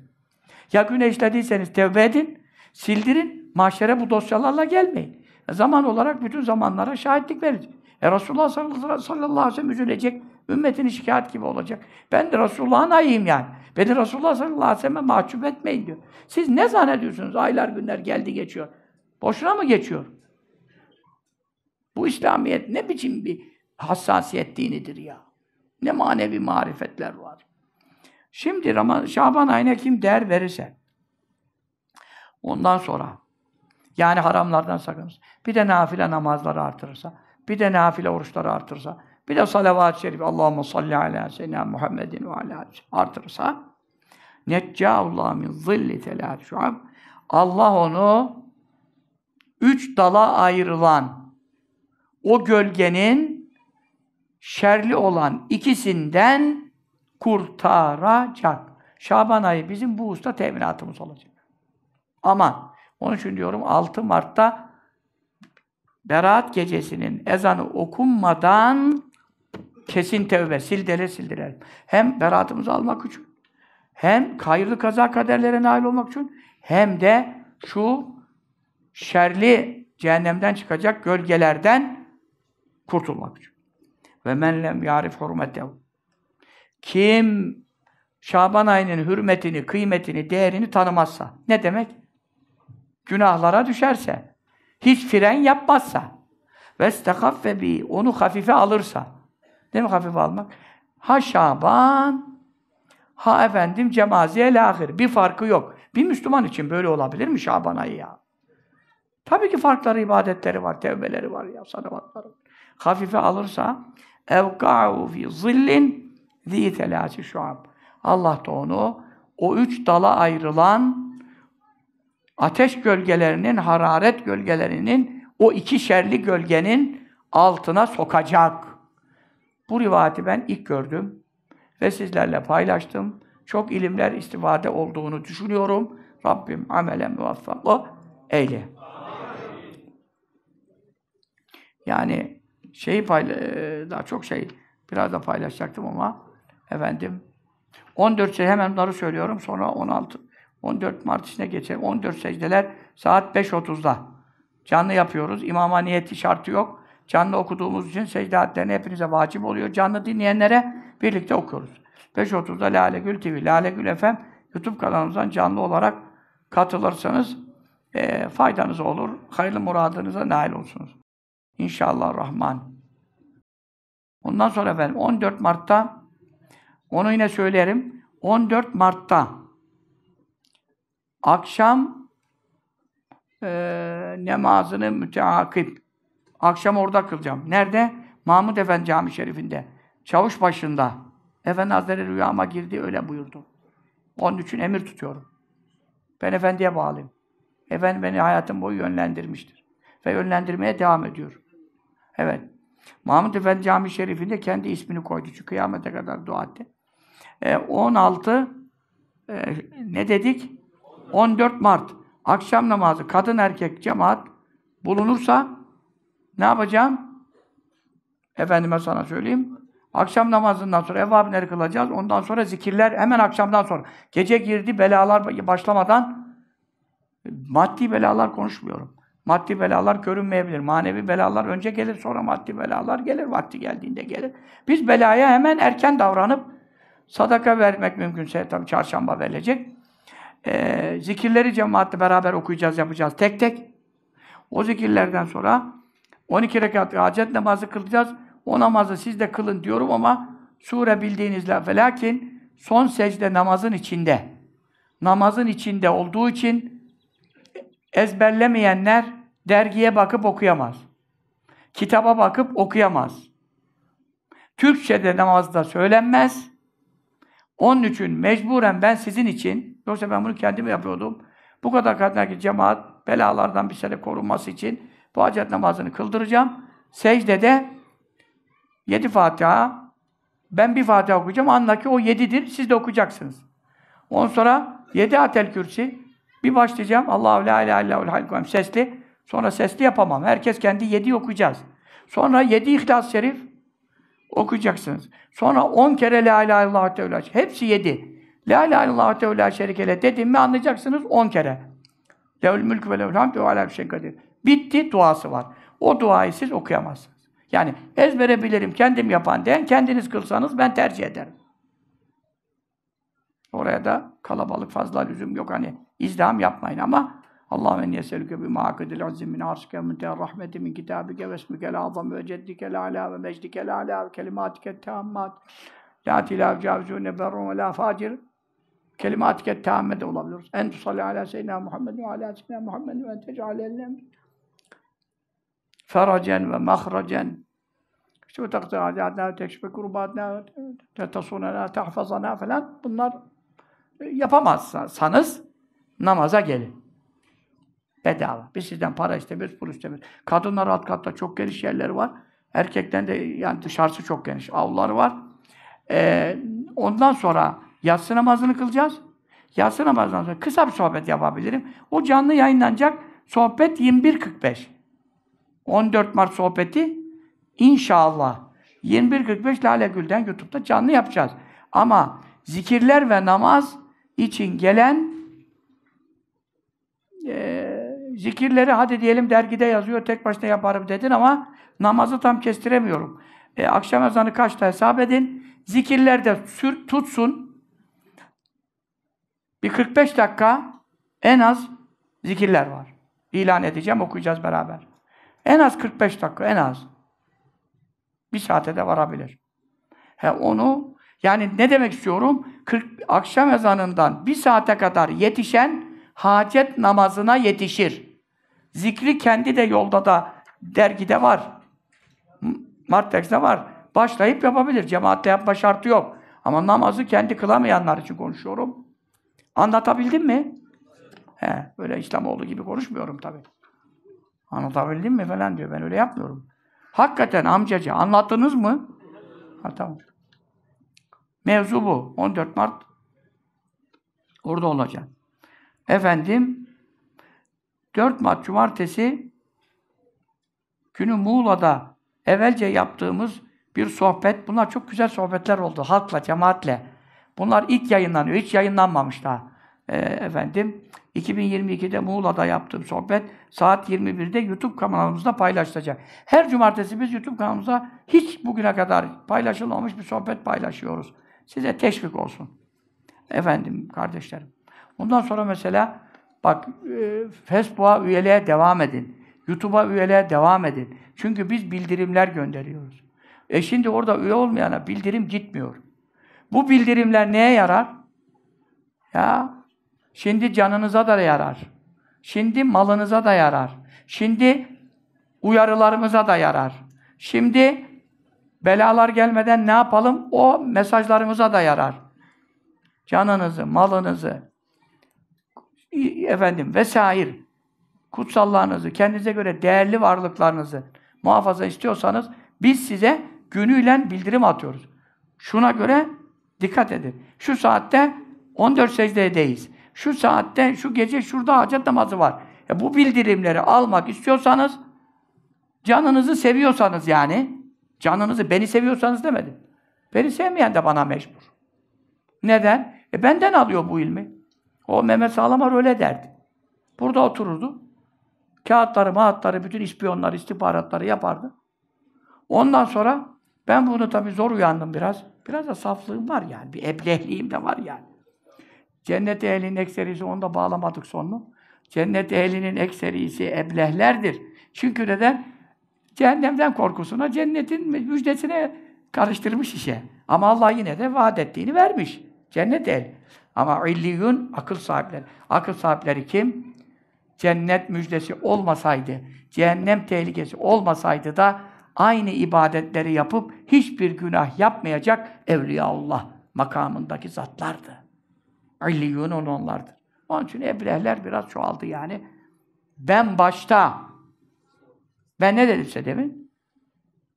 Ya günah işlediyseniz tevbe edin, sildirin, mahşere bu dosyalarla gelmeyin. E, zaman olarak bütün zamanlara şahitlik verin. E Resulullah sallallahu aleyhi ve sellem üzülecek, ümmetini şikayet gibi olacak. Ben de Resulullah'ın ayıyım yani. Beni Resulullah sallallahu aleyhi ve sellem'e mahcup etmeyin diyor. Siz ne zannediyorsunuz? Aylar günler geldi geçiyor. Boşuna mı geçiyor? Bu İslamiyet ne biçim bir hassasiyet dinidir ya. Ne manevi marifetler var. Şimdi ramaz, Şaban ayına kim değer verirse ondan sonra yani haramlardan sakınırsa, bir de nafile namazları artırırsa, bir de nafile oruçları artırırsa, bir de salavat-ı şerif Allahumme salli ala seyyidina Muhammedin ve ala artırırsa Neccaullah min zilli telâ Allah onu üç dala ayrılan o gölgenin şerli olan ikisinden kurtaracak. Şaban ayı bizim bu usta teminatımız olacak. Aman. Onun için diyorum 6 Mart'ta Berat gecesinin ezanı okunmadan kesin tevbe, sildire sildirelim. Hem beratımızı almak için, hem hayırlı kaza kaderlere nail olmak için, hem de şu şerli cehennemden çıkacak gölgelerden kurtulmak için. Ve men lem yarif hurmetehu. Kim Şaban ayının hürmetini, kıymetini, değerini tanımazsa. Ne demek? Günahlara düşerse, hiç fren yapmazsa ve istekaffe bi onu hafife alırsa. Değil mi hafife almak? Ha Şaban, ha efendim cemaziye lahir. Bir farkı yok. Bir Müslüman için böyle olabilir mi Şaban ayı ya? Tabii ki farkları, ibadetleri var, tevbeleri var ya, sadakatları var hafife alırsa evka'u fi zillin zi telâsi şuab. Allah da onu o üç dala ayrılan ateş gölgelerinin, hararet gölgelerinin o iki şerli gölgenin altına sokacak. Bu rivayeti ben ilk gördüm ve sizlerle paylaştım. Çok ilimler istifade olduğunu düşünüyorum. Rabbim amele muvaffak o eyle. Yani şeyi payla e, daha çok şey biraz da paylaşacaktım ama efendim 14 şey hemen bunları söylüyorum sonra 16 14 Mart içine geçelim. 14 secdeler saat 5.30'da canlı yapıyoruz. İmama niyeti şartı yok. Canlı okuduğumuz için secde adlarına hepinize vacip oluyor. Canlı dinleyenlere birlikte okuyoruz. 5.30'da Lale Gül TV, Lale Gül FM YouTube kanalımızdan canlı olarak katılırsanız e, faydanız olur. Hayırlı muradınıza nail olsunuz. İnşallah Rahman. Ondan sonra efendim 14 Mart'ta onu yine söylerim. 14 Mart'ta akşam e, namazını müteakip akşam orada kılacağım. Nerede? Mahmud Efendi Cami Şerifinde. Çavuş başında. Efendi Hazretleri rüyama girdi öyle buyurdu. Onun için emir tutuyorum. Ben efendiye bağlıyım. Efendim beni hayatım boyu yönlendirmiştir. Ve yönlendirmeye devam ediyor. Evet. Mahmud Efendi Cami Şerifi'nde kendi ismini koydu. Çünkü kıyamete kadar dua etti. E, 16 e, ne dedik? 14 Mart. Akşam namazı kadın erkek cemaat bulunursa ne yapacağım? Efendime sana söyleyeyim. Akşam namazından sonra evvabinleri kılacağız. Ondan sonra zikirler hemen akşamdan sonra. Gece girdi belalar başlamadan maddi belalar konuşmuyorum. Maddi belalar görünmeyebilir. Manevi belalar önce gelir, sonra maddi belalar gelir, vakti geldiğinde gelir. Biz belaya hemen erken davranıp sadaka vermek mümkünse, tabii çarşamba verilecek. Ee, zikirleri cemaatle beraber okuyacağız, yapacağız tek tek. O zikirlerden sonra 12 rekat hacet namazı kılacağız. O namazı siz de kılın diyorum ama sure bildiğinizle velakin son secde namazın içinde. Namazın içinde olduğu için ezberlemeyenler dergiye bakıp okuyamaz. Kitaba bakıp okuyamaz. Türkçe'de namazda söylenmez. Onun için mecburen ben sizin için, yoksa ben bunu kendim yapıyordum. Bu kadar ki cemaat belalardan bir sene korunması için bu hacet namazını kıldıracağım. Secdede yedi Fatiha, ben bir Fatiha okuyacağım. Anla ki o yedidir, siz de okuyacaksınız. Ondan sonra yedi atel kürsi, bir başlayacağım. Allahu la ilahe illahul halikul sesli. Sonra sesli yapamam. Herkes kendi yedi okuyacağız. Sonra yedi İhlas-ı Şerif okuyacaksınız. Sonra on kere La ilahe illallah teala. Hepsi yedi. La ilahe illallah teala şerikele dedim mi anlayacaksınız on kere. Leul mülk ve leul hamd ve Bitti duası var. O duayı siz okuyamazsınız. Yani ezbere bilirim kendim yapan diyen kendiniz kılsanız ben tercih ederim. Oraya da kalabalık fazla lüzum yok hani izdiham yapmayın ama Allahümme en yeselüke bi mâkıdil azim min arşike min teher rahmeti min kitabike ve esmike azam ve ceddike ala ve mecdike ala ve kelimatike teammat la tilav cavzûne berrûn ve la facir kelimatike teamme de olabiliriz. En tusalli ala seyyidina Muhammed ve ala seyyidina Muhammed ve tec'al ellem feracen ve mahracen işte o takdir acadına, tekşife kurbatına, tetasuna, tahfazana falan bunlar e, yapamazsanız namaza gelin. Bedava. Biz sizden para istemiyoruz, pul istemiyoruz. Kadınlar alt katta çok geniş yerleri var. Erkekten de yani dışarısı çok geniş. Avluları var. Ee, ondan sonra yatsı namazını kılacağız. Yatsı namazından sonra kısa bir sohbet yapabilirim. O canlı yayınlanacak sohbet 21.45. 14 Mart sohbeti inşallah 21.45 Lale Gül'den YouTube'da canlı yapacağız. Ama zikirler ve namaz için gelen e, zikirleri hadi diyelim dergide yazıyor, tek başına yaparım dedin ama namazı tam kestiremiyorum. E, akşam ezanı kaçta hesap edin. Zikirler de sür, tutsun. Bir 45 dakika en az zikirler var. İlan edeceğim, okuyacağız beraber. En az 45 dakika, en az. Bir saate de varabilir. He, onu yani ne demek istiyorum? 40, akşam ezanından bir saate kadar yetişen hacet namazına yetişir. Zikri kendi de yolda da dergide var. Mart dergisinde var. Başlayıp yapabilir. Cemaatle yapma şartı yok. Ama namazı kendi kılamayanlar için konuşuyorum. Anlatabildim mi? He, böyle İslamoğlu gibi konuşmuyorum tabi. Anlatabildim mi falan diyor. Ben öyle yapmıyorum. Hakikaten amcacı anlattınız mı? Ha tamam. Mevzu bu. 14 Mart orada olacak. Efendim 4 Mart Cumartesi günü Muğla'da evvelce yaptığımız bir sohbet. Bunlar çok güzel sohbetler oldu halkla, cemaatle. Bunlar ilk yayınlanıyor. Hiç yayınlanmamış daha. E, efendim 2022'de Muğla'da yaptığım sohbet saat 21'de YouTube kanalımızda paylaşılacak. Her cumartesi biz YouTube kanalımıza hiç bugüne kadar paylaşılmamış bir sohbet paylaşıyoruz. Size teşvik olsun. Efendim kardeşlerim. Bundan sonra mesela Bak e, Facebook'a üyeliğe devam edin. YouTube'a üyeliğe devam edin. Çünkü biz bildirimler gönderiyoruz. E şimdi orada üye olmayana bildirim gitmiyor. Bu bildirimler neye yarar? Ya şimdi canınıza da yarar. Şimdi malınıza da yarar. Şimdi uyarılarımıza da yarar. Şimdi belalar gelmeden ne yapalım? O mesajlarımıza da yarar. Canınızı, malınızı, efendim vesair kutsallarınızı, kendinize göre değerli varlıklarınızı muhafaza istiyorsanız biz size günüyle bildirim atıyoruz. Şuna göre dikkat edin. Şu saatte 14 secdedeyiz. Şu saatte, şu gece şurada hacet namazı var. E bu bildirimleri almak istiyorsanız, canınızı seviyorsanız yani, canınızı beni seviyorsanız demedim. Beni sevmeyen de bana mecbur. Neden? E benden alıyor bu ilmi. O Mehmet Sağlamar öyle derdi. Burada otururdu. Kağıtları, mağıtları, bütün ispiyonları, istihbaratları yapardı. Ondan sonra ben bunu tabii zor uyandım biraz. Biraz da saflığım var yani. Bir eblehliğim de var yani. Cennet ehlinin ekserisi, onu da bağlamadık sonunu. Cennet ehlinin ekserisi eblehlerdir. Çünkü neden? Cehennemden korkusuna, cennetin müjdesine karıştırmış işe. Ama Allah yine de vaat ettiğini vermiş. Cennet el. Ama illiyun akıl sahipleri. Akıl sahipleri kim? Cennet müjdesi olmasaydı, cehennem tehlikesi olmasaydı da aynı ibadetleri yapıp hiçbir günah yapmayacak Evliyaullah makamındaki zatlardı. İlliyun onlardır. Onun için ebrehler biraz çoğaldı yani. Ben başta ben ne dedimse demin?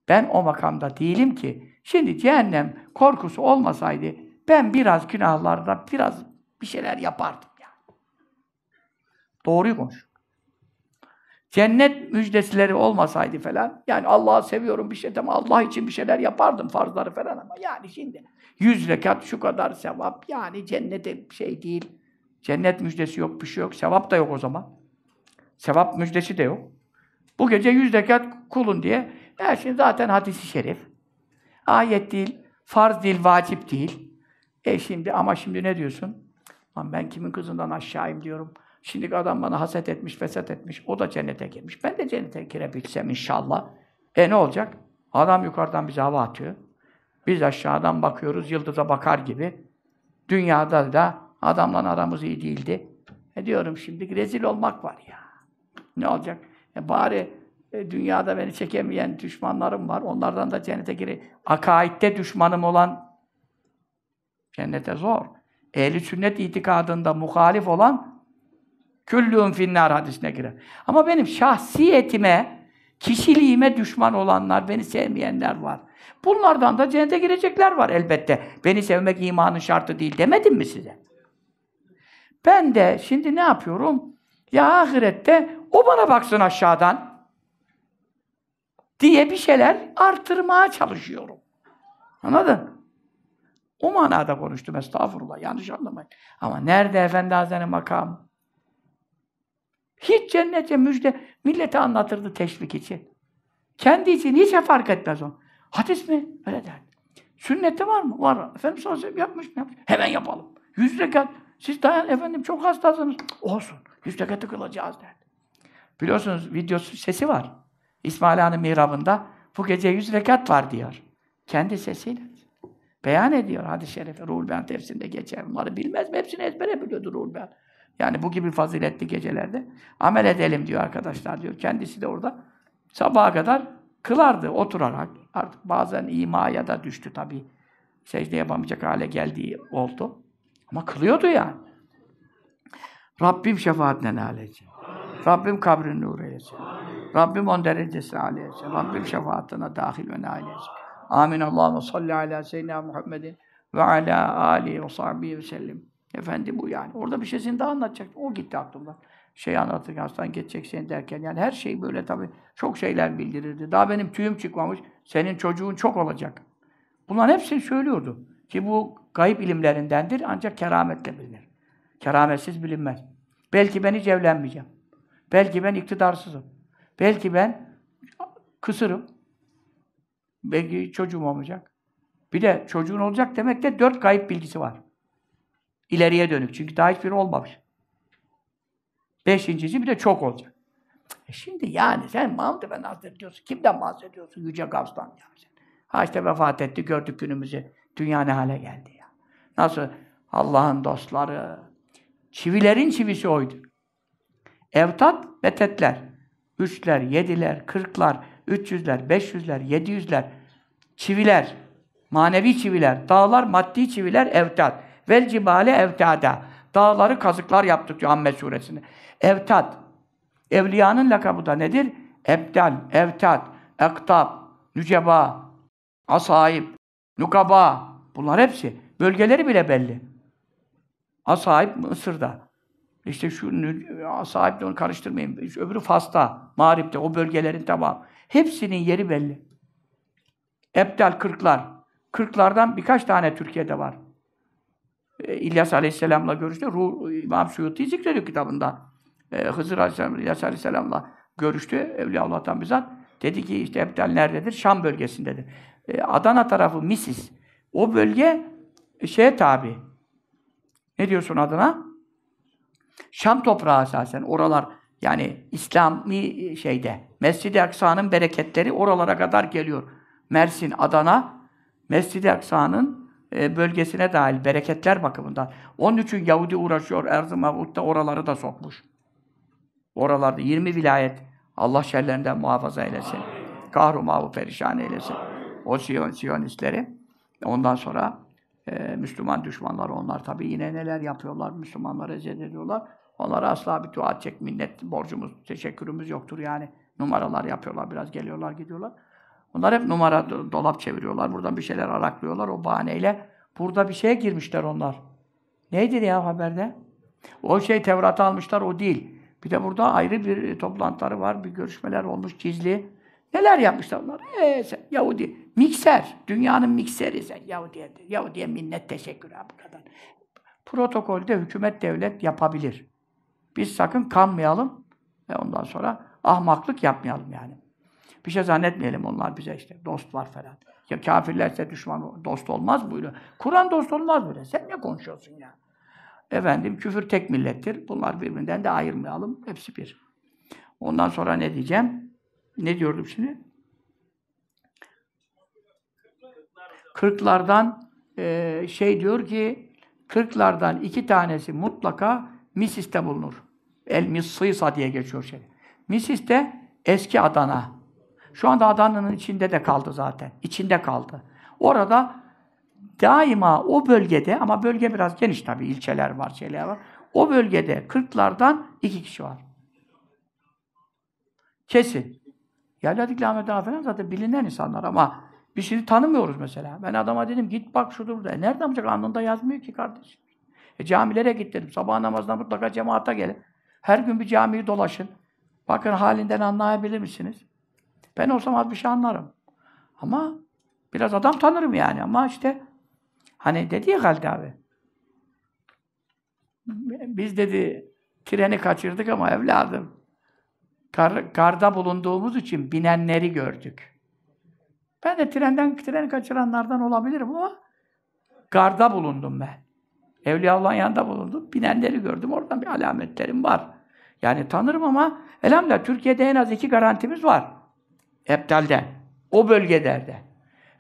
Ben o makamda değilim ki. Şimdi cehennem korkusu olmasaydı ben biraz günahlarda biraz bir şeyler yapardım ya. Doğruyu konuş. Cennet müjdesileri olmasaydı falan, yani Allah'ı seviyorum bir şey ama Allah için bir şeyler yapardım farzları falan ama yani şimdi yüz rekat şu kadar sevap yani cennete şey değil. Cennet müjdesi yok, bir şey yok. Sevap da yok o zaman. Sevap müjdesi de yok. Bu gece yüz rekat kulun diye. Ya şimdi şey zaten hadisi şerif. Ayet değil, farz değil, vacip değil. E şimdi ama şimdi ne diyorsun? Lan ben kimin kızından aşağıyım diyorum. Şimdi adam bana haset etmiş, fesat etmiş. O da cennete girmiş. Ben de cennete girebilsem inşallah. E ne olacak? Adam yukarıdan bize hava atıyor. Biz aşağıdan bakıyoruz, yıldıza bakar gibi. Dünyada da adamla aramız iyi değildi. E diyorum şimdi rezil olmak var ya. Ne olacak? E bari e, dünyada beni çekemeyen düşmanlarım var. Onlardan da cennete gire. Akaidde düşmanım olan Cennete zor. Ehli sünnet itikadında muhalif olan küllüğün finnar hadisine girer. Ama benim şahsiyetime, kişiliğime düşman olanlar, beni sevmeyenler var. Bunlardan da cennete girecekler var elbette. Beni sevmek imanın şartı değil demedim mi size? Ben de şimdi ne yapıyorum? Ya ahirette o bana baksın aşağıdan diye bir şeyler artırmaya çalışıyorum. Anladın? O manada konuştum estağfurullah. Yanlış anlamayın. Ama nerede Efendi Hazretleri makam? Hiç cennete müjde millete anlatırdı teşvik için. Kendi için hiç şey fark etmez o. Hadis mi? Öyle der. Sünnette var mı? Var. Efendim sallallahu aleyhi yapmış mı? Hemen yapalım. Yüz rekat. Siz dayan efendim çok hastasınız. Olsun. Yüz rekatı kılacağız der. Biliyorsunuz videosu sesi var. İsmail Han'ın mihrabında bu gece yüz rekat var diyor. Kendi sesiyle. Beyan ediyor hadis-i şerife. Ruhul Beyan tefsirinde geçer. Bunları bilmez mi? Hepsini ezbere biliyordu Ruhul Beyan. Yani bu gibi faziletli gecelerde amel edelim diyor arkadaşlar diyor. Kendisi de orada sabaha kadar kılardı oturarak. Artık bazen imaya da düştü tabi Secde yapamayacak hale geldiği oldu. Ama kılıyordu yani. Rabbim şefaatine nail Rabbim kabrini nur eylesin. Rabbim on derecesine âli Rabbim şefaatine dahil ve nail etsin. Amin. Allahümme salli ala seyyidina Muhammedin ve ala alihi ve sahbihi ve sellim. Efendi bu yani. Orada bir şeysini daha anlatacak. O gitti aklımdan. Şey anlatırken hastaneye geçeceksin derken yani her şey böyle tabii çok şeyler bildirirdi. Daha benim tüyüm çıkmamış. Senin çocuğun çok olacak. Bunların hepsini söylüyordu. Ki bu gayip ilimlerindendir ancak kerametle bilinir. Kerametsiz bilinmez. Belki ben hiç evlenmeyeceğim. Belki ben iktidarsızım. Belki ben kısırım. Belki çocuğum olmayacak. Bir de çocuğun olacak demek de dört kayıp bilgisi var. İleriye dönük. Çünkü daha hiçbiri olmamış. Beşincisi bir de çok olacak. E şimdi yani sen Mahmud Efendi Hazretleri Kimden bahsediyorsun? Yüce Gavs'tan. Yani. Ha işte vefat etti. Gördük günümüzü. Dünya ne hale geldi ya. Nasıl? Allah'ın dostları. Çivilerin çivisi oydu. Evtat, betetler. Üçler, yediler, kırklar, 300'ler, 500'ler, 700'ler, çiviler, manevi çiviler, dağlar maddi çiviler evtad, Vel cibale evtada. Dağları kazıklar yaptık diyor Amme suresinde. Evtat. Evliyanın lakabı da nedir? Ebdal, evtad, ektab, nüceba, asayip, nukaba. Bunlar hepsi. Bölgeleri bile belli. Asayip Mısır'da. İşte şu sahip onu karıştırmayın. öbürü Fas'ta, Mağrip'te, o bölgelerin tamam. Hepsinin yeri belli. Ebdel kırklar. Kırklardan birkaç tane Türkiye'de var. E, İlyas Aleyhisselam'la görüştü. Ruh, İmam Suyuti zikrediyor kitabında. E, Hızır Aleyhisselam, İlyas Aleyhisselam'la görüştü. Evliya Allah'tan bizzat. Dedi ki işte Ebdel nerededir? Şam bölgesindedir. E, Adana tarafı Misis. O bölge şeye tabi. Ne diyorsun adına? Şam toprağı esasen. Oralar yani İslami e, şeyde, Mescid-i Aksa'nın bereketleri oralara kadar geliyor. Mersin, Adana, Mescid-i Aksa'nın e, bölgesine dahil bereketler bakımından. Onun için Yahudi uğraşıyor. Erz-ı oraları da sokmuş. Oralarda 20 vilayet Allah şerlerinden muhafaza eylesin. Kahru mavu perişan eylesin. O Siyon, Siyonistleri. Ondan sonra e, Müslüman düşmanları onlar tabii. yine neler yapıyorlar, Müslümanları eziyet ediyorlar. Onlara asla bir dua çek, minnet borcumuz, teşekkürümüz yoktur yani. Numaralar yapıyorlar, biraz geliyorlar, gidiyorlar. Onlar hep numara dolap çeviriyorlar. Buradan bir şeyler araklıyorlar o bahaneyle. Burada bir şeye girmişler onlar. Neydi ya haberde? O şey Tevrat'ı almışlar o değil. Bir de burada ayrı bir toplantıları var, bir görüşmeler olmuş gizli. Neler yapmışlar onlar? Ee, sen Yahudi. Mikser. Dünyanın mikseri sen Yahudi'ye. Yahudi'ye minnet teşekkür abi kadar. Protokolde hükümet devlet yapabilir. Biz sakın kanmayalım ve ondan sonra ahmaklık yapmayalım yani. Bir şey zannetmeyelim onlar bize işte dost var falan. Ya kafirlerse düşman dost olmaz buyuruyor. Kur'an dost olmaz böyle. Sen ne konuşuyorsun ya? Efendim küfür tek millettir. Bunlar birbirinden de ayırmayalım. Hepsi bir. Ondan sonra ne diyeceğim? Ne diyordum şimdi? Kırklardan e, şey diyor ki kırklardan iki tanesi mutlaka Misis'te bulunur. El Misisa diye geçiyor şey. Misis de eski Adana. Şu anda Adana'nın içinde de kaldı zaten. İçinde kaldı. Orada daima o bölgede ama bölge biraz geniş tabii ilçeler var, şeyler var. O bölgede 40'lardan iki kişi var. Kesin. Yayladık Ahmet Ağa falan zaten bilinen insanlar ama biz şimdi tanımıyoruz mesela. Ben adama dedim git bak şudur da. E nereden Anında yazmıyor ki kardeş. E, camilere git dedim. Sabah namazına mutlaka cemaata gelin. Her gün bir camiyi dolaşın. Bakın halinden anlayabilir misiniz? Ben olsam az bir şey anlarım. Ama biraz adam tanırım yani. Ama işte hani dedi ya Galdi abi. Biz dedi treni kaçırdık ama evladım kar, karda bulunduğumuz için binenleri gördük. Ben de trenden treni kaçıranlardan olabilirim ama garda bulundum ben. Evliya Evliyaullah'ın yanında bulundum. Binenleri gördüm. Oradan bir alametlerim var. Yani tanırım ama elhamdülillah Türkiye'de en az iki garantimiz var. Eptal'de. O bölgelerde.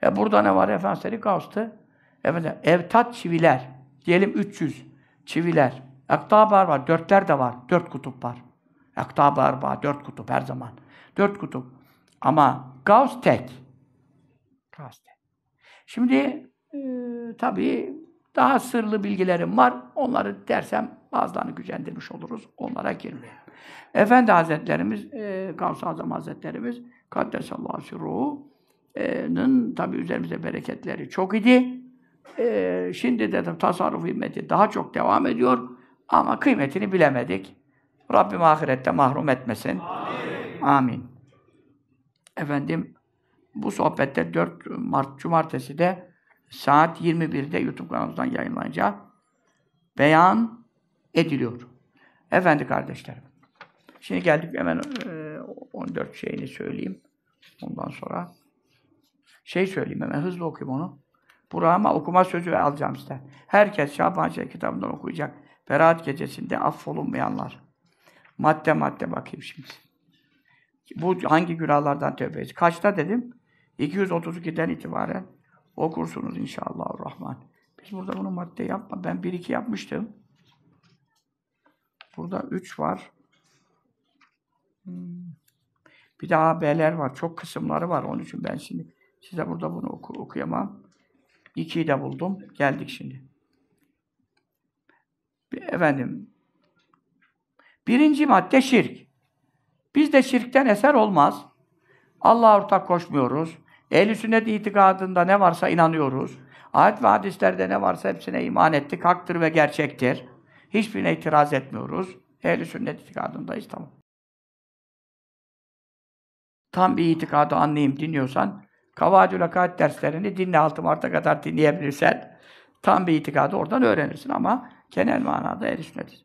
E burada ne var? Efendimiz'i Gavs'tı. Efendim, evtat çiviler. Diyelim 300 çiviler. Aktabar var. Dörtler de var. Dört kutup var. Aktabar var. Dört kutup her zaman. Dört kutup. Ama Gauss tek. Gauss. tek. Şimdi e, tabii daha sırlı bilgilerim var. Onları dersem bazılarını gücendirmiş oluruz. Onlara girmiyor. Efendi Hazretlerimiz, e, gavs Azam Hazretlerimiz, Kaddesallahu Siruhu'nun e, tabi üzerimize bereketleri çok idi. E, şimdi dedim tasarruf hizmeti daha çok devam ediyor. Ama kıymetini bilemedik. Rabbim ahirette mahrum etmesin. Amin. Amin. Efendim, bu sohbette 4 Mart Cumartesi de saat 21'de YouTube kanalımızdan yayınlanacak beyan ediliyor. Efendi kardeşlerim. Şimdi geldik hemen 14 e, şeyini söyleyeyim. Ondan sonra şey söyleyeyim hemen hızlı okuyayım onu. Buraya ama okuma sözü alacağım size. Herkes Şaban Şey kitabından okuyacak. Berat gecesinde affolunmayanlar. Madde madde bakayım şimdi. Bu hangi günahlardan tövbe edeceğiz? Kaçta dedim? 232'den itibaren okursunuz inşallah Rahman. Biz burada bunu madde yapma. Ben bir iki yapmıştım. Burada üç var. Hmm. Bir daha B'ler var. Çok kısımları var. Onun için ben şimdi size burada bunu oku okuyamam. 2'yi de buldum. Geldik şimdi. Efendim. Birinci madde şirk. Biz de şirkten eser olmaz. Allah'a ortak koşmuyoruz. Ehl-i sünnet itikadında ne varsa inanıyoruz. Ayet ve hadislerde ne varsa hepsine iman ettik. Haktır ve gerçektir. Hiçbirine itiraz etmiyoruz. Ehl-i sünnet itikadındayız tamam. Tam bir itikadı anlayayım dinliyorsan, Kavadül Akaid derslerini dinle 6 Mart'a kadar dinleyebilirsen, tam bir itikadı oradan öğrenirsin ama genel manada ehl-i sünnet.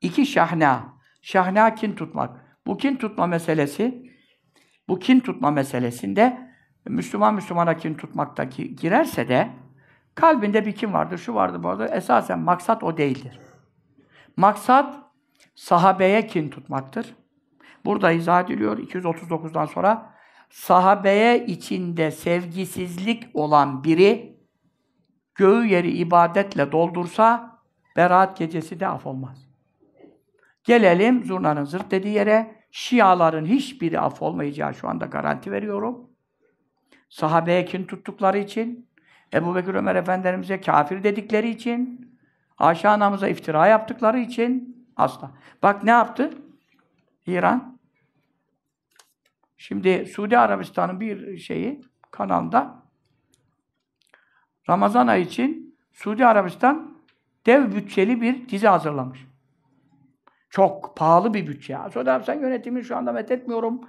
İki şahna. Şahna kin tutmak. Bu kin tutma meselesi bu kin tutma meselesinde Müslüman Müslümana kin tutmakta girerse de kalbinde bir kin vardır, şu vardır, bu vardır. Esasen maksat o değildir. Maksat sahabeye kin tutmaktır. Burada izah ediliyor 239'dan sonra sahabeye içinde sevgisizlik olan biri göğü yeri ibadetle doldursa beraat gecesi de af olmaz. Gelelim zurnanın zırt dediği yere. Şiaların hiçbiri af olmayacağı şu anda garanti veriyorum. Sahabeye kin tuttukları için, Ebu Bekir Ömer Efendilerimize kafir dedikleri için, Ayşe anamıza iftira yaptıkları için asla. Bak ne yaptı? İran. Şimdi Suudi Arabistan'ın bir şeyi kanalda Ramazan ayı için Suudi Arabistan dev bütçeli bir dizi hazırlamış. Çok pahalı bir bütçe. Suudi sen yönetimini şu anda methetmiyorum.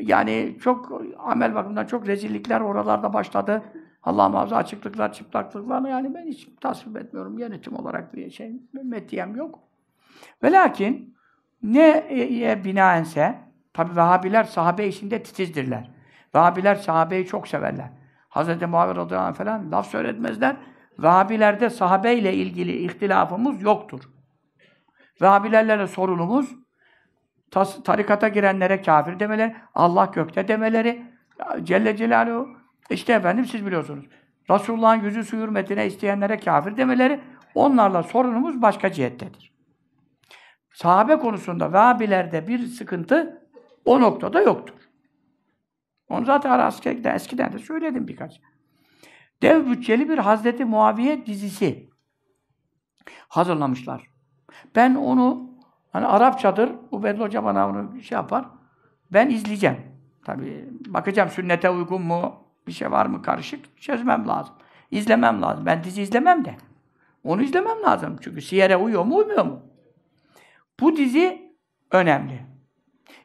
Yani çok amel bakımından çok rezillikler oralarda başladı. Allah muhafaza açıklıklar, çıplaklıklar yani ben hiç tasvip etmiyorum yönetim olarak bir şey meddiyem yok. Ve lakin neye e, binaense tabi vahabiler sahabe işinde titizdirler. Vahabiler sahabeyi çok severler. Hz. Muaviye radıyallahu anh falan laf söyletmezler. Vehhabilerde sahabeyle ilgili ihtilafımız yoktur. Vahabilerle sorunumuz tarikata girenlere kafir demeleri, Allah gökte demeleri, Celle Celaluhu işte efendim siz biliyorsunuz. Resulullah'ın yüzü su hürmetine isteyenlere kafir demeleri onlarla sorunumuz başka cihettedir. Sahabe konusunda Vahabilerde bir sıkıntı o noktada yoktur. Onu zaten eskiden, eskiden de söyledim birkaç. Dev bütçeli bir Hazreti Muaviye dizisi hazırlamışlar. Ben onu hani Arapçadır. Bu Bedri Hoca bana onu şey yapar. Ben izleyeceğim. Tabi bakacağım sünnete uygun mu? Bir şey var mı karışık? Çözmem lazım. İzlemem lazım. Ben dizi izlemem de. Onu izlemem lazım. Çünkü siyere uyuyor mu uymuyor mu? Bu dizi önemli.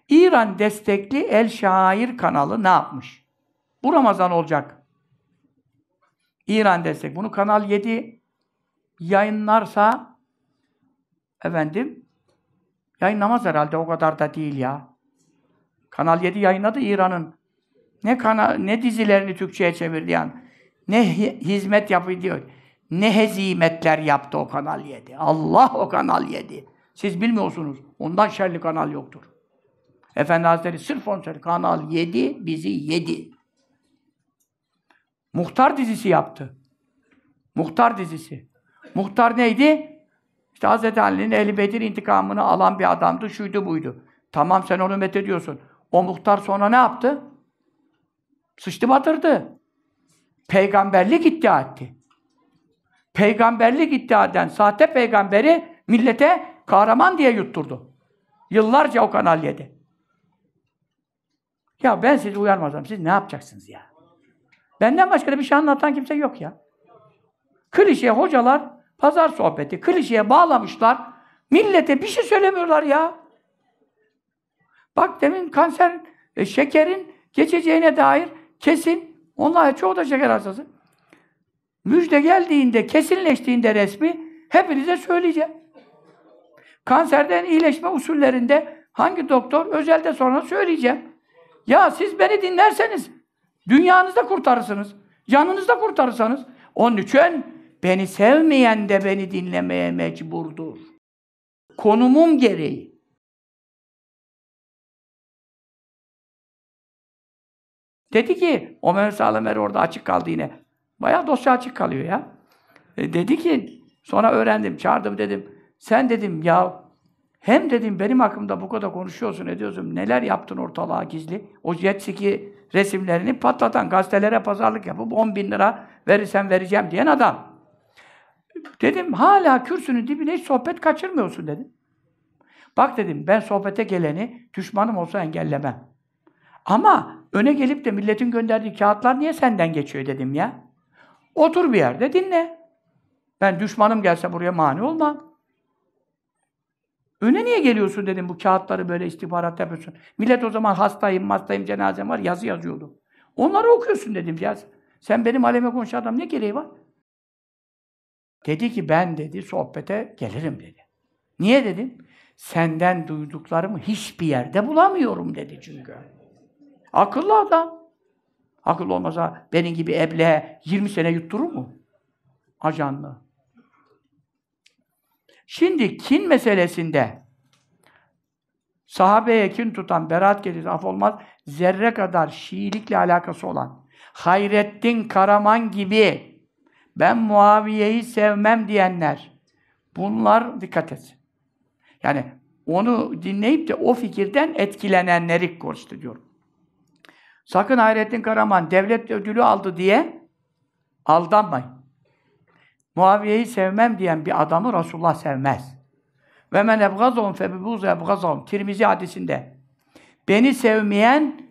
İran destekli El Şair kanalı ne yapmış? Bu Ramazan olacak. İran destek. Bunu Kanal 7 yayınlarsa Efendim yayınlamaz herhalde o kadar da değil ya. Kanal 7 yayınladı İran'ın. Ne kana ne dizilerini Türkçeye çevirdi yani. Ne hizmet yapıyor Ne hezimetler yaptı o Kanal 7. Allah o Kanal 7. Siz bilmiyorsunuz. Ondan şerli kanal yoktur. Efendi Hazretleri sırf onu söyledi. Kanal 7 bizi yedi. Muhtar dizisi yaptı. Muhtar dizisi. Muhtar neydi? İşte Hz. Ali'nin ehl Bedir intikamını alan bir adamdı, şuydu buydu. Tamam sen onu methediyorsun. O muhtar sonra ne yaptı? Sıçtı batırdı. Peygamberlik iddia etti. Peygamberlik iddia eden sahte peygamberi millete kahraman diye yutturdu. Yıllarca o kanal yedi. Ya ben sizi uyarmasam siz ne yapacaksınız ya? Benden başka da bir şey anlatan kimse yok ya. Klişe hocalar Pazar sohbeti. Klişeye bağlamışlar. Millete bir şey söylemiyorlar ya. Bak demin kanser, e, şekerin geçeceğine dair kesin. Onlar çoğu da şeker hastası. Müjde geldiğinde, kesinleştiğinde resmi hepinize söyleyeceğim. Kanserden iyileşme usullerinde hangi doktor özelde sonra söyleyeceğim. Ya siz beni dinlerseniz dünyanızda kurtarırsınız. Canınızda kurtarırsanız. Onun için Beni sevmeyen de beni dinlemeye mecburdur. Konumum gereği. Dedi ki, Ömer Salemer orada açık kaldı yine. Bayağı dosya açık kalıyor ya. E dedi ki, sonra öğrendim, çağırdım dedim. Sen dedim ya, hem dedim benim hakkımda bu kadar konuşuyorsun, ediyorsun. Neler yaptın ortalığa gizli? O jet ski resimlerini patlatan gazetelere pazarlık yapıp 10 bin lira verirsen vereceğim diyen adam. Dedim hala kürsünün dibine hiç sohbet kaçırmıyorsun dedim. Bak dedim ben sohbete geleni düşmanım olsa engellemem. Ama öne gelip de milletin gönderdiği kağıtlar niye senden geçiyor dedim ya. Otur bir yerde dinle. Ben düşmanım gelse buraya mani olmam. Öne niye geliyorsun dedim bu kağıtları böyle istihbarat yapıyorsun. Millet o zaman hastayım, hastayım, cenazem var yazı yazıyordu. Onları okuyorsun dedim ya. Sen benim aleme konuşan adam ne gereği var? Dedi ki ben dedi sohbete gelirim dedi. Niye dedim? Senden duyduklarımı hiçbir yerde bulamıyorum dedi çünkü. Akıllı adam. Akıllı olmasa benim gibi eble 20 sene yutturur mu? Ajanlı. Şimdi kin meselesinde sahabeye kin tutan, beraat gelir af olmaz, zerre kadar Şiilikle alakası olan Hayrettin Karaman gibi ben Muaviye'yi sevmem diyenler bunlar dikkat et. Yani onu dinleyip de o fikirden etkilenenleri konuştu diyorum. Sakın Hayrettin Karaman devlet ödülü aldı diye aldanmayın. Muaviye'yi sevmem diyen bir adamı Resulullah sevmez. Ve men ebgazahum febibuz ebgazahum. Tirmizi hadisinde. Beni sevmeyen,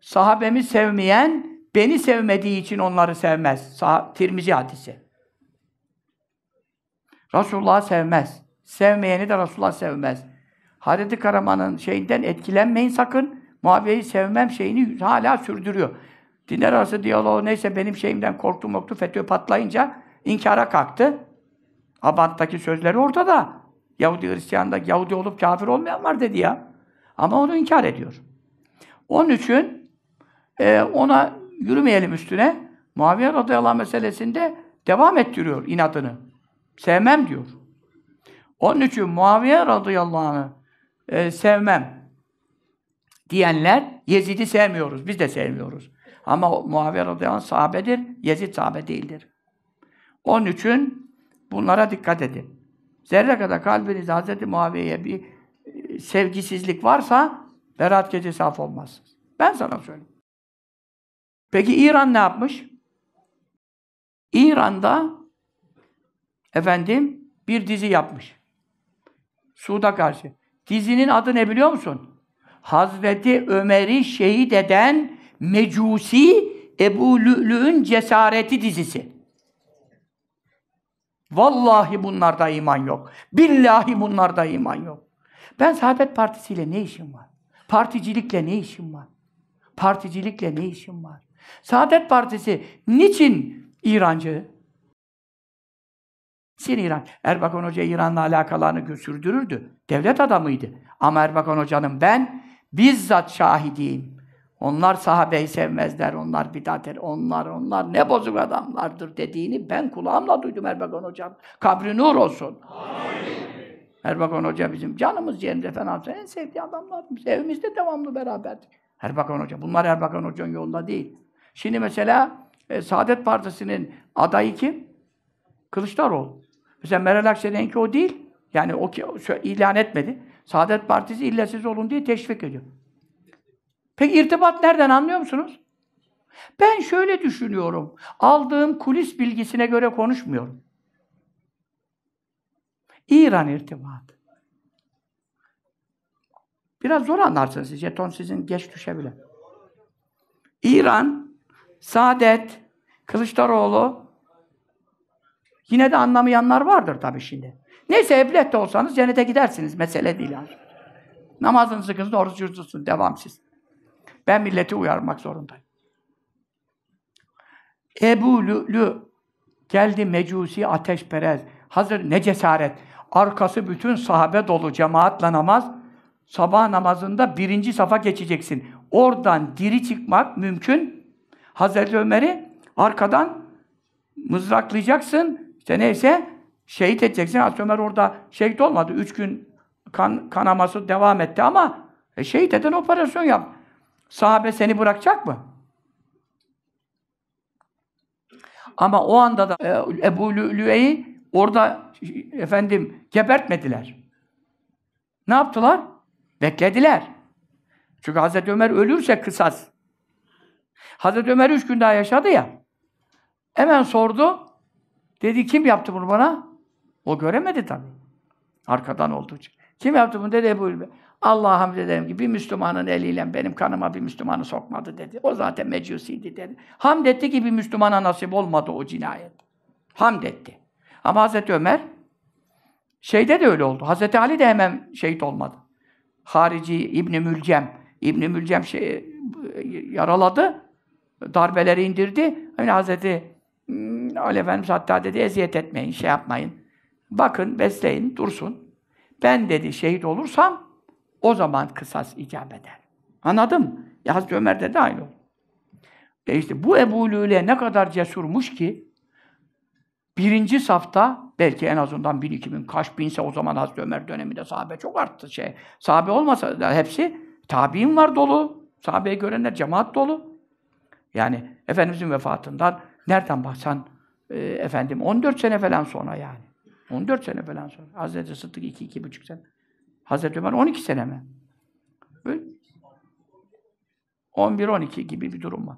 sahabemi sevmeyen Beni sevmediği için onları sevmez. Tirmizi hadisi. Resulullah sevmez. Sevmeyeni de Resulullah sevmez. Hazreti Karaman'ın şeyinden etkilenmeyin sakın. Muaviye'yi sevmem şeyini hala sürdürüyor. Dinler arası diyaloğu neyse benim şeyimden korktu moktu FETÖ patlayınca inkara kalktı. Abant'taki sözleri ortada. Yahudi Hristiyan'da Yahudi olup kafir olmayan var dedi ya. Ama onu inkar ediyor. Onun için e, ona yürümeyelim üstüne. Muaviye radıyallahu anh meselesinde devam ettiriyor inatını. Sevmem diyor. Onun için Muaviye radıyallahu anh'ı e, sevmem diyenler Yezid'i sevmiyoruz. Biz de sevmiyoruz. Ama Muaviye radıyallahu anh sahabedir. Yezid sahabe değildir. Onun için bunlara dikkat edin. Zerre kadar kalbiniz Hz. Muaviye'ye bir e, sevgisizlik varsa Berat gecesi af olmaz. Ben sana söyleyeyim. Peki İran ne yapmış? İran'da efendim bir dizi yapmış. Suud'a karşı. Dizinin adı ne biliyor musun? Hazreti Ömer'i şehit eden Mecusi Ebu Lü'lü'ün cesareti dizisi. Vallahi bunlarda iman yok. Billahi bunlarda iman yok. Ben Saadet Partisi ile ne işim var? Particilikle ne işim var? Particilikle ne işim var? Saadet Partisi niçin İrancı? Niçin İran? Erbakan Hoca İran'la alakalarını sürdürürdü. Devlet adamıydı. Ama Erbakan Hoca'nın ben bizzat şahidiyim. Onlar sahabeyi sevmezler, onlar bidat eder, onlar onlar ne bozuk adamlardır dediğini ben kulağımla duydum Erbakan hocanın. Kabri nur olsun. Amin. Erbakan Hoca bizim canımız ciğerimiz fena en sevdiği adamlarımız. Evimizde devamlı beraberdik. Erbakan Hoca. Bunlar Erbakan Hoca'nın yolunda değil. Şimdi mesela e, Saadet Partisi'nin adayı kim? Kılıçdaroğlu. Mesela Meral Akşener'inki o değil. Yani o ki, ilan etmedi. Saadet Partisi illa siz olun diye teşvik ediyor. Peki irtibat nereden anlıyor musunuz? Ben şöyle düşünüyorum. Aldığım kulis bilgisine göre konuşmuyorum. İran irtibatı. Biraz zor anlarsınız siz. Jeton sizin geç düşebilir. İran Saadet, Kılıçdaroğlu. Yine de anlamayanlar vardır tabii şimdi. Neyse eblet de olsanız cennete gidersiniz. Mesele değil. Yani. Namazınızı kızın, oruç yurtlusun. Devam siz. Ben milleti uyarmak zorundayım. Ebu Lülü geldi mecusi ateşperest. Hazır ne cesaret. Arkası bütün sahabe dolu cemaatle namaz. Sabah namazında birinci safa geçeceksin. Oradan diri çıkmak mümkün Hazreti Ömer'i arkadan mızraklayacaksın. İşte neyse şehit edeceksin. Hazreti Ömer orada şehit olmadı. Üç gün kan, kanaması devam etti ama e, şehit eden operasyon yap. Sahabe seni bırakacak mı? Ama o anda da e, Ebu Lü'lü'yi orada efendim gebertmediler. Ne yaptılar? Beklediler. Çünkü Hazreti Ömer ölürse kısas Hazreti Ömer üç gün daha yaşadı ya. Hemen sordu. Dedi kim yaptı bunu bana? O göremedi tabi. Arkadan olduğu için. Kim yaptı bunu dedi Ebu Ülbe. Allah'a hamd ederim ki bir Müslümanın eliyle benim kanıma bir Müslümanı sokmadı dedi. O zaten mecusiydi dedi. Hamd etti ki bir Müslümana nasip olmadı o cinayet. Hamd etti. Ama Hazreti Ömer şeyde de öyle oldu. Hazreti Ali de hemen şehit olmadı. Harici İbni Mülcem. İbni Mülcem şey, e, yaraladı darbeleri indirdi. Öyle Hazreti hmm, Ali Efendimiz hatta dedi eziyet etmeyin, şey yapmayın. Bakın, besleyin, dursun. Ben dedi şehit olursam o zaman kısas icap eder. Anladın mı? Ya Hazreti Ömer de dahil oldu. E işte bu Ebu Lüle ne kadar cesurmuş ki birinci safta belki en azından bin iki bin, kaç binse o zaman Hazreti Ömer döneminde sahabe çok arttı şey. Sahabe olmasa da hepsi tabi'in var dolu. Sahabeyi görenler cemaat dolu. Yani Efendimizin vefatından nereden baksan e, efendim 14 sene falan sonra yani. 14 sene falan sonra. Hazreti Sıddık 2 iki, 2,5 iki sene. Hazreti Ömer 12 sene mi? 11-12 gibi bir durum var.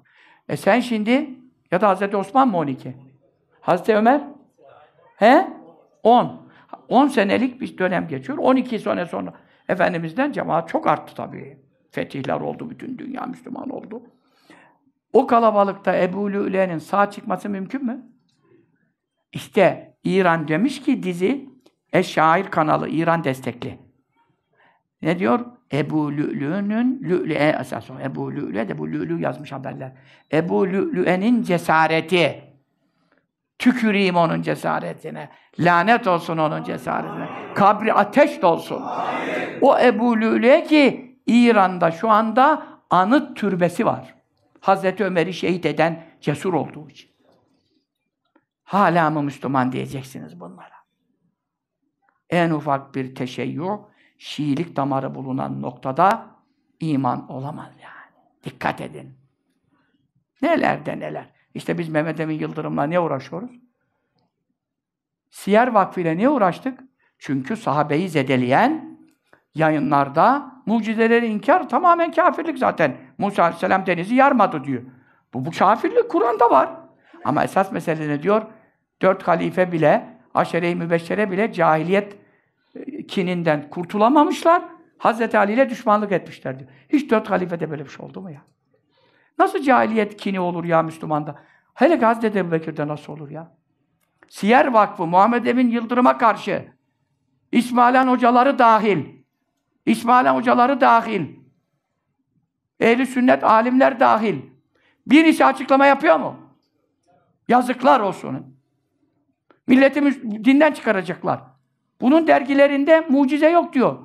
E sen şimdi ya da Hazreti Osman mı 12? Hazreti Ömer? He? 10. 10 senelik bir dönem geçiyor. 12 sene sonra Efendimiz'den cemaat çok arttı tabii. Fetihler oldu, bütün dünya Müslüman oldu. O kalabalıkta Ebu Lüle'nin sağ çıkması mümkün mü? İşte İran demiş ki dizi Eşşair kanalı İran destekli. Ne diyor? Ebu Lü'lü'nün Lü'lü'e esas Ebu Lü'lü'e de bu Lü'lü yazmış haberler. Ebu Lü'lü'enin cesareti. Tüküreyim onun cesaretine. Lanet olsun onun cesaretine. Kabri ateş dolsun. O Ebu Lü'lü'e ki İran'da şu anda anıt türbesi var. Hazreti Ömer'i şehit eden cesur olduğu için. Hala mı Müslüman diyeceksiniz bunlara? En ufak bir teşeyyü, Şiilik damarı bulunan noktada iman olamaz yani. Dikkat edin. Neler de neler. İşte biz Mehmet Emin Yıldırım'la ne uğraşıyoruz? Siyer Vakfı ile niye uğraştık? Çünkü sahabeyi zedeleyen yayınlarda mucizeleri inkar tamamen kafirlik zaten. Musa Aleyhisselam denizi yarmadı diyor. Bu, bu kafirlik Kur'an'da var. Ama esas mesele ne diyor? Dört halife bile, aşere-i mübeşşere bile cahiliyet e, kininden kurtulamamışlar. Hazreti Ali ile düşmanlık etmişler diyor. Hiç dört halifede böyle bir şey oldu mu ya? Nasıl cahiliyet kini olur ya Müslümanda? Hele ki Hazreti Ebu Bekir'de nasıl olur ya? Siyer Vakfı, Muhammed Emin Yıldırım'a karşı İsmailen hocaları dahil İsmail hocaları dahil. Ehli sünnet alimler dahil. Birisi açıklama yapıyor mu? Yazıklar olsun. Milletimiz dinden çıkaracaklar. Bunun dergilerinde mucize yok diyor.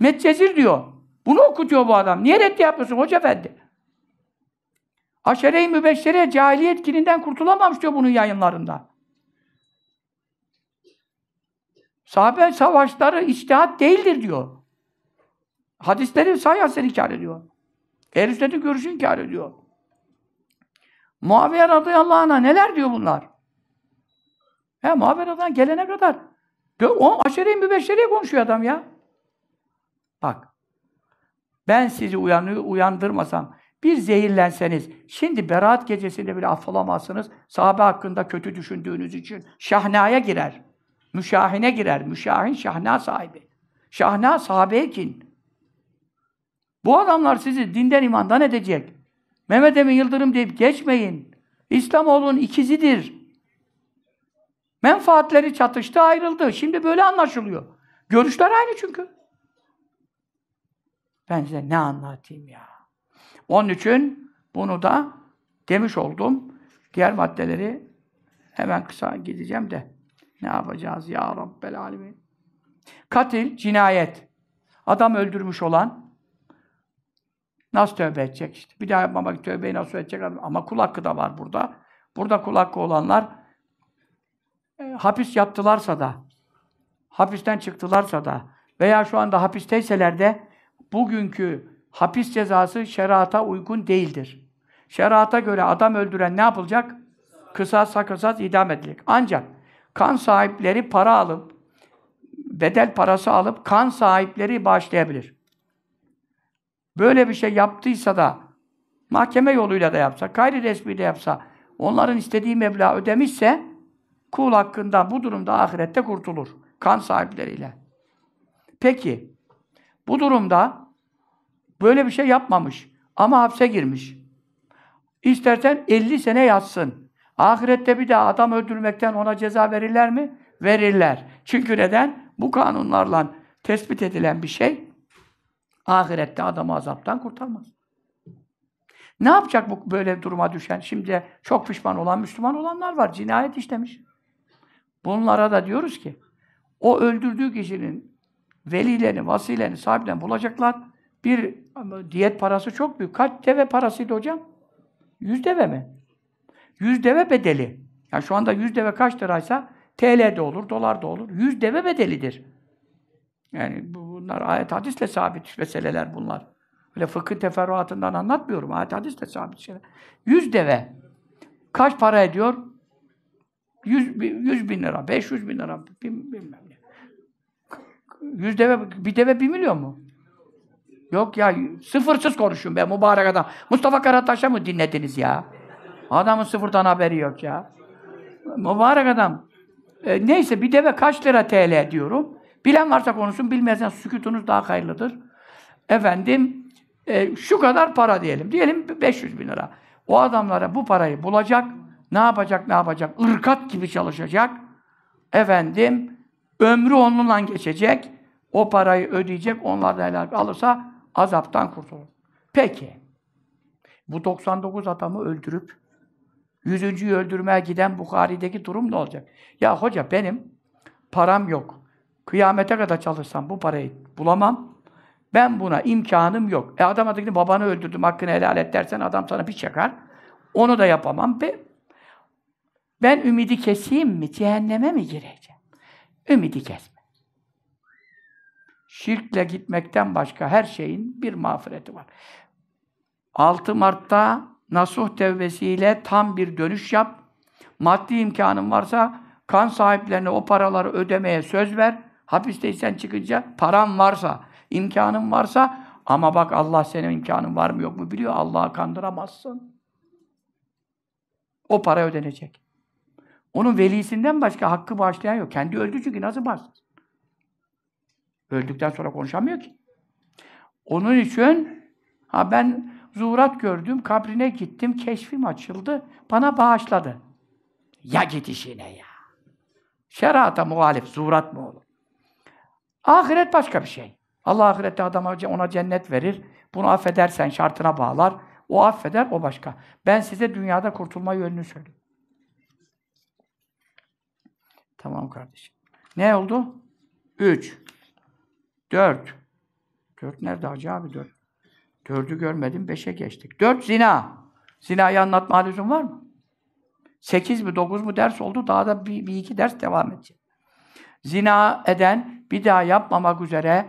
Medcezir diyor. Bunu okutuyor bu adam. Niye reddi yapıyorsun hoca efendi? Aşere-i mübeşşere cahiliyet kininden kurtulamamış diyor bunun yayınlarında. Sahabe savaşları içtihat değildir diyor. Hadisleri sahih hadisleri inkar ediyor. Ehl-i sünnetin görüşü inkar ediyor. Muaviye radıyallahu anh'a neler diyor bunlar? He Muaviye radıyallahu anh gelene kadar o aşere-i mübeşşeriye konuşuyor adam ya. Bak. Ben sizi uyanıyor, uyandırmasam, bir zehirlenseniz, şimdi beraat gecesinde bile affolamazsınız. Sahabe hakkında kötü düşündüğünüz için şahnaya girer. Müşahine girer. Müşahin şahna sahibi. Şahna sahabeyekin. Bu adamlar sizi dinden imandan edecek. Mehmet Emin Yıldırım deyip geçmeyin. İslamoğlu'nun ikizidir. Menfaatleri çatıştı, ayrıldı. Şimdi böyle anlaşılıyor. Görüşler aynı çünkü. Ben size ne anlatayım ya. Onun için bunu da demiş oldum. Diğer maddeleri hemen kısa gideceğim de ne yapacağız ya Rabbel Alemin. Katil, cinayet. Adam öldürmüş olan Nasıl tövbe edecek? İşte bir daha yapmamak tövbeyi nasıl edecek? Ama kul hakkı da var burada. Burada kul hakkı olanlar e, hapis yattılarsa da, hapisten çıktılarsa da veya şu anda hapisteyseler de bugünkü hapis cezası şerata uygun değildir. Şerata göre adam öldüren ne yapılacak? Kısa kısas idam edilecek. Ancak kan sahipleri para alıp, bedel parası alıp kan sahipleri bağışlayabilir böyle bir şey yaptıysa da mahkeme yoluyla da yapsa, gayri resmi de yapsa, onların istediği meblağ ödemişse kul hakkında bu durumda ahirette kurtulur. Kan sahipleriyle. Peki, bu durumda böyle bir şey yapmamış ama hapse girmiş. İstersen 50 sene yatsın. Ahirette bir daha adam öldürmekten ona ceza verirler mi? Verirler. Çünkü neden? Bu kanunlarla tespit edilen bir şey ahirette adamı azaptan kurtarmaz. Ne yapacak bu böyle duruma düşen? Şimdi çok pişman olan Müslüman olanlar var. Cinayet işlemiş. Bunlara da diyoruz ki o öldürdüğü kişinin velilerini, vasilerini, sahiplerini bulacaklar. Bir diyet parası çok büyük. Kaç deve parasıydı hocam? Yüz deve mi? Yüz deve bedeli. Yani şu anda yüz deve kaç liraysa TL de olur, dolar da olur. Yüz deve bedelidir. Yani bu bunlar ayet hadisle sabit meseleler bunlar. Böyle fıkıh teferruatından anlatmıyorum. Ayet hadisle sabit şeyler. Yüz deve kaç para ediyor? Yüz, yüz bin lira, beş yüz bin lira, bilmem ne. Yüz deve, bir deve bir milyon mu? Yok ya, sıfırsız konuşun be mübarek adam. Mustafa Karataş'a mı dinlediniz ya? Adamın sıfırdan haberi yok ya. Mübarek adam. E, neyse bir deve kaç lira TL diyorum. Bilen varsa konuşsun, bilmeyen sükutunuz daha hayırlıdır. Efendim, e, şu kadar para diyelim. Diyelim 500 bin lira. O adamlara bu parayı bulacak, ne yapacak, ne yapacak? Irkat gibi çalışacak. Efendim, ömrü onunla geçecek. O parayı ödeyecek, onlardan helal alırsa azaptan kurtulur. Peki. Bu 99 adamı öldürüp yüzüncüyü öldürmeye giden Bukhari'deki durum ne olacak? Ya hoca benim param yok. Kıyamete kadar çalışsam bu parayı bulamam. Ben buna imkanım yok. E adam adını babanı öldürdüm, hakkını helal et dersen adam sana bir çakar. Onu da yapamam. Be. Ben ümidi keseyim mi? Cehenneme mi gireceğim? Ümidi kesme. Şirkle gitmekten başka her şeyin bir mağfireti var. 6 Mart'ta nasuh tevbesiyle tam bir dönüş yap. Maddi imkanın varsa kan sahiplerine o paraları ödemeye söz ver. Hapisteysen çıkınca paran varsa, imkanın varsa ama bak Allah senin imkanın var mı yok mu biliyor. Allah'ı kandıramazsın. O para ödenecek. Onun velisinden başka hakkı bağışlayan yok. Kendi öldü çünkü nasıl bağışlasın? Öldükten sonra konuşamıyor ki. Onun için ha ben zuhurat gördüm, kabrine gittim, keşfim açıldı, bana bağışladı. Ya git işine ya. Şerata muhalif, zuhurat mı olur? Ahiret başka bir şey. Allah ahirette adama ona cennet verir. Bunu affedersen şartına bağlar. O affeder, o başka. Ben size dünyada kurtulma yönünü söylüyorum. Tamam kardeşim. Ne oldu? Üç. Dört. Dört nerede hacı abi? Dört. Dördü görmedim, beşe geçtik. Dört zina. Zinayı anlatma lüzum var mı? Sekiz mi, dokuz mu ders oldu, daha da bir, bir iki ders devam edecek. Zina eden bir daha yapmamak üzere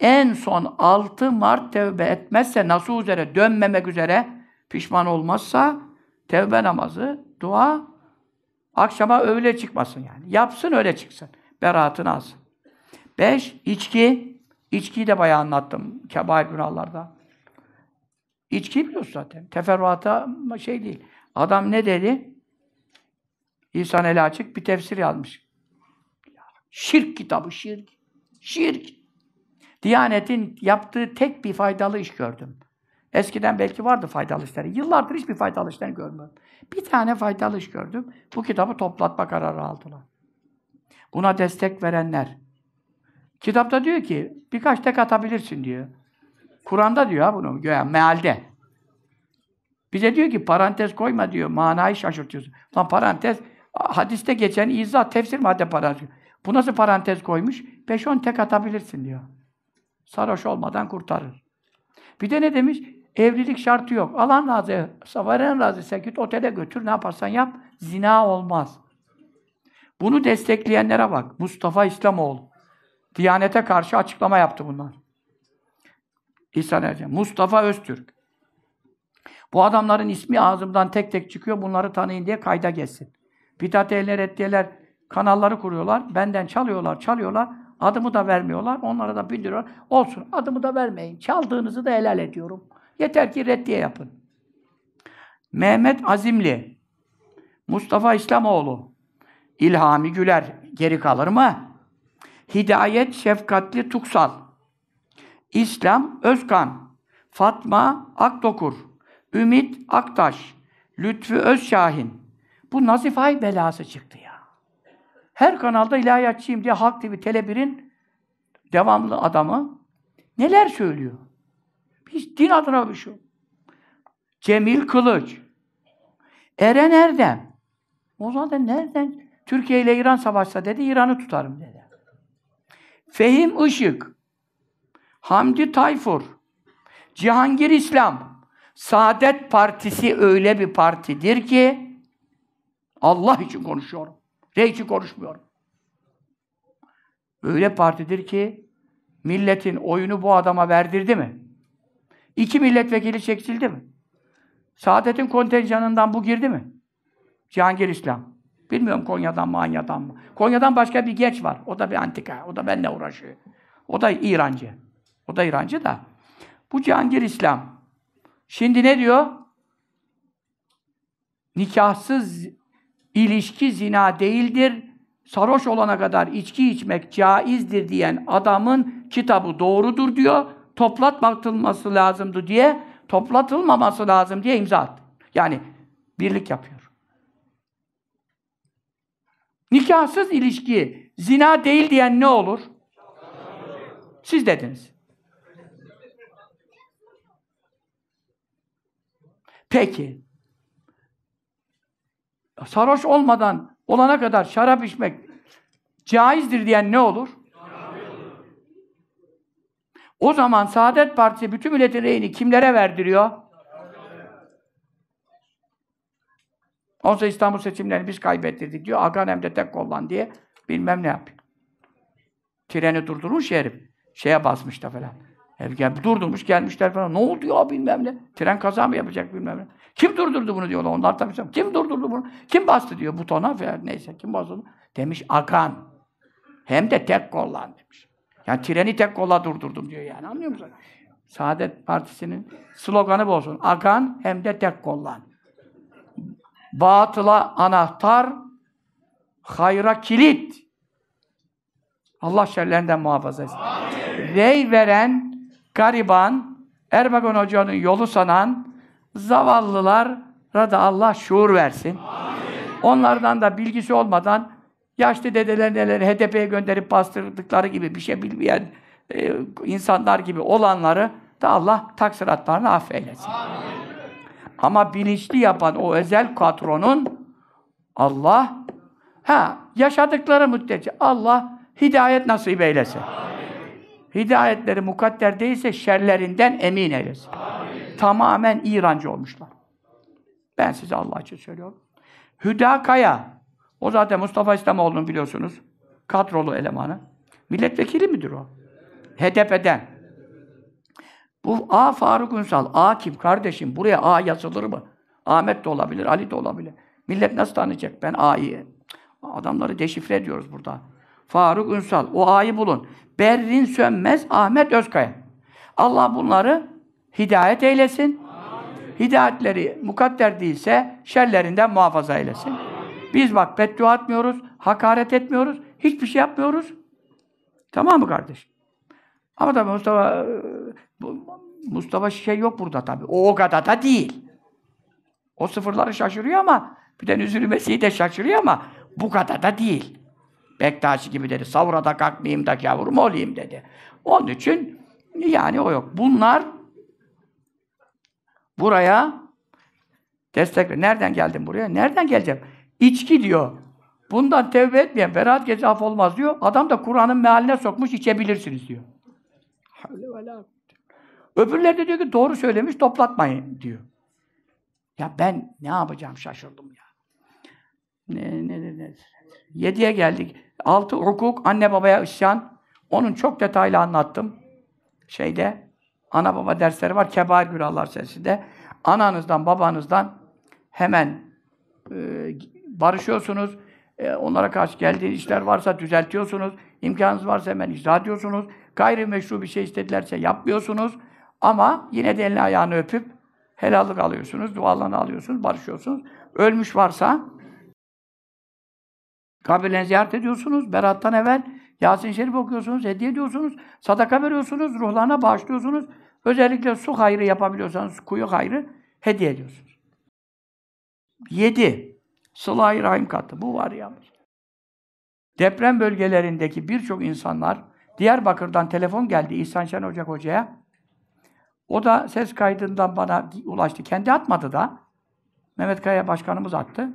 en son 6 Mart tevbe etmezse, nasıl üzere, dönmemek üzere, pişman olmazsa tevbe namazı, dua akşama öyle çıkmasın yani. Yapsın öyle çıksın. Beraatını alsın. Beş, içki. İçkiyi de bayağı anlattım kebair günahlarda. İçki biliyorsun zaten. Teferruata şey değil. Adam ne dedi? İhsan Ela Açık bir tefsir yazmış. Şirk kitabı, şirk. Şirk. Diyanetin yaptığı tek bir faydalı iş gördüm. Eskiden belki vardı faydalı işleri. Yıllardır hiçbir faydalı işlerini görmüyorum. Bir tane faydalı iş gördüm. Bu kitabı toplatma kararı aldılar. Buna destek verenler. Kitapta diyor ki birkaç tek atabilirsin diyor. Kur'an'da diyor ha bunu. Yani mealde. Bize diyor ki parantez koyma diyor. Manayı şaşırtıyorsun. Lan parantez hadiste geçen izah tefsir madde parantez. Bu nasıl parantez koymuş? 5-10 tek atabilirsin diyor. Sarhoş olmadan kurtarır. Bir de ne demiş? Evlilik şartı yok. Alan razı, veren razı, git otele götür, ne yaparsan yap. Zina olmaz. Bunu destekleyenlere bak. Mustafa İslamoğlu. Diyanete karşı açıklama yaptı bunlar. İhsan Ercan. Mustafa Öztürk. Bu adamların ismi ağzımdan tek tek çıkıyor. Bunları tanıyın diye kayda geçsin. Bidat ehline reddiyeler Kanalları kuruyorlar. Benden çalıyorlar, çalıyorlar. Adımı da vermiyorlar. Onlara da bildiriyor Olsun adımı da vermeyin. Çaldığınızı da helal ediyorum. Yeter ki reddiye yapın. Mehmet Azimli, Mustafa İslamoğlu, İlhami Güler geri kalır mı? Hidayet Şefkatli Tuksal, İslam Özkan, Fatma Akdokur, Ümit Aktaş, Lütfü Özşahin. Bu Nazifay belası çıktı ya. Her kanalda ilahiyatçıyım diye Halk TV, Tele1'in devamlı adamı neler söylüyor? Biz din adına bir şey. Cemil Kılıç, Eren Erdem. O zaman nereden? Türkiye ile İran savaşsa dedi, İran'ı tutarım dedi. Fehim Işık, Hamdi Tayfur, Cihangir İslam, Saadet Partisi öyle bir partidir ki, Allah için konuşuyorum. Reiki konuşmuyorum. Öyle partidir ki milletin oyunu bu adama verdirdi mi? İki milletvekili çekildi mi? Saadet'in kontenjanından bu girdi mi? Cihangir İslam. Bilmiyorum Konya'dan mı, Anya'dan mı? Konya'dan başka bir geç var. O da bir antika. O da benle uğraşıyor. O da İrancı. O da İrancı da. Bu Cihangir İslam. Şimdi ne diyor? Nikahsız ilişki zina değildir. Sarhoş olana kadar içki içmek caizdir diyen adamın kitabı doğrudur diyor. Toplatmatılması lazımdı diye, toplatılmaması lazım diye imza attı. Yani birlik yapıyor. Nikahsız ilişki zina değil diyen ne olur? Siz dediniz. Peki sarhoş olmadan olana kadar şarap içmek caizdir diyen ne olur? O zaman Saadet Partisi bütün milletin reyini kimlere verdiriyor? 18 İstanbul seçimlerini biz kaybettirdik diyor. Aganem'de tek kollan diye bilmem ne yapıyor. Treni durdurmuş herif. Şeye basmış da falan. Herif gel, durdurmuş gelmişler falan. Ne oldu ya bilmem ne. Tren kaza mı yapacak bilmem ne. Kim durdurdu bunu diyorlar. Onlar tabii tabii. Kim durdurdu bunu? Kim bastı diyor butona falan. Neyse kim bastı? Demiş akan. Hem de tek kolla demiş. Yani treni tek kolla durdurdum diyor yani. Anlıyor musun? Saadet Partisi'nin sloganı bu olsun. Akan hem de tek kollan. Batıla anahtar, hayra kilit. Allah şerlerinden muhafaza etsin. Amin. Rey veren, gariban, Erbakan Hoca'nın yolu sanan, zavallılara da Allah şuur versin. Amin. Onlardan da bilgisi olmadan yaşlı dedeler neleri HDP'ye gönderip bastırdıkları gibi bir şey bilmeyen e, insanlar gibi olanları da Allah taksiratlarını affeylesin. Amin. Ama bilinçli yapan o özel katronun Allah ha yaşadıkları müddetçe Allah hidayet nasip eylesin. Amin. Hidayetleri mukadder değilse şerlerinden emin eylesin. Amin. Tamamen İrancı olmuşlar. Ben size Allah için söylüyorum. Hüda Kaya. O zaten Mustafa İslamoğlu'nun biliyorsunuz. Kadrolu elemanı. Milletvekili midir o? HDP'den. Bu A Faruk Ünsal. A kim kardeşim? Buraya A yazılır mı? Ahmet de olabilir, Ali de olabilir. Millet nasıl tanıyacak ben A'yı? Adamları deşifre ediyoruz burada. Faruk Ünsal. O A'yı bulun. Berrin Sönmez, Ahmet Özkaya. Allah bunları hidayet eylesin. Amin. Hidayetleri mukadder değilse şerlerinden muhafaza eylesin. Amin. Biz bak beddua atmıyoruz, hakaret etmiyoruz, hiçbir şey yapmıyoruz. Tamam mı kardeş? Ama tabii Mustafa Mustafa şey yok burada tabii. O o kadar da değil. O sıfırları şaşırıyor ama bir de üzülmesi de şaşırıyor ama bu kadar da değil. Bektaşi gibi dedi. Savrada kalkmayayım da kavur olayım dedi. Onun için yani o yok. Bunlar buraya destek Nereden geldim buraya? Nereden geleceğim? İçki diyor. Bundan tevbe etmeyen beraat gece af olmaz diyor. Adam da Kur'an'ın mealine sokmuş içebilirsiniz diyor. Öbürler de diyor ki doğru söylemiş toplatmayın diyor. Ya ben ne yapacağım şaşırdım ya. Ne, ne, ne, ne. Yediye geldik. Altı hukuk, anne babaya isyan. Onun çok detaylı anlattım. Şeyde, ana baba dersleri var. Kebair Günahlar serisinde. Ananızdan, babanızdan hemen e, barışıyorsunuz. E, onlara karşı geldiği işler varsa düzeltiyorsunuz. İmkanınız varsa hemen icra ediyorsunuz. Gayri meşru bir şey istedilerse yapmıyorsunuz. Ama yine de elini ayağını öpüp helallık alıyorsunuz, dualarını alıyorsunuz, barışıyorsunuz. Ölmüş varsa Kabirlerini ziyaret ediyorsunuz. Berat'tan evvel Yasin Şerif okuyorsunuz, hediye ediyorsunuz, sadaka veriyorsunuz, ruhlarına bağışlıyorsunuz. Özellikle su hayrı yapabiliyorsanız kuyu hayrı hediye ediyorsunuz. Yedi, Sıla-i Rahim kattı. Bu var ya. Deprem bölgelerindeki birçok insanlar Diyarbakır'dan telefon geldi İhsan Şen Ocak Hoca'ya. O da ses kaydından bana ulaştı. Kendi atmadı da. Mehmet Kaya Başkanımız attı.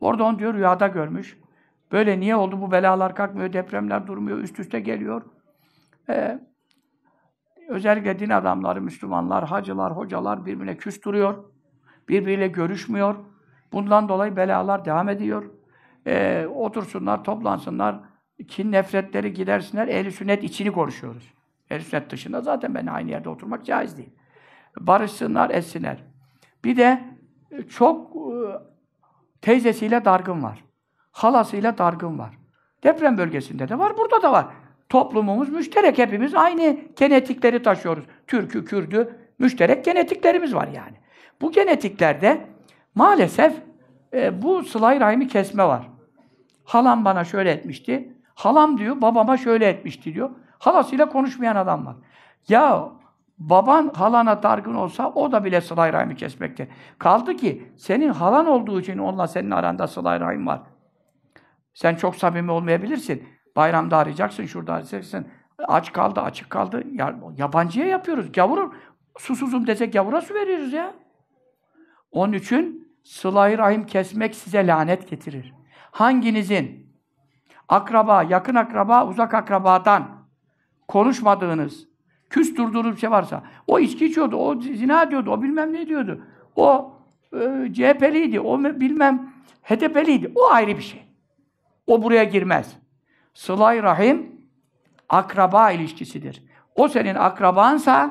Orada onu diyor rüyada görmüş. Böyle niye oldu? Bu belalar kalkmıyor, depremler durmuyor, üst üste geliyor. Ee, özellikle din adamları, Müslümanlar, hacılar, hocalar birbirine küstürüyor, duruyor. Birbiriyle görüşmüyor. Bundan dolayı belalar devam ediyor. Ee, otursunlar, toplansınlar. Kin nefretleri gidersinler. Ehl-i sünnet içini konuşuyoruz. Ehl-i sünnet dışında zaten ben aynı yerde oturmak caiz değil. Barışsınlar, etsinler. Bir de çok e, teyzesiyle dargın var halasıyla dargın var. Deprem bölgesinde de var, burada da var. Toplumumuz müşterek, hepimiz aynı genetikleri taşıyoruz. Türk'ü, Kürd'ü, müşterek genetiklerimiz var yani. Bu genetiklerde maalesef e, bu sılay rahimi kesme var. Halam bana şöyle etmişti. Halam diyor, babama şöyle etmişti diyor. Halasıyla konuşmayan adam var. Ya baban halana dargın olsa o da bile sılay rahimi kesmekte. Kaldı ki senin halan olduğu için onunla senin aranda sılay rahim var. Sen çok samimi olmayabilirsin. Bayramda arayacaksın, şurada arayacaksın. Aç kaldı, açık kaldı. Ya, yabancıya yapıyoruz. Gavur, susuzum dese gavura su veriyoruz ya. Onun için sılayı rahim kesmek size lanet getirir. Hanginizin akraba, yakın akraba, uzak akrabadan konuşmadığınız, küstürdüğünüz bir şey varsa, o içki içiyordu, o zina diyordu, o bilmem ne diyordu, o e, CHP'liydi, o bilmem HDP'liydi, o ayrı bir şey. O buraya girmez. Sılay rahim akraba ilişkisidir. O senin akrabansa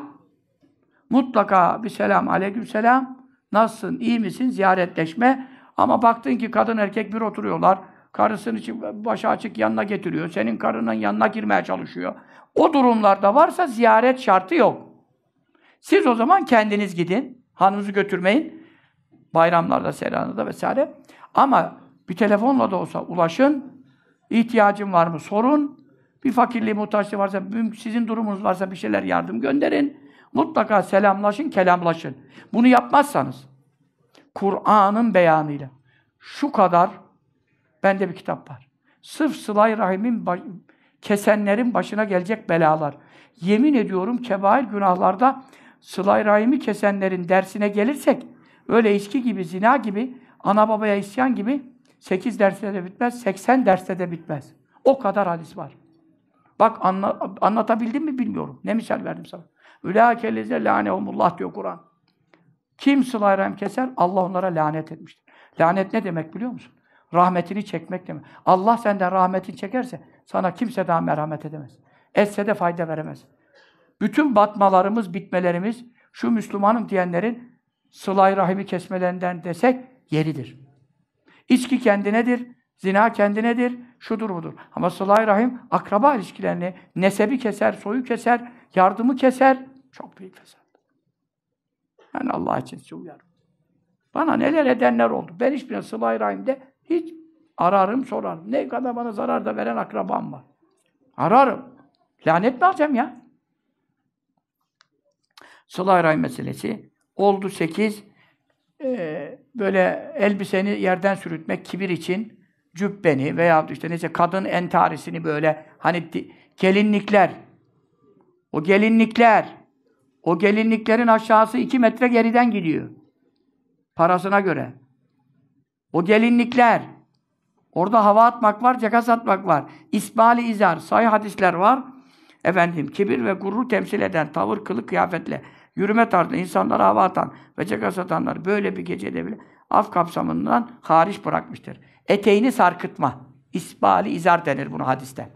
mutlaka bir selam, aleyküm selam. Nasılsın, iyi misin? Ziyaretleşme. Ama baktın ki kadın erkek bir oturuyorlar. Karısını başı açık yanına getiriyor. Senin karının yanına girmeye çalışıyor. O durumlarda varsa ziyaret şartı yok. Siz o zaman kendiniz gidin. Hanınızı götürmeyin. Bayramlarda, selamlarda vesaire. Ama bir telefonla da olsa ulaşın. İhtiyacım var mı sorun. Bir fakirliği, muhtaçlığı varsa, sizin durumunuz varsa bir şeyler yardım gönderin. Mutlaka selamlaşın, kelamlaşın. Bunu yapmazsanız, Kur'an'ın beyanıyla şu kadar, bende bir kitap var. Sırf sılay rahimin baş, kesenlerin başına gelecek belalar. Yemin ediyorum kebair günahlarda sılay rahimi kesenlerin dersine gelirsek öyle içki gibi, zina gibi, ana babaya isyan gibi 8 derste de bitmez, 80 derste de bitmez. O kadar hadis var. Bak anla, anlatabildim mi bilmiyorum. Ne misal verdim sana. Ülâke leze lânehumullah diyor Kur'an. Kim sılayram keser? Allah onlara lanet etmiştir. Lanet ne demek biliyor musun? Rahmetini çekmek demek. Allah senden rahmetini çekerse sana kimse daha merhamet edemez. Etse de fayda veremez. Bütün batmalarımız, bitmelerimiz şu Müslümanım diyenlerin sılay rahimi kesmelerinden desek yeridir. İçki kendinedir, zina kendinedir, şudur budur. Ama sılay rahim akraba ilişkilerini, nesebi keser, soyu keser, yardımı keser. Çok büyük fesat. Yani Allah için size uyarım. Bana neler edenler oldu. Ben hiçbir sılay rahimde hiç ararım, sorarım. Ne kadar bana zarar da veren akrabam var. Ararım. Lanet mi alacağım ya? Sılay rahim meselesi oldu sekiz. Ee, böyle elbiseni yerden sürütmek kibir için cübbeni veya işte neyse kadın entarisini böyle hani gelinlikler o gelinlikler o gelinliklerin aşağısı iki metre geriden gidiyor. Parasına göre. O gelinlikler orada hava atmak var, caka atmak var. İsmail izar, sayı hadisler var. Efendim kibir ve gurur temsil eden tavır, kılık, kıyafetle yürüme tarzında insanlara hava atan ve ceka satanlar böyle bir gecede bile af kapsamından hariç bırakmıştır. Eteğini sarkıtma. İsbali izar denir bunu hadiste.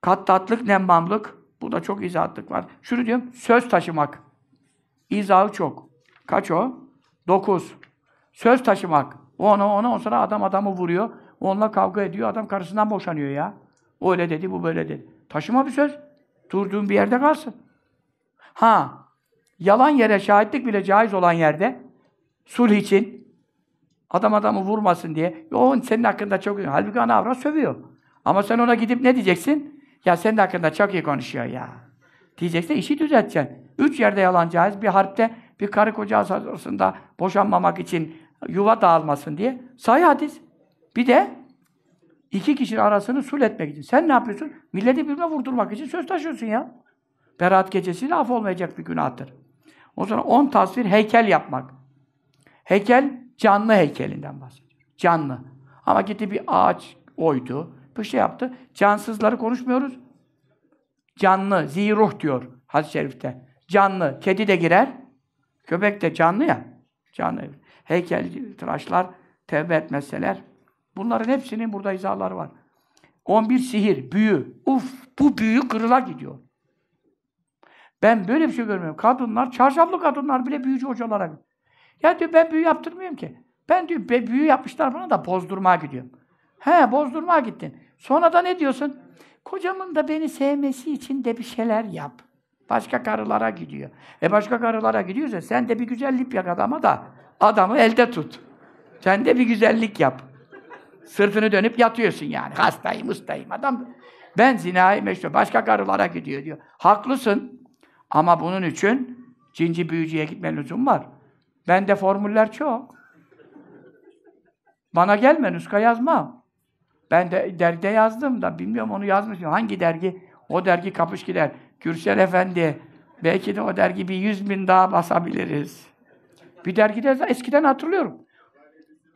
Kattatlık, nemmamlık. Bu da çok izahatlık var. Şunu diyorum, söz taşımak. İzahı çok. Kaç o? Dokuz. Söz taşımak. Ona ona on sonra adam adamı vuruyor. Onunla kavga ediyor. Adam karısından boşanıyor ya. O öyle dedi, bu böyle dedi. Taşıma bir söz. Durduğun bir yerde kalsın. Ha, Yalan yere şahitlik bile caiz olan yerde sulh için adam adamı vurmasın diye o senin hakkında çok iyi. Halbuki ana avrat sövüyor. Ama sen ona gidip ne diyeceksin? Ya senin hakkında çok iyi konuşuyor ya. Diyeceksin işi düzelteceksin. Üç yerde yalan caiz. Bir harpte bir karı koca arasında boşanmamak için yuva dağılmasın diye. say hadis. Bir de iki kişinin arasını sul etmek için. Sen ne yapıyorsun? Milleti birbirine vurdurmak için söz taşıyorsun ya. Berat gecesi laf olmayacak bir günahtır. O zaman 10 tasvir heykel yapmak. Heykel canlı heykelinden bahsediyor. Canlı. Ama gitti bir ağaç oydu. Bir şey yaptı. Cansızları konuşmuyoruz. Canlı, ziruh diyor hadis-i şerifte. Canlı. Kedi de girer. Köpek de canlı ya. Canlı. Heykel tıraşlar tevbe etmezseler. Bunların hepsinin burada izahları var. 11 sihir, büyü. Uf bu büyü kırıla gidiyor. Ben böyle bir şey görmüyorum. Kadınlar, çarşaflı kadınlar bile büyücü hocalara Ya diyor ben büyü yaptırmıyorum ki. Ben diyor büyü yapmışlar bana da bozdurmaya gidiyorum. He bozdurmaya gittin. Sonra da ne diyorsun? Kocamın da beni sevmesi için de bir şeyler yap. Başka karılara gidiyor. E başka karılara gidiyorsa sen de bir güzellik yap adama da adamı elde tut. Sen de bir güzellik yap. Sırtını dönüp yatıyorsun yani. Hastayım, ustayım adam. Ben zinayı meşru. Başka karılara gidiyor diyor. Haklısın. Ama bunun için cinci büyücüye gitme lüzum var. Bende formüller çok. Bana gelme, nuska yazma. Ben de dergide yazdım da bilmiyorum onu yazmışım. Hangi dergi? O dergi kapış gider. Gürsel Efendi. Belki de o dergi bir yüz bin daha basabiliriz. Bir dergide yazdım. eskiden hatırlıyorum.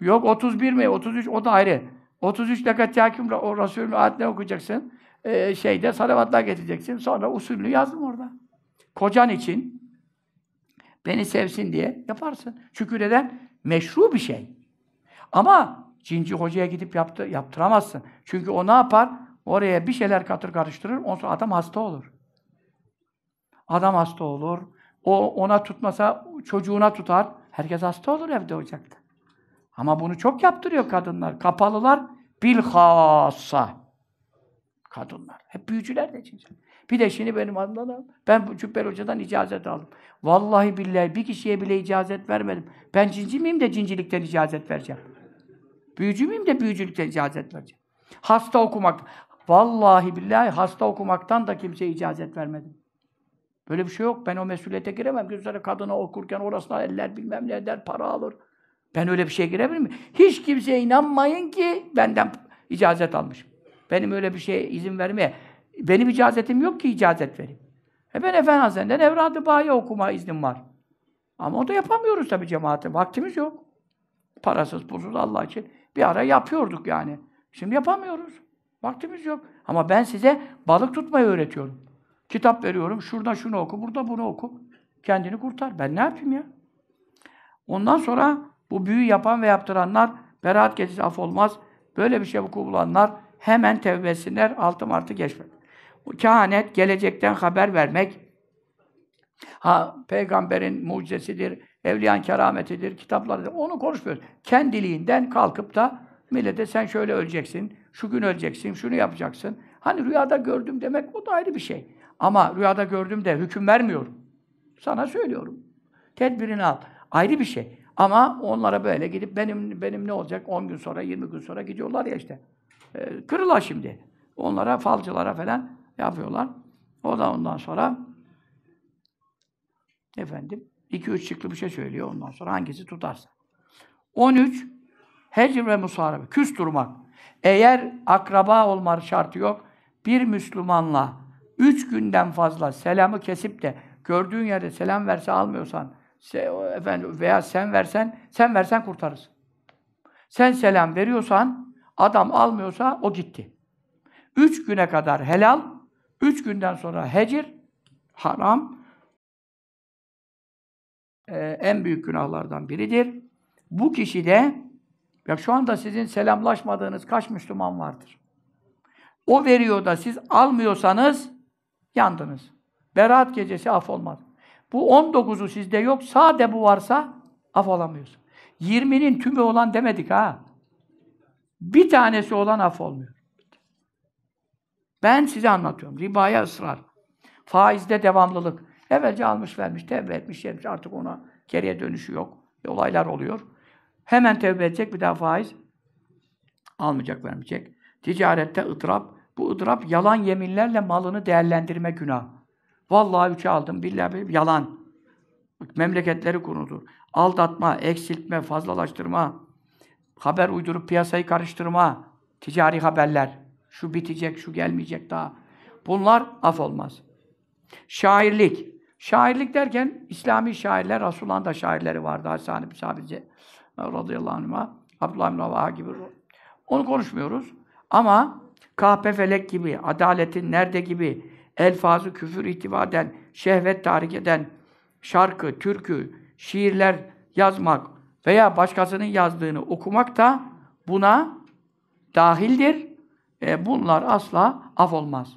Yok 31 mi? 33 o da ayrı. 33 lakat hakim o Resulü ne okuyacaksın. Ee, şeyde salavatlar getireceksin. Sonra usulünü yazdım orada kocan için beni sevsin diye yaparsın. Şükür eden meşru bir şey. Ama cinci hocaya gidip yaptı, yaptıramazsın. Çünkü o ne yapar? Oraya bir şeyler katır karıştırır. Ondan sonra adam hasta olur. Adam hasta olur. O ona tutmasa çocuğuna tutar. Herkes hasta olur evde ocakta. Ama bunu çok yaptırıyor kadınlar. Kapalılar bilhassa. Kadınlar. Hep büyücüler de cinsel. Bir de şimdi benim adımdan ben bu Cübbeli Hoca'dan icazet aldım. Vallahi billahi bir kişiye bile icazet vermedim. Ben cinci miyim de cincilikten icazet vereceğim. Büyücü müyüm de büyücülükten icazet vereceğim. Hasta okumak. Vallahi billahi hasta okumaktan da kimseye icazet vermedim. Böyle bir şey yok. Ben o mesuliyete giremem. Gözleri kadına okurken orasına eller bilmem ne eder, para alır. Ben öyle bir şeye girebilir miyim? Hiç kimseye inanmayın ki benden icazet almış. Benim öyle bir şeye izin vermeye. Benim icazetim yok ki icazet vereyim. E ben Efendi Hazretlerinden Evrad-ı okuma iznim var. Ama o da yapamıyoruz tabii cemaate. Vaktimiz yok. Parasız, pulsuz Allah için. Bir ara yapıyorduk yani. Şimdi yapamıyoruz. Vaktimiz yok. Ama ben size balık tutmayı öğretiyorum. Kitap veriyorum. Şurada şunu oku, burada bunu oku. Kendini kurtar. Ben ne yapayım ya? Ondan sonra bu büyü yapan ve yaptıranlar beraat gecesi af olmaz. Böyle bir şey vuku bulanlar hemen tevbesinler. Altım 6 Mart'ı Kehanet, gelecekten haber vermek. Ha, peygamberin mucizesidir, evliyan kerametidir, kitaplarıdır. Onu konuşmuyoruz. Kendiliğinden kalkıp da millete sen şöyle öleceksin, şu gün öleceksin, şunu yapacaksın. Hani rüyada gördüm demek o da ayrı bir şey. Ama rüyada gördüm de hüküm vermiyorum. Sana söylüyorum. Tedbirini al. Ayrı bir şey. Ama onlara böyle gidip benim benim ne olacak 10 gün sonra 20 gün sonra gidiyorlar ya işte. E, ee, kırılar şimdi. Onlara falcılara falan yapıyorlar. O da ondan sonra efendim iki üç şıklı bir şey söylüyor ondan sonra hangisi tutarsa. 13 hecr ve musarabe. Küs durmak. Eğer akraba olma şartı yok. Bir Müslümanla üç günden fazla selamı kesip de gördüğün yerde selam verse almıyorsan se, efendim veya sen versen sen versen kurtarırsın. Sen selam veriyorsan adam almıyorsa o gitti. Üç güne kadar helal, Üç günden sonra hecir, haram, e, en büyük günahlardan biridir. Bu kişide, ya şu anda sizin selamlaşmadığınız kaç Müslüman vardır? O veriyor da siz almıyorsanız yandınız. Berat gecesi af olmaz. Bu 19'u sizde yok, sade bu varsa af olamıyorsun. 20'nin tümü olan demedik ha. Bir tanesi olan af olmuyor. Ben size anlatıyorum. Ribaya ısrar. Faizde devamlılık. Evvelce almış vermiş, tevbe etmiş, yemiş. Artık ona geriye dönüşü yok. E, olaylar oluyor. Hemen tevbe edecek, bir daha faiz almayacak, vermeyecek. Ticarette ıtrap, Bu ıtrap yalan yeminlerle malını değerlendirme günah. Vallahi üçe aldım, billahi benim. yalan. Memleketleri kurudur. Aldatma, eksiltme, fazlalaştırma, haber uydurup piyasayı karıştırma, ticari haberler. Şu bitecek, şu gelmeyecek daha. Bunlar af olmaz. Şairlik. Şairlik derken İslami şairler, Resulullah'ın da şairleri vardı. Hasan ibn Sabit radıyallahu anh'a, Abdullah ibn Ravaha gibi. Onu konuşmuyoruz. Ama kahpe felek gibi, adaletin nerede gibi, elfazı küfür ihtivaden, şehvet tahrik eden, şarkı, türkü, şiirler yazmak veya başkasının yazdığını okumak da buna dahildir. E, bunlar asla af olmaz.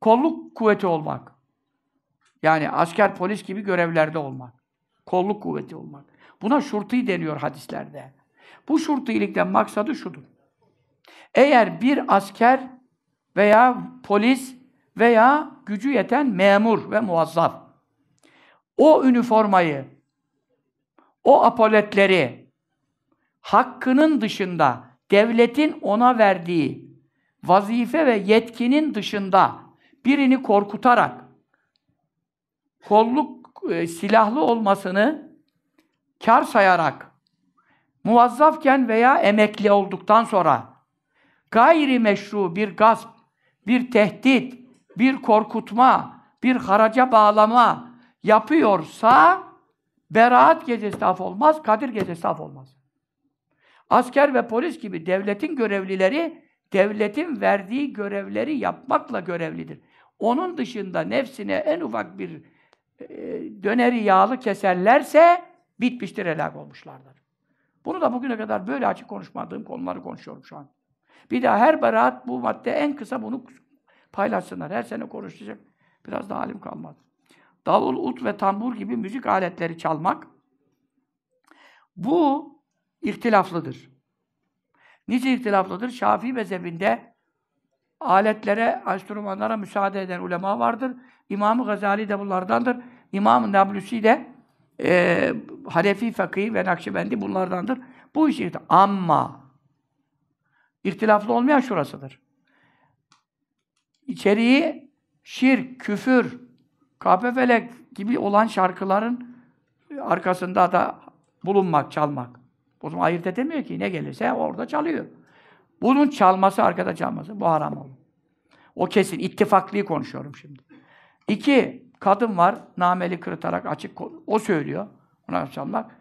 Kolluk kuvveti olmak. Yani asker polis gibi görevlerde olmak. Kolluk kuvveti olmak. Buna şurti deniyor hadislerde. Bu şurtilikten maksadı şudur. Eğer bir asker veya polis veya gücü yeten memur ve muvazzaf o üniformayı, o apoletleri hakkının dışında devletin ona verdiği vazife ve yetkinin dışında birini korkutarak kolluk e, silahlı olmasını kar sayarak muvazzafken veya emekli olduktan sonra gayri meşru bir gasp, bir tehdit, bir korkutma, bir haraca bağlama yapıyorsa beraat gecesi af olmaz, Kadir gecesi af olmaz. Asker ve polis gibi devletin görevlileri, devletin verdiği görevleri yapmakla görevlidir. Onun dışında nefsine en ufak bir e, döneri yağlı keserlerse bitmiştir, helak olmuşlardır. Bunu da bugüne kadar böyle açık konuşmadığım konuları konuşuyorum şu an. Bir daha her beraat bu madde en kısa bunu paylaşsınlar. Her sene konuşacak. Biraz daha alim kalmaz. Davul, ut ve tambur gibi müzik aletleri çalmak. Bu ihtilaflıdır. Niçin ihtilaflıdır? Şafii mezhebinde aletlere, enstrümanlara müsaade eden ulema vardır. imam Gazali de bunlardandır. İmam-ı Nablusi de e, Hanefi fakih ve Nakşibendi bunlardandır. Bu işi ihtilaf. Ama ihtilaflı olmayan şurasıdır. İçeriği şirk, küfür, kahpefelek gibi olan şarkıların arkasında da bulunmak, çalmak. O zaman ayırt edemiyor ki ne gelirse orada çalıyor. Bunun çalması, arkada çalması bu haram olur. O kesin. İttifaklıyı konuşuyorum şimdi. İki, kadın var. Nameli kırıtarak açık o söylüyor. Ona çalmak.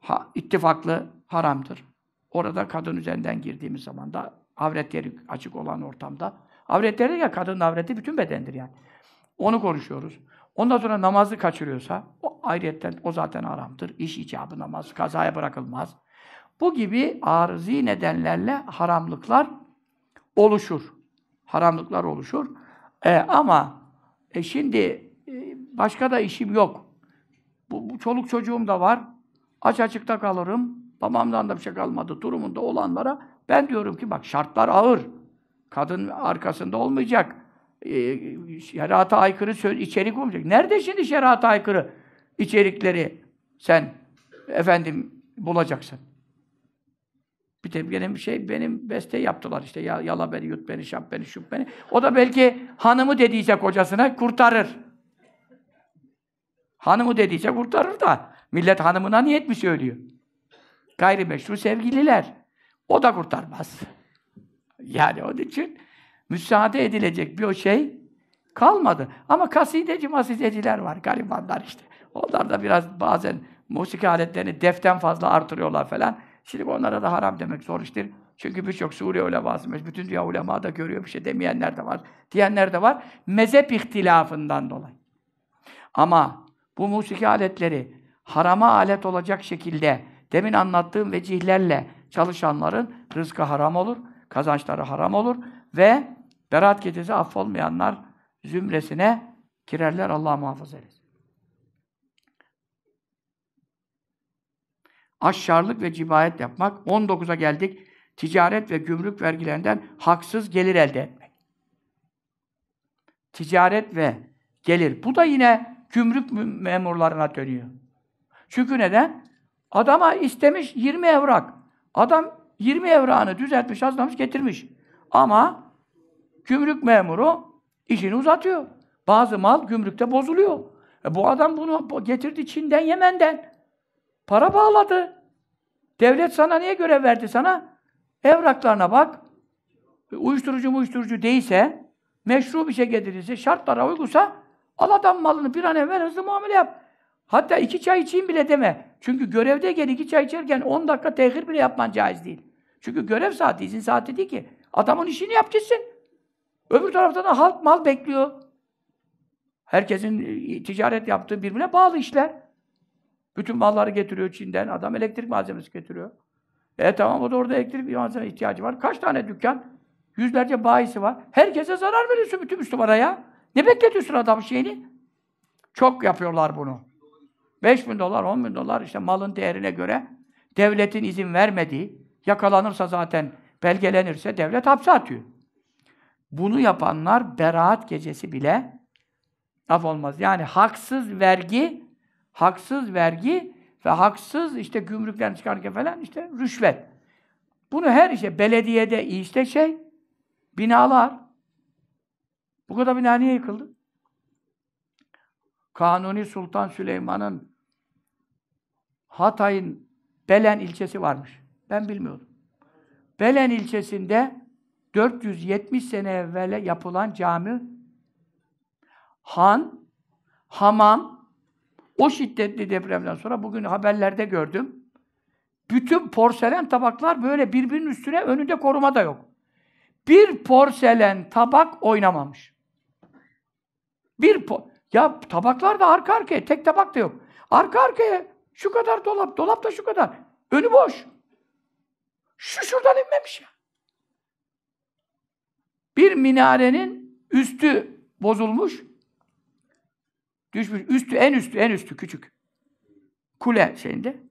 Ha, ittifaklı haramdır. Orada kadın üzerinden girdiğimiz zaman da avretleri açık olan ortamda. Avretleri ya kadının avreti bütün bedendir yani. Onu konuşuyoruz. Ondan sonra namazı kaçırıyorsa o ayrıyetten o zaten haramdır. İş icabı namaz kazaya bırakılmaz. Bu gibi arzi nedenlerle haramlıklar oluşur. Haramlıklar oluşur. E, ama e, şimdi e, başka da işim yok. Bu, bu çoluk çocuğum da var. Aç açıkta kalırım. Babamdan da bir şey kalmadı durumunda olanlara ben diyorum ki bak şartlar ağır. Kadın arkasında olmayacak. E, şerata aykırı söz, içerik olmayacak. Nerede şimdi şerata aykırı içerikleri sen efendim bulacaksın? Bir tepkilerin bir şey benim beste yaptılar işte. Ya, yala beni, yut beni, şap beni, şup beni. O da belki hanımı dediyse kocasına kurtarır. Hanımı dediyse kurtarır da. Millet hanımına niyet mi söylüyor? Gayrimeşru sevgililer. O da kurtarmaz. Yani onun için müsaade edilecek bir o şey kalmadı. Ama kasideci masideciler var, garibanlar işte. Onlar da biraz bazen musiki aletlerini deften fazla artırıyorlar falan. Şimdi onlara da haram demek zor iştir. Çünkü birçok Suriye uleması, bütün dünya ulema da görüyor bir şey demeyenler de var, diyenler de var. Mezhep ihtilafından dolayı. Ama bu musiki aletleri harama alet olacak şekilde demin anlattığım vecihlerle çalışanların rızkı haram olur, kazançları haram olur ve Berat gecesi affolmayanlar zümresine girerler Allah muhafaza eylesin. Aşşarlık ve cibayet yapmak. 19'a geldik. Ticaret ve gümrük vergilerinden haksız gelir elde etmek. Ticaret ve gelir. Bu da yine gümrük memurlarına dönüyor. Çünkü neden? Adama istemiş 20 evrak. Adam 20 evrağını düzeltmiş, hazırlamış, getirmiş. Ama gümrük memuru işini uzatıyor. Bazı mal gümrükte bozuluyor. E bu adam bunu getirdi Çin'den, Yemen'den. Para bağladı. Devlet sana niye görev verdi sana? Evraklarına bak. Uyuşturucu mu uyuşturucu değilse, meşru bir şey getirirse, şartlara uygunsa al adam malını bir an evvel hızlı muamele yap. Hatta iki çay içeyim bile deme. Çünkü görevde görevdeyken iki çay içerken 10 dakika tehir bile yapman caiz değil. Çünkü görev saati, izin saati değil ki. Adamın işini yap gitsin. Öbür tarafta da halk mal bekliyor. Herkesin e, ticaret yaptığı birbirine bağlı işler. Bütün malları getiriyor Çin'den. Adam elektrik malzemesi getiriyor. E tamam o da orada elektrik malzemesi ihtiyacı var. Kaç tane dükkan? Yüzlerce bayisi var. Herkese zarar veriyorsun bütün Müslümana ya. Ne bekletiyorsun adam şeyini? Çok yapıyorlar bunu. 5 bin dolar, 10 bin dolar işte malın değerine göre devletin izin vermediği, yakalanırsa zaten belgelenirse devlet hapse atıyor. Bunu yapanlar beraat gecesi bile af olmaz. Yani haksız vergi haksız vergi ve haksız işte gümrükten çıkarken falan işte rüşvet. Bunu her işe belediyede işte şey binalar. Bu kadar bina niye yıkıldı? Kanuni Sultan Süleyman'ın Hatay'ın Belen ilçesi varmış. Ben bilmiyordum. Belen ilçesinde 470 sene evvel yapılan cami Han, hamam, o şiddetli depremden sonra bugün haberlerde gördüm. Bütün porselen tabaklar böyle birbirinin üstüne önünde koruma da yok. Bir porselen tabak oynamamış. Bir po ya tabaklar da arka arkaya, tek tabak da yok. Arka arkaya şu kadar dolap, dolap da şu kadar. Önü boş. Şu şuradan inmemiş ya. Bir minarenin üstü bozulmuş, Düşmüş. Üstü, en üstü, en üstü küçük. Kule şeyinde.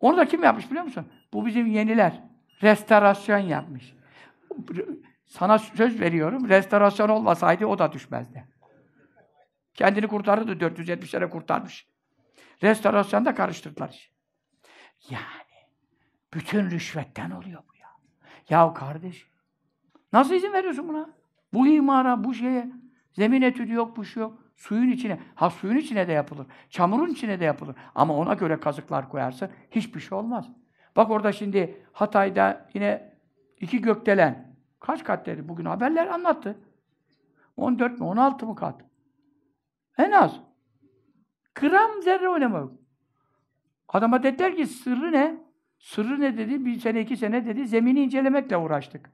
Onu da kim yapmış biliyor musun? Bu bizim yeniler. Restorasyon yapmış. Sana söz veriyorum, restorasyon olmasaydı o da düşmezdi. Kendini kurtardı 470 sene kurtarmış. Restorasyonda karıştırdılar işi. Yani bütün rüşvetten oluyor bu ya. Ya kardeş, nasıl izin veriyorsun buna? Bu imara, bu şeye, zemin etüdü yok, bu şey yok. Suyun içine, ha suyun içine de yapılır. Çamurun içine de yapılır. Ama ona göre kazıklar koyarsın, hiçbir şey olmaz. Bak orada şimdi Hatay'da yine iki gökdelen. Kaç kat dedi? Bugün haberler anlattı. 14 mi, 16 mı kat? En az. Gram zerre önemi yok. Adama dediler ki sırrı ne? Sırrı ne dedi? Bir sene, iki sene dedi. Zemini incelemekle uğraştık.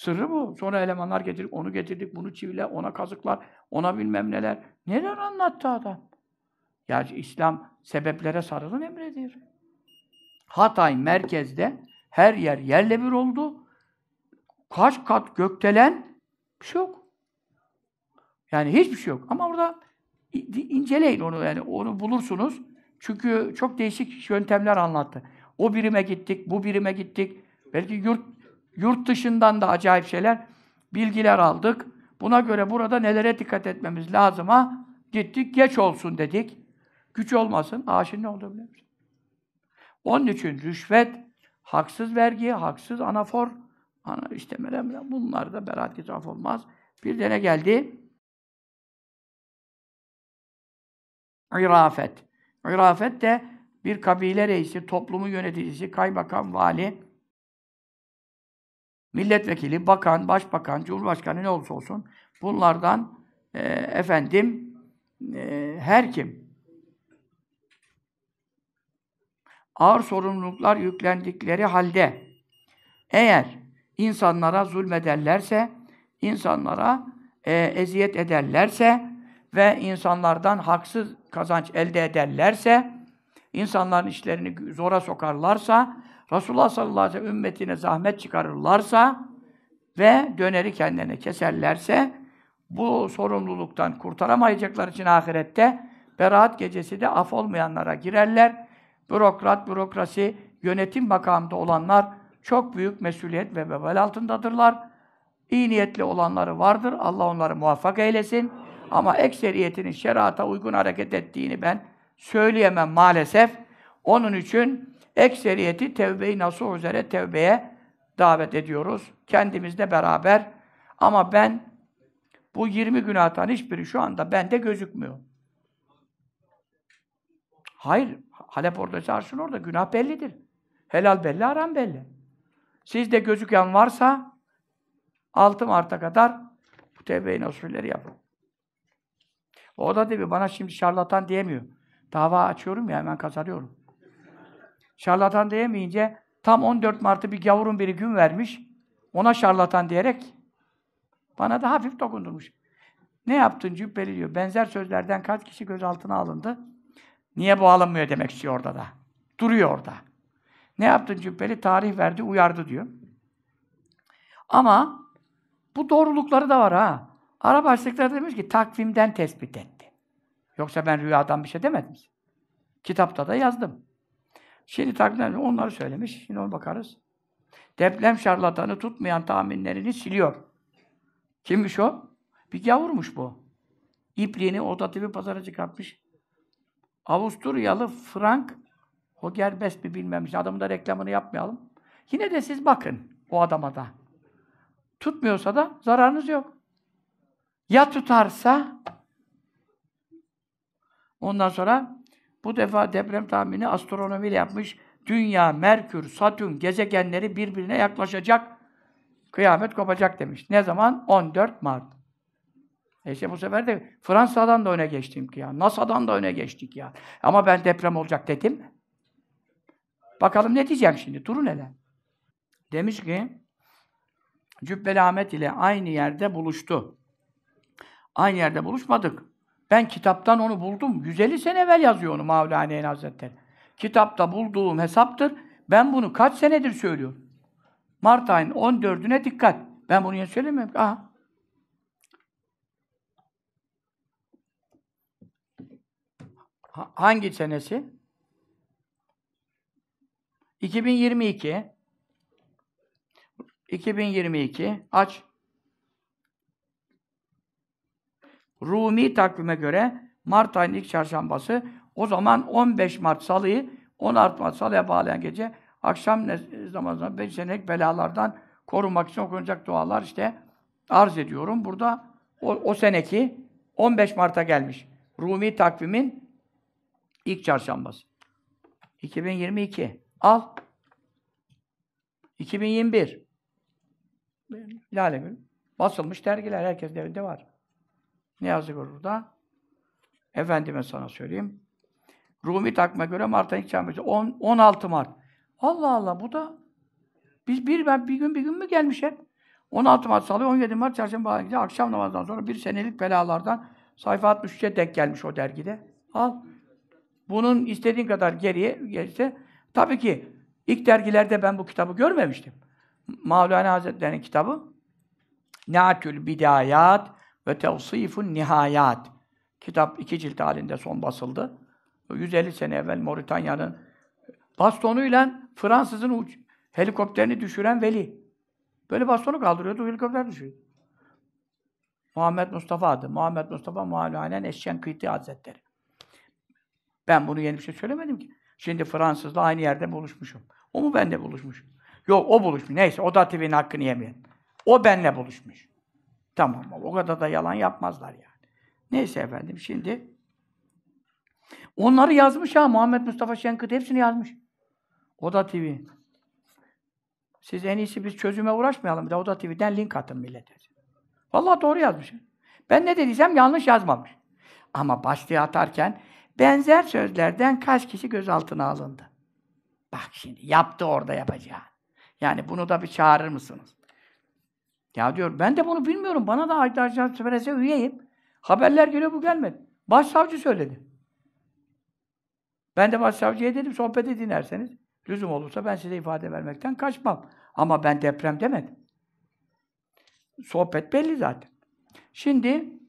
Sırrı bu. Sonra elemanlar getirip onu getirdik, bunu çivile, ona kazıklar, ona bilmem neler. Neler anlattı adam? Yani İslam sebeplere sarılın emredir. Hatay merkezde her yer yerle bir oldu. Kaç kat gökdelen bir şey yok. Yani hiçbir şey yok. Ama orada inceleyin onu yani onu bulursunuz. Çünkü çok değişik yöntemler anlattı. O birime gittik, bu birime gittik. Belki yurt Yurt dışından da acayip şeyler, bilgiler aldık. Buna göre burada nelere dikkat etmemiz lazıma gittik, geç olsun dedik. Güç olmasın, aşın ne oldu biliyor musun? Onun için rüşvet, haksız vergi, haksız anafor, ana istemeler bunlar da berat itiraf olmaz. Bir dene geldi? İrafet. İrafet de bir kabile reisi, toplumu yöneticisi, kaymakam, vali, Milletvekili, bakan, başbakan, cumhurbaşkanı ne olursa olsun bunlardan e, efendim e, her kim ağır sorumluluklar yüklendikleri halde eğer insanlara zulmederlerse, insanlara e, eziyet ederlerse ve insanlardan haksız kazanç elde ederlerse, insanların işlerini zora sokarlarsa Resulullah sallallahu aleyhi ve sellem ümmetine zahmet çıkarırlarsa ve döneri kendilerine keserlerse bu sorumluluktan kurtaramayacaklar için ahirette Berat gecesi de af olmayanlara girerler. Bürokrat, bürokrasi, yönetim makamında olanlar çok büyük mesuliyet ve vebal altındadırlar. İyi niyetli olanları vardır. Allah onları muvaffak eylesin. Ama ekseriyetinin şerata uygun hareket ettiğini ben söyleyemem maalesef. Onun için ekseriyeti tevbe-i nasuh üzere tevbeye davet ediyoruz. Kendimizle beraber. Ama ben bu 20 günahtan hiçbiri şu anda bende gözükmüyor. Hayır. Halep orada arşın orada. Günah bellidir. Helal belli, haram belli. Sizde gözüken varsa 6 Mart'a kadar bu tevbe-i nasuhleri yapın. O da tabii bana şimdi şarlatan diyemiyor. Dava açıyorum ya hemen kazanıyorum. Şarlatan diyemeyince tam 14 Mart'ı bir gavurun biri gün vermiş. Ona şarlatan diyerek bana da hafif dokundurmuş. Ne yaptın cübbeli diyor. Benzer sözlerden kaç kişi gözaltına alındı? Niye bu alınmıyor demek istiyor orada da. Duruyor orada. Ne yaptın cübbeli? Tarih verdi, uyardı diyor. Ama bu doğrulukları da var ha. Arap açlıkları demiş ki takvimden tespit etti. Yoksa ben rüyadan bir şey demedim. Kitapta da yazdım. Şimdi takvimden onları söylemiş. Şimdi ona bakarız. Deprem şarlatanı tutmayan tahminlerini siliyor. Kimmiş o? Bir gavurmuş bu. İpliğini Oda TV pazara çıkartmış. Avusturyalı Frank Hogerbest bir bilmem adamın da reklamını yapmayalım. Yine de siz bakın o adama da. Tutmuyorsa da zararınız yok. Ya tutarsa ondan sonra bu defa deprem tahmini astronomiyle yapmış. Dünya, Merkür, Satürn gezegenleri birbirine yaklaşacak. Kıyamet kopacak demiş. Ne zaman? 14 Mart. E işte bu sefer de Fransa'dan da öne geçtim ki ya. NASA'dan da öne geçtik ya. Ama ben deprem olacak dedim Bakalım ne diyeceğim şimdi? Turu neden? Demiş ki Cübbeli Ahmet ile aynı yerde buluştu. Aynı yerde buluşmadık. Ben kitaptan onu buldum. 150 sene evvel yazıyor onu Mevlaneyn Hazretleri. Kitapta bulduğum hesaptır. Ben bunu kaç senedir söylüyorum. Mart ayının 14'üne dikkat. Ben bunu niye söylemiyorum? Aha. hangi senesi? 2022. 2022. Aç. Rumi takvime göre Mart ayının ilk çarşambası o zaman 15 Mart salıyı 16 Mart salıya bağlayan gece akşam namazına beş senelik belalardan korunmak için okunacak dualar işte arz ediyorum. Burada o, o seneki 15 Mart'a gelmiş. Rumi takvimin ilk çarşambası. 2022. Al. 2021. Lale Gül. Basılmış dergiler. herkes evinde var. Ne yazıyor burada? Efendime sana söyleyeyim. Rumi takma göre Mart ayın kâmesi. 10, 16 Mart. Allah Allah bu da biz bir, ben, bir gün bir gün mü gelmiş hep? 16 Mart Salı, 17 Mart Çarşamba akşam namazdan sonra bir senelik belalardan sayfa 63'e denk gelmiş o dergide. Al. Bunun istediğin kadar geriye geçse tabii ki ilk dergilerde ben bu kitabı görmemiştim. Mevlana Hazretleri'nin kitabı Naatül Bidayat ve tevsifun nihayat. Kitap iki cilt halinde son basıldı. 150 sene evvel Moritanya'nın bastonuyla Fransız'ın uç, helikopterini düşüren veli. Böyle bastonu kaldırıyordu, helikopter düşüyor. Muhammed Mustafa adı. Muhammed Mustafa Muallanen Eşyen Kıyti Hazretleri. Ben bunu yeni bir şey söylemedim ki. Şimdi Fransızla aynı yerde buluşmuşum. O mu benle buluşmuş? Yok o buluşmuş. Neyse o da TV'nin hakkını yemeyelim. O benle buluşmuş. Tamam o kadar da yalan yapmazlar yani. Neyse efendim şimdi onları yazmış ha Muhammed Mustafa Şenkıt hepsini yazmış. Oda TV. Siz en iyisi biz çözüme uğraşmayalım. Bir de Oda TV'den link atın millete. Vallahi doğru yazmış. Ben ne dediysem yanlış yazmamış. Ama başlığı atarken benzer sözlerden kaç kişi gözaltına alındı? Bak şimdi yaptı orada yapacağı. Yani bunu da bir çağırır mısınız? Ya diyor ben de bunu bilmiyorum. Bana da Haydar Süperese üyeyim. Haberler geliyor bu gelmedi. Başsavcı söyledi. Ben de başsavcıya dedim sohbeti dinlerseniz. Lüzum olursa ben size ifade vermekten kaçmam. Ama ben deprem demedim. Sohbet belli zaten. Şimdi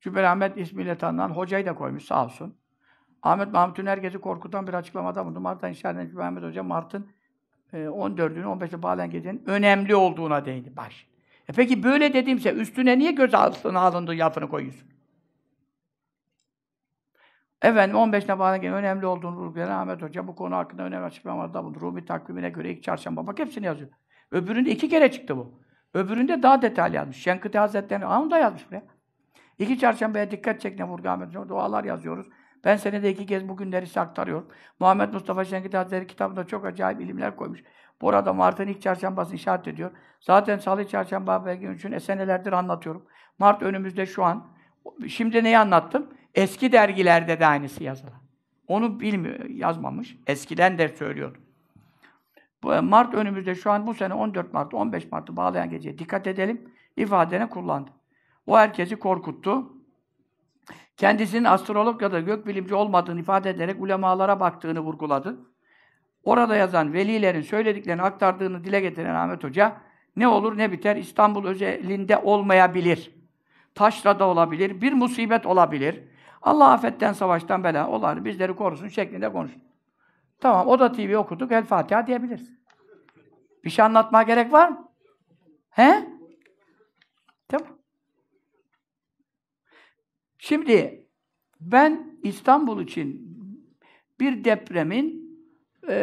Cübbeli Ahmet ismiyle tanınan hocayı da koymuş sağ olsun. Ahmet Mahmut Ünergez'i korkutan bir açıklamada bulundu. Mart'tan inşallah Cübbeli Ahmet Hoca Mart'ın 14'ünü, ee, 15'ini bağlayan gecenin önemli olduğuna değindi baş. E peki böyle dediğimse üstüne niye göz altına alındı yatını koyuyorsun? Efendim 15. bağlayan gecenin önemli olduğunu vurgulayan Ahmet Hoca bu konu hakkında önemli açıklamalar da bulundu. Rumi takvimine göre ilk çarşamba. Bak hepsini yazıyor. Öbüründe iki kere çıktı bu. Öbüründe daha detaylı yazmış. Şenkıti Hazretleri onu da yazmış buraya. İki çarşambaya dikkat çekme vurgu Ahmet Hoca. Dualar yazıyoruz. Ben senede iki kez bugün günleri aktarıyorum. Muhammed Mustafa Şenkit Hazretleri kitabında çok acayip ilimler koymuş. Burada Mart'ın ilk çarşambasını işaret ediyor. Zaten salı çarşamba belki için senelerdir anlatıyorum. Mart önümüzde şu an. Şimdi neyi anlattım? Eski dergilerde de aynısı yazılı. Onu bilmiyor, yazmamış. Eskiden de söylüyordu. Mart önümüzde şu an bu sene 14 Mart, 15 Mart'ı bağlayan geceye dikkat edelim. İfadene kullandı. O herkesi korkuttu. Kendisinin astrolog ya da gökbilimci olmadığını ifade ederek ulemalara baktığını vurguladı. Orada yazan velilerin söylediklerini aktardığını dile getiren Ahmet Hoca, ne olur ne biter İstanbul özelinde olmayabilir. Taşra olabilir, bir musibet olabilir. Allah afetten, savaştan, bela olar, bizleri korusun şeklinde konuştu. Tamam, o da TV okuduk, El Fatiha diyebilirsin. Bir şey anlatmaya gerek var mı? He? Tamam. Şimdi ben İstanbul için bir depremin e,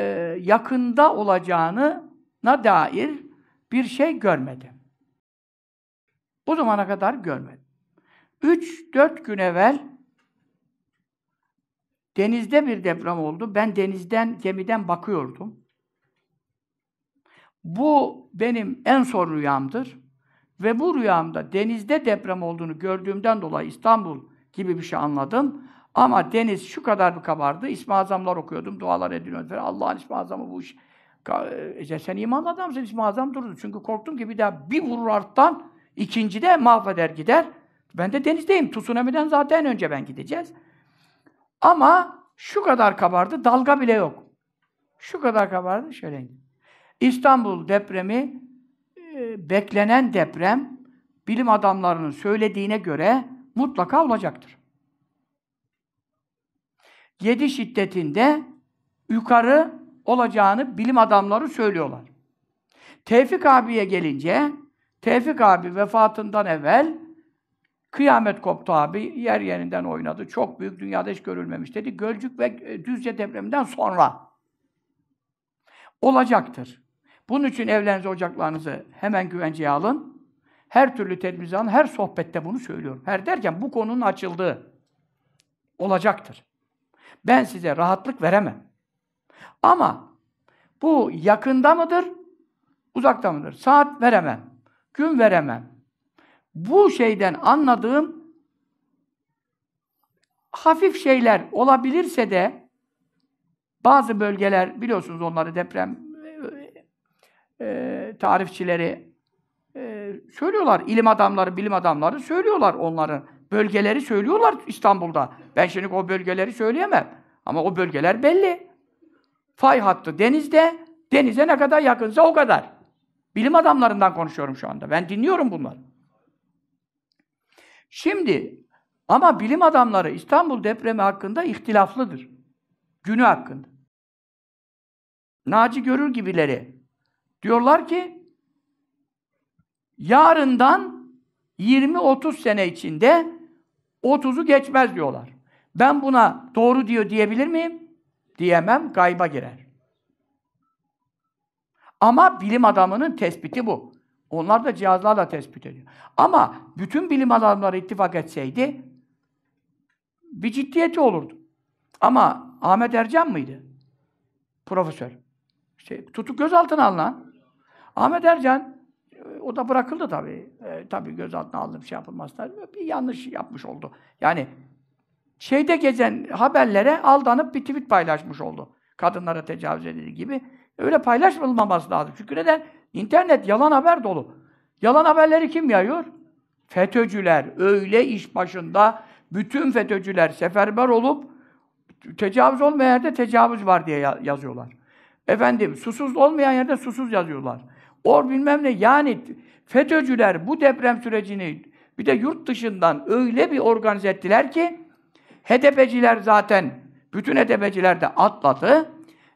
yakında olacağını na dair bir şey görmedim. Bu zamana kadar görmedim. 3-4 gün evvel denizde bir deprem oldu. Ben denizden, gemiden bakıyordum. Bu benim en son rüyamdır. Ve bu rüyamda denizde deprem olduğunu gördüğümden dolayı İstanbul gibi bir şey anladım. Ama deniz şu kadar bir kabardı. İsmi Azamlar okuyordum, dualar ediyordum falan. Allah'ın İsmi Azamı bu iş. E sen imanlı adamsın, İsmi Azam durdu. Çünkü korktum ki bir daha bir vurur arttan, ikinci de mahveder gider. Ben de denizdeyim. Tsunami'den zaten önce ben gideceğiz. Ama şu kadar kabardı, dalga bile yok. Şu kadar kabardı, şöyle. İstanbul depremi, e, beklenen deprem, bilim adamlarının söylediğine göre mutlaka olacaktır. Yedi şiddetinde yukarı olacağını bilim adamları söylüyorlar. Tevfik abiye gelince, Tevfik abi vefatından evvel kıyamet koptu abi, yer yerinden oynadı. Çok büyük, dünyada hiç görülmemiş dedi. Gölcük ve e, Düzce depreminden sonra olacaktır. Bunun için evlerinizi, ocaklarınızı hemen güvenceye alın. Her türlü televizyon, her sohbette bunu söylüyorum. Her derken bu konunun açıldığı olacaktır. Ben size rahatlık veremem. Ama bu yakında mıdır, uzakta mıdır? Saat veremem, gün veremem. Bu şeyden anladığım hafif şeyler olabilirse de bazı bölgeler biliyorsunuz onları deprem e, e tarifçileri söylüyorlar. ilim adamları, bilim adamları söylüyorlar onların. Bölgeleri söylüyorlar İstanbul'da. Ben şimdi o bölgeleri söyleyemem. Ama o bölgeler belli. Fay hattı denizde, denize ne kadar yakınsa o kadar. Bilim adamlarından konuşuyorum şu anda. Ben dinliyorum bunları. Şimdi ama bilim adamları İstanbul depremi hakkında ihtilaflıdır. Günü hakkında. Naci Görür gibileri diyorlar ki yarından 20-30 sene içinde 30'u geçmez diyorlar. Ben buna doğru diyor diyebilir miyim? Diyemem, gayba girer. Ama bilim adamının tespiti bu. Onlar da cihazlarla tespit ediyor. Ama bütün bilim adamları ittifak etseydi bir ciddiyeti olurdu. Ama Ahmet Ercan mıydı? Profesör. İşte tutuk gözaltına alınan. Ahmet Ercan o da bırakıldı tabii. E, tabii gözaltına aldım, şey yapılmaz tabii. Bir yanlış yapmış oldu. Yani şeyde gezen haberlere aldanıp bir tweet paylaşmış oldu. Kadınlara tecavüz edildiği gibi. Öyle paylaşılmaması lazım. Çünkü neden? İnternet yalan haber dolu. Yalan haberleri kim yayıyor? FETÖ'cüler. Öyle iş başında bütün FETÖ'cüler seferber olup tecavüz olmayan yerde tecavüz var diye yazıyorlar. Efendim susuz olmayan yerde susuz yazıyorlar. Or bilmem ne yani FETÖ'cüler bu deprem sürecini bir de yurt dışından öyle bir organize ettiler ki HDP'ciler zaten bütün HDP'ciler de atladı.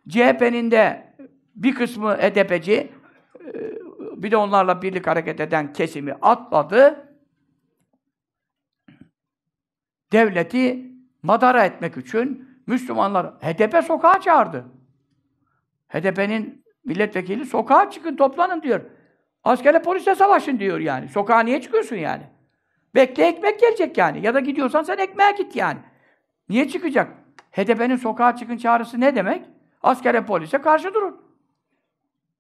CHP'nin de bir kısmı HDP'ci e, bir de onlarla birlik hareket eden kesimi atladı. Devleti madara etmek için Müslümanlar HDP sokağa çağırdı. HDP'nin Milletvekili sokağa çıkın toplanın diyor. Askerle polisle savaşın diyor yani. Sokağa niye çıkıyorsun yani? Bekle ekmek gelecek yani. Ya da gidiyorsan sen ekmeğe git yani. Niye çıkacak? HDP'nin sokağa çıkın çağrısı ne demek? Askere polise karşı durun.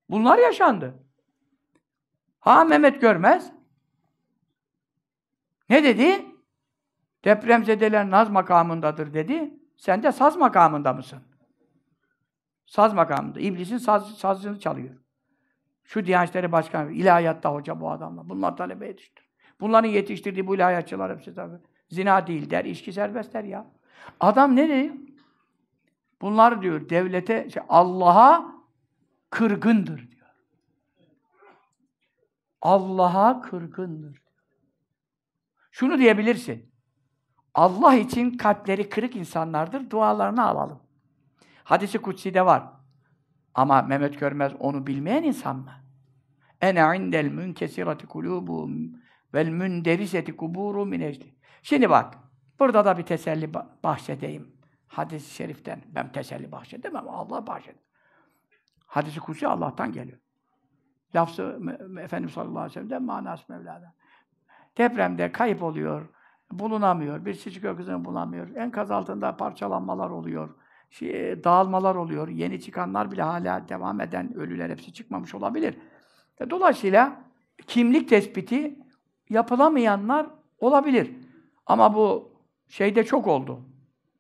Bunlar yaşandı. Ha Mehmet Görmez ne dedi? Depremzedeler naz makamındadır dedi. Sen de saz makamında mısın? Saz makamında. İblisin saz, sazcını çalıyor. Şu Diyanet İşleri Başkanı, ilahiyatta hoca bu adamla. Bunlar talebe yetiştir. Bunların yetiştirdiği bu ilahiyatçılar hepsi tabii. Zina değil der, içki serbest der ya. Adam ne diyor? Bunlar diyor devlete, şey, Allah'a kırgındır diyor. Allah'a kırgındır. Şunu diyebilirsin. Allah için kalpleri kırık insanlardır, dualarını alalım. Hadisi kutsi de var. Ama Mehmet Görmez onu bilmeyen insan mı? Ene indel münkesirati kulubum vel münderiseti kuburu minecdi. Şimdi bak, burada da bir teselli bahsedeyim Hadis-i şeriften. Ben teselli bahsedemem Allah bahşeder. Hadisi kutsi Allah'tan geliyor. Lafzı Efendimiz sallallahu aleyhi ve sellem'den manası Mevla'dan. Depremde kayıp oluyor, bulunamıyor, bir çiçek öküzünü bulamıyor, enkaz altında parçalanmalar oluyor, şey, dağılmalar oluyor. Yeni çıkanlar bile hala devam eden ölüler hepsi çıkmamış olabilir. E, dolayısıyla kimlik tespiti yapılamayanlar olabilir. Ama bu şeyde çok oldu.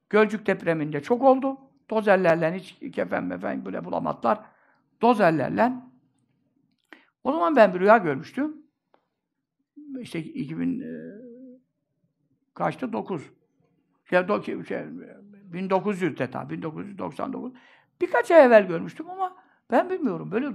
Gölcük depreminde çok oldu. Dozerlerle hiç kefen mefen böyle bulamadılar. Dozerlerle. O zaman ben bir rüya görmüştüm. İşte 2000 e, kaçtı? 9. Şey, do, şey, 1900'de ta 1999. Birkaç ay evvel görmüştüm ama ben bilmiyorum. Böyle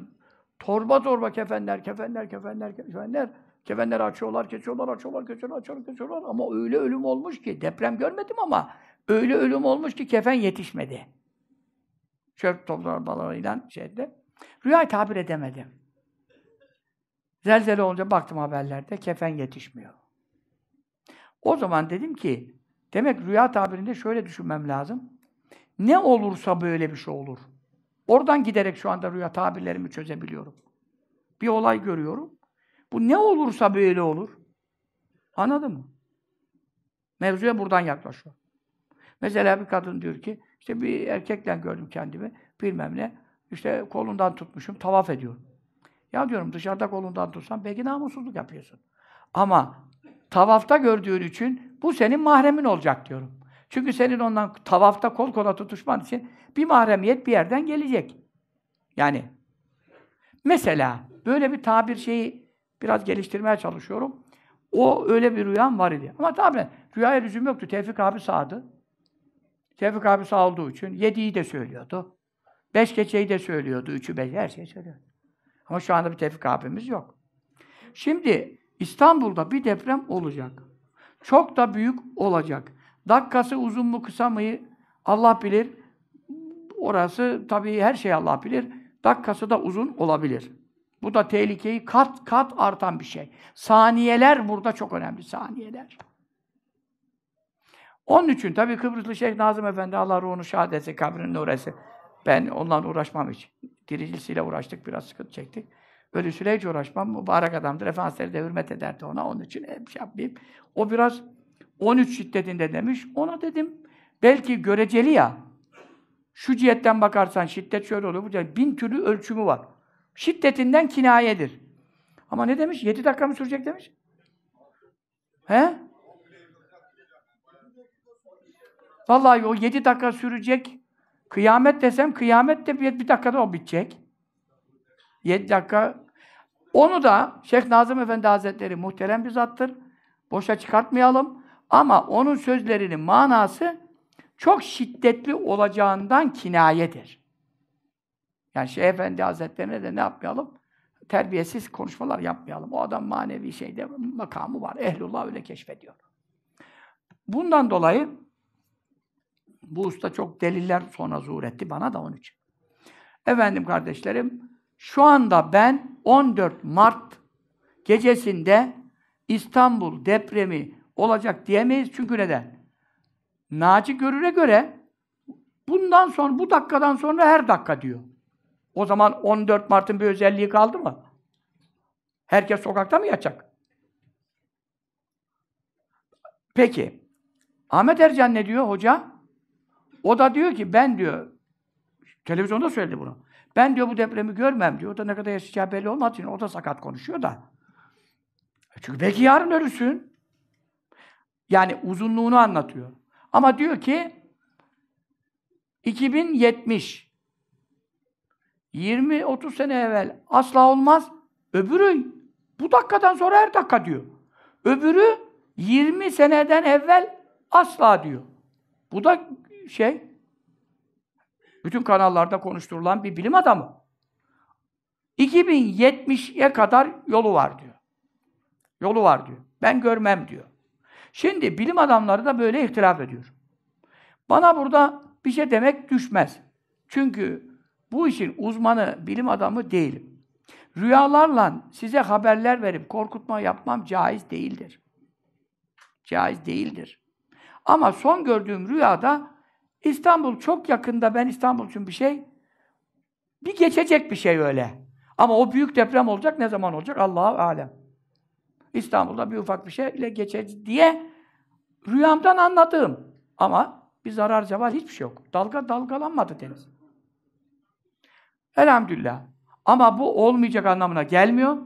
torba torba kefenler, kefenler, kefenler, kefenler. Kefenler açıyorlar, kesiyorlar, açıyorlar, kesiyorlar, açıyorlar, kesiyorlar. Ama öyle ölüm olmuş ki, deprem görmedim ama öyle ölüm olmuş ki kefen yetişmedi. Çöp toplamalarıyla şeyde. Rüyayı tabir edemedim. Zelzele olunca baktım haberlerde, kefen yetişmiyor. O zaman dedim ki, Demek rüya tabirinde şöyle düşünmem lazım. Ne olursa böyle bir şey olur. Oradan giderek şu anda rüya tabirlerimi çözebiliyorum. Bir olay görüyorum. Bu ne olursa böyle olur. Anladın mı? Mevzuya buradan yaklaşıyor. Mesela bir kadın diyor ki, işte bir erkekle gördüm kendimi, bilmem ne. İşte kolundan tutmuşum, tavaf ediyorum. Ya diyorum dışarıda kolundan tutsan belki namussuzluk yapıyorsun. Ama Tavafta gördüğün için bu senin mahremin olacak diyorum. Çünkü senin ondan tavafta kol kola tutuşman için bir mahremiyet bir yerden gelecek. Yani mesela böyle bir tabir şeyi biraz geliştirmeye çalışıyorum. O öyle bir rüyam var idi. Ama tabi rüyaya lüzum yoktu. Tevfik abi sağdı. Tevfik abi sağ olduğu için yediği de söylüyordu. Beş geçeyi de söylüyordu. Üçü beş her şeyi söylüyordu. Ama şu anda bir Tevfik abimiz yok. Şimdi İstanbul'da bir deprem olacak. Çok da büyük olacak. Dakikası uzun mu kısa mı Allah bilir. Orası tabii her şey Allah bilir. Dakikası da uzun olabilir. Bu da tehlikeyi kat kat artan bir şey. Saniyeler burada çok önemli saniyeler. Onun için tabii Kıbrıslı Şeyh Nazım Efendi Allah ruhunu şahadetse, kabrinin nuresi. Ben ondan uğraşmam hiç. Diricisiyle uğraştık, biraz sıkıntı çektik ölüsüyle hiç uğraşmam. Mübarek adamdır. Efendimiz de hürmet ederdi ona. Onun için hep şey yapmayayım. O biraz 13 şiddetinde demiş. Ona dedim belki göreceli ya. Şu cihetten bakarsan şiddet şöyle olur. Bu cihet, bin türlü ölçümü var. Şiddetinden kinayedir. Ama ne demiş? Yedi dakika mı sürecek demiş? He? Vallahi o yedi dakika sürecek. Kıyamet desem kıyamet de bir, bir dakikada o bitecek. 7 dakika. Onu da Şeyh Nazım Efendi Hazretleri muhterem bir zattır. Boşa çıkartmayalım. Ama onun sözlerinin manası çok şiddetli olacağından kinayedir. Yani Şeyh Efendi Hazretlerine de ne yapmayalım? Terbiyesiz konuşmalar yapmayalım. O adam manevi şeyde makamı var. Ehlullah öyle keşfediyor. Bundan dolayı bu usta çok deliller sonra zuhur etti bana da onun için. Efendim kardeşlerim, şu anda ben 14 Mart gecesinde İstanbul depremi olacak diyemeyiz. Çünkü neden? Naci Görür'e göre bundan sonra, bu dakikadan sonra her dakika diyor. O zaman 14 Mart'ın bir özelliği kaldı mı? Herkes sokakta mı yatacak? Peki. Ahmet Ercan ne diyor hoca? O da diyor ki ben diyor televizyonda söyledi bunu. Ben diyor bu depremi görmem diyor. O da ne kadar yaşayacağı belli olmaz. Şimdi o da sakat konuşuyor da. E çünkü belki yarın ölürsün. Yani uzunluğunu anlatıyor. Ama diyor ki 2070 20-30 sene evvel asla olmaz. Öbürü bu dakikadan sonra her dakika diyor. Öbürü 20 seneden evvel asla diyor. Bu da şey bütün kanallarda konuşturulan bir bilim adamı. 2070'ye kadar yolu var diyor. Yolu var diyor. Ben görmem diyor. Şimdi bilim adamları da böyle itiraf ediyor. Bana burada bir şey demek düşmez. Çünkü bu işin uzmanı, bilim adamı değilim. Rüyalarla size haberler verip korkutma yapmam caiz değildir. Caiz değildir. Ama son gördüğüm rüyada İstanbul çok yakında ben İstanbul için bir şey bir geçecek bir şey öyle. Ama o büyük deprem olacak ne zaman olacak? Allah'a alem. İstanbul'da bir ufak bir şeyle geçecek diye rüyamdan anladığım ama bir zarar ceval hiçbir şey yok. Dalga dalgalanmadı deniz. Elhamdülillah. Ama bu olmayacak anlamına gelmiyor.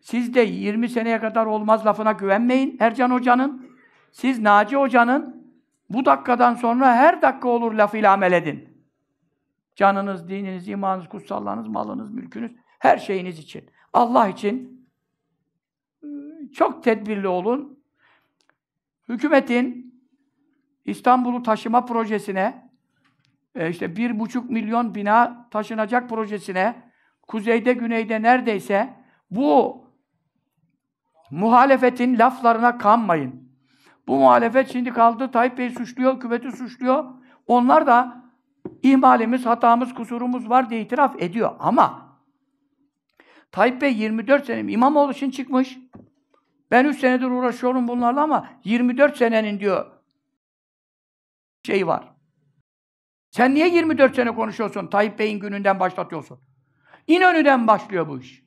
Siz de 20 seneye kadar olmaz lafına güvenmeyin Ercan Hoca'nın. Siz Naci Hoca'nın bu dakikadan sonra her dakika olur lafıyla amel edin. Canınız, dininiz, imanınız, kutsallarınız, malınız, mülkünüz, her şeyiniz için. Allah için ıı, çok tedbirli olun. Hükümetin İstanbul'u taşıma projesine, e, işte bir buçuk milyon bina taşınacak projesine, kuzeyde, güneyde neredeyse bu muhalefetin laflarına kanmayın. Bu muhalefet şimdi kaldı. Tayyip Bey suçluyor, hükümeti suçluyor. Onlar da ihmalimiz, hatamız, kusurumuz var diye itiraf ediyor. Ama Tayyip Bey 24 sene İmamoğlu için çıkmış. Ben 3 senedir uğraşıyorum bunlarla ama 24 senenin diyor şey var. Sen niye 24 sene konuşuyorsun? Tayyip Bey'in gününden başlatıyorsun. İnönü'den başlıyor bu iş.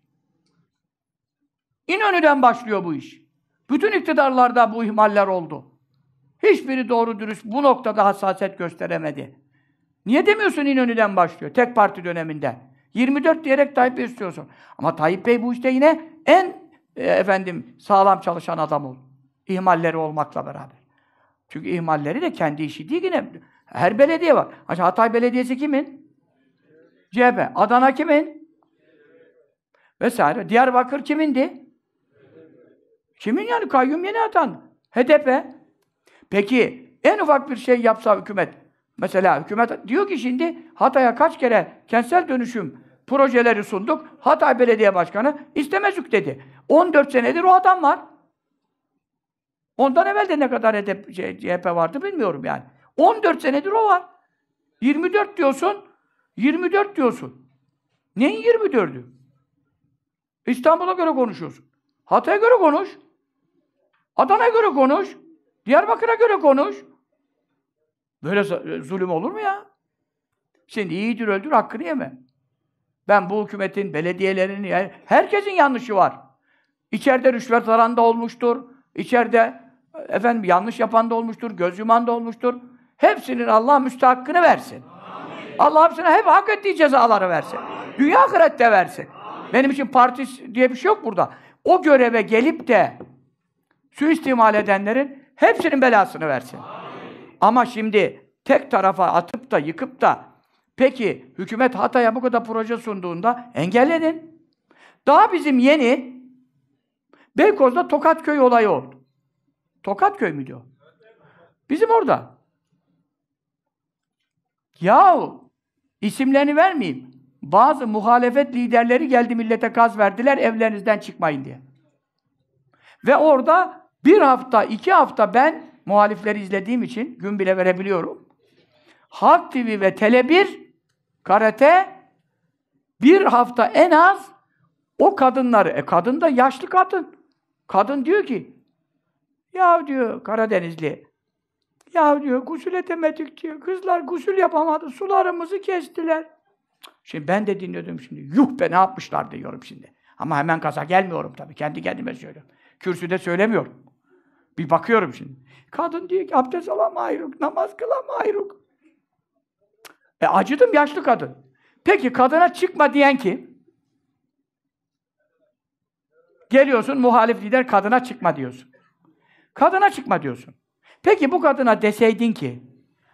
İnönü'den başlıyor bu iş. Bütün iktidarlarda bu ihmaller oldu. Hiçbiri doğru dürüst bu noktada hassasiyet gösteremedi. Niye demiyorsun İnönü'den başlıyor tek parti döneminde? 24 diyerek Tayyip Bey istiyorsun. Ama Tayyip Bey bu işte yine en e, efendim sağlam çalışan adam oldu. İhmalleri olmakla beraber. Çünkü ihmalleri de kendi işi değil yine. Her belediye var. Aşağı Hatay Belediyesi kimin? CHP. Adana kimin? Vesaire. Diyarbakır kimindi? Kimin yani? Kayyum yeni atan. HDP. Peki en ufak bir şey yapsa hükümet. Mesela hükümet diyor ki şimdi Hatay'a kaç kere kentsel dönüşüm projeleri sunduk. Hatay Belediye Başkanı istemezük dedi. 14 senedir o adam var. Ondan evvel de ne kadar HDP, şey, CHP vardı bilmiyorum yani. 14 senedir o var. 24 diyorsun, 24 diyorsun. Neyin 24'ü? İstanbul'a göre konuşuyorsun. Hatay'a göre konuş. Adana göre konuş. Diyarbakır'a göre konuş. Böyle e, zulüm olur mu ya? Şimdi iyidir öldür hakkını yeme. Ben bu hükümetin, belediyelerin, herkesin yanlışı var. İçeride rüşvet alan da olmuştur. İçeride e, efendim yanlış yapan da olmuştur, göz yuman da olmuştur. Hepsinin Allah müstahakkını versin. Allah hepsine hep hak ettiği cezaları versin. Amin. Dünya ahirette versin. Amin. Benim için parti diye bir şey yok burada. O göreve gelip de suistimal edenlerin hepsinin belasını versin. Ama şimdi tek tarafa atıp da yıkıp da peki hükümet Hatay'a bu kadar proje sunduğunda engellenin. Daha bizim yeni Beykoz'da Tokatköy olayı oldu. Tokatköy mü diyor? Bizim orada. Yahu isimlerini vermeyeyim. Bazı muhalefet liderleri geldi millete gaz verdiler evlerinizden çıkmayın diye. Ve orada bir hafta, iki hafta ben muhalifleri izlediğim için gün bile verebiliyorum. Halk TV ve Tele1 karate bir hafta en az o kadınları, e kadın da yaşlı kadın. Kadın diyor ki, ya diyor Karadenizli, ya diyor gusül edemedik diyor, kızlar gusül yapamadı, sularımızı kestiler. Şimdi ben de dinliyordum şimdi, yuh be ne yapmışlar diyorum şimdi. Ama hemen kaza gelmiyorum tabii, kendi kendime söylüyorum. Kürsüde söylemiyorum. Bir bakıyorum şimdi. Kadın diyor ki abdest alamayırık, namaz kılamayırık. E acıdım yaşlı kadın. Peki kadına çıkma diyen kim? Geliyorsun muhalif lider kadına çıkma diyorsun. Kadına çıkma diyorsun. Peki bu kadına deseydin ki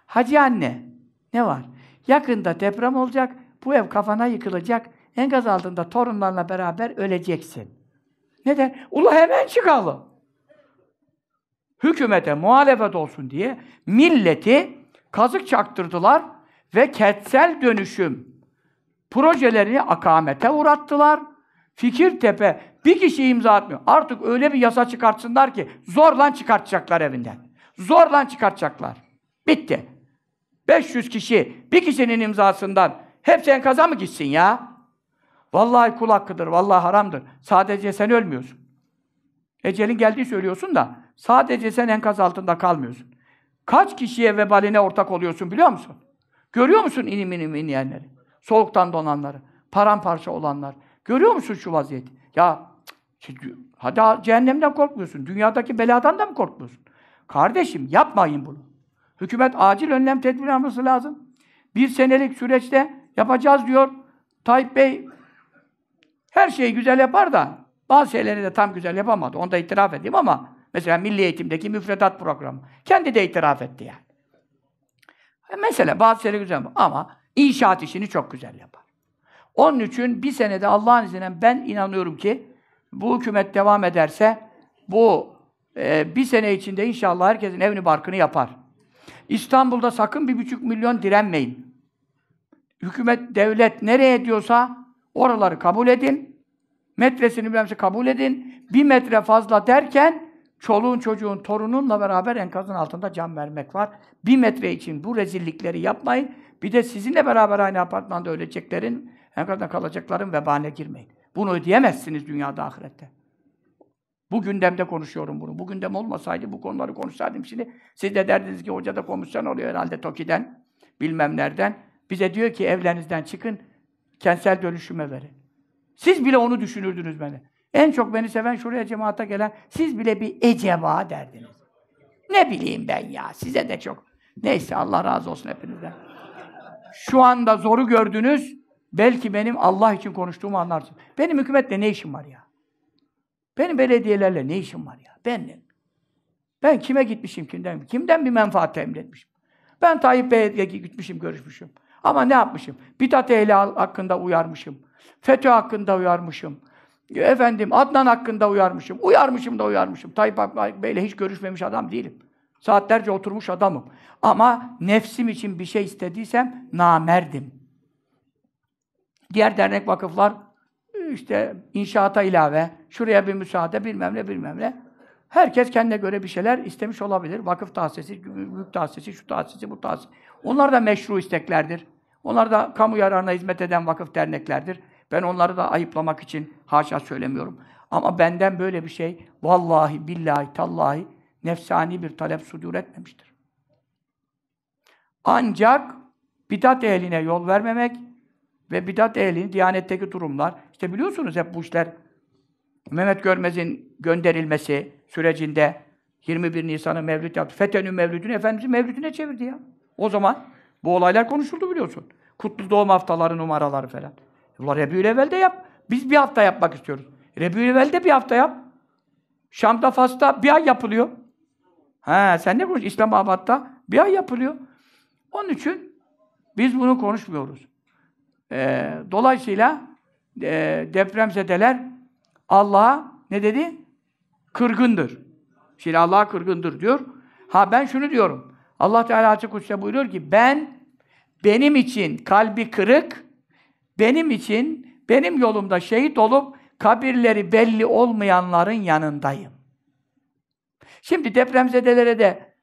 Hacı anne ne var? Yakında deprem olacak, bu ev kafana yıkılacak, enkaz altında torunlarla beraber öleceksin. Neden? Ulan hemen çıkalım. Hükümete muhalefet olsun diye milleti kazık çaktırdılar ve kentsel dönüşüm projelerini akamete uğrattılar. Fikirtepe bir kişi imza atmıyor. Artık öyle bir yasa çıkartsınlar ki zorlan çıkartacaklar evinden. Zorlan çıkartacaklar. Bitti. 500 kişi bir kişinin imzasından hepsi enkaza mı gitsin ya? Vallahi kul hakkıdır, vallahi haramdır. Sadece sen ölmüyorsun. Ecelin geldiği söylüyorsun da sadece sen enkaz altında kalmıyorsun. Kaç kişiye vebaline ortak oluyorsun biliyor musun? Görüyor musun inim inim inleyenleri? Soğuktan donanları, paramparça olanlar. Görüyor musun şu vaziyeti? Ya hadi cehennemden korkmuyorsun. Dünyadaki beladan da mı korkmuyorsun? Kardeşim yapmayın bunu. Hükümet acil önlem tedbir alması lazım. Bir senelik süreçte yapacağız diyor. Tayyip Bey her şeyi güzel yapar da bazı şeyleri de tam güzel yapamadı. Onu da itiraf edeyim ama mesela milli eğitimdeki müfredat programı. Kendi de itiraf etti yani. E, mesela bazı şeyleri güzel yapar ama inşaat işini çok güzel yapar. Onun için bir senede Allah'ın izniyle ben inanıyorum ki bu hükümet devam ederse bu e, bir sene içinde inşallah herkesin evini barkını yapar. İstanbul'da sakın bir buçuk milyon direnmeyin. Hükümet, devlet nereye diyorsa Oraları kabul edin. Metresini bilmemse kabul edin. Bir metre fazla derken çoluğun çocuğun torununla beraber enkazın altında can vermek var. Bir metre için bu rezillikleri yapmayın. Bir de sizinle beraber aynı apartmanda öleceklerin, enkazda kalacakların vebane girmeyin. Bunu ödeyemezsiniz dünyada ahirette. Bu gündemde konuşuyorum bunu. Bu gündem olmasaydı bu konuları konuşsaydım şimdi siz de derdiniz ki hoca da komisyon oluyor herhalde TOKİ'den, bilmem nereden. Bize diyor ki evlerinizden çıkın, Kentsel dönüşümeleri. Siz bile onu düşünürdünüz beni. En çok beni seven şuraya cemaata gelen siz bile bir eceba derdiniz. Ne bileyim ben ya size de çok. Neyse Allah razı olsun hepinizden. Şu anda zoru gördünüz. Belki benim Allah için konuştuğumu anlarsın. Benim hükümetle ne işim var ya? Benim belediyelerle ne işim var ya? Benim. Ben kime gitmişim kimden? Kimden bir menfaat temin etmişim? Ben Tayyip Bey'e gitmişim, görüşmüşüm. Ama ne yapmışım? Bidat ehli hakkında uyarmışım. FETÖ hakkında uyarmışım. Efendim Adnan hakkında uyarmışım. Uyarmışım da uyarmışım. Tayyip Bey'le hiç görüşmemiş adam değilim. Saatlerce oturmuş adamım. Ama nefsim için bir şey istediysem namerdim. Diğer dernek vakıflar işte inşaata ilave, şuraya bir müsaade bilmem ne bilmem ne. Herkes kendine göre bir şeyler istemiş olabilir. Vakıf tahsisi, büyük tahsisi, şu tahsisi, bu tahsisi. Onlar da meşru isteklerdir. Onlar da kamu yararına hizmet eden vakıf derneklerdir. Ben onları da ayıplamak için haşa söylemiyorum. Ama benden böyle bir şey vallahi billahi tallahi nefsani bir talep sudur etmemiştir. Ancak bidat ehline yol vermemek ve bidat ehlini diyanetteki durumlar, işte biliyorsunuz hep bu işler Mehmet Görmez'in gönderilmesi sürecinde 21 Nisan'ı mevlüt yaptı. FETÖ'nün mevlüdünü Efendimiz'in mevlüdüne çevirdi ya. O zaman bu olaylar konuşuldu biliyorsun. Kutlu doğum haftaları, numaraları falan. Bunlar Rebiül Evvel'de yap. Biz bir hafta yapmak istiyoruz. Rebiül Evvel'de bir hafta yap. Şam'da, Fas'ta bir ay yapılıyor. Ha, sen ne konuşuyorsun? İslamabad'da bir ay yapılıyor. Onun için biz bunu konuşmuyoruz. Ee, dolayısıyla e, depremzedeler Allah'a ne dedi? Kırgındır. Şimdi Allah'a kırgındır diyor. Ha ben şunu diyorum. Allah Teala açık kutsa buyuruyor ki ben benim için kalbi kırık, benim için benim yolumda şehit olup kabirleri belli olmayanların yanındayım. Şimdi depremzedelere de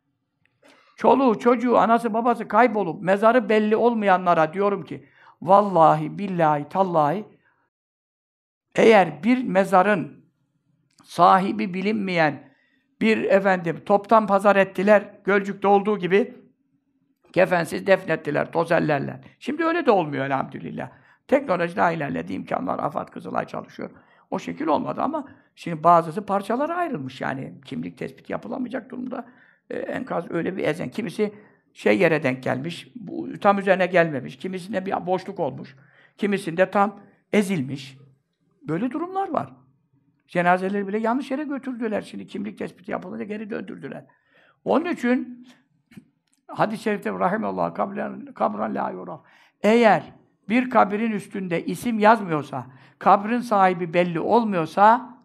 çoluğu, çocuğu, anası, babası kaybolup mezarı belli olmayanlara diyorum ki vallahi, billahi, tallahi eğer bir mezarın sahibi bilinmeyen bir efendim toptan pazar ettiler Gölcük'te olduğu gibi Kefensiz defnettiler, tozellerle. Şimdi öyle de olmuyor elhamdülillah. Teknoloji daha ilerledi, imkanlar. Afat Kızılay çalışıyor. O şekil olmadı ama şimdi bazısı parçalara ayrılmış yani. Kimlik tespiti yapılamayacak durumda. E, enkaz öyle bir ezen. Kimisi şey yere denk gelmiş, bu, tam üzerine gelmemiş. Kimisinde bir boşluk olmuş. Kimisinde tam ezilmiş. Böyle durumlar var. Cenazeleri bile yanlış yere götürdüler şimdi. Kimlik tespiti yapılınca geri döndürdüler. Onun için Hadis-i şerifte rahimallah kabran la yuraf. Eğer bir kabrin üstünde isim yazmıyorsa, kabrin sahibi belli olmuyorsa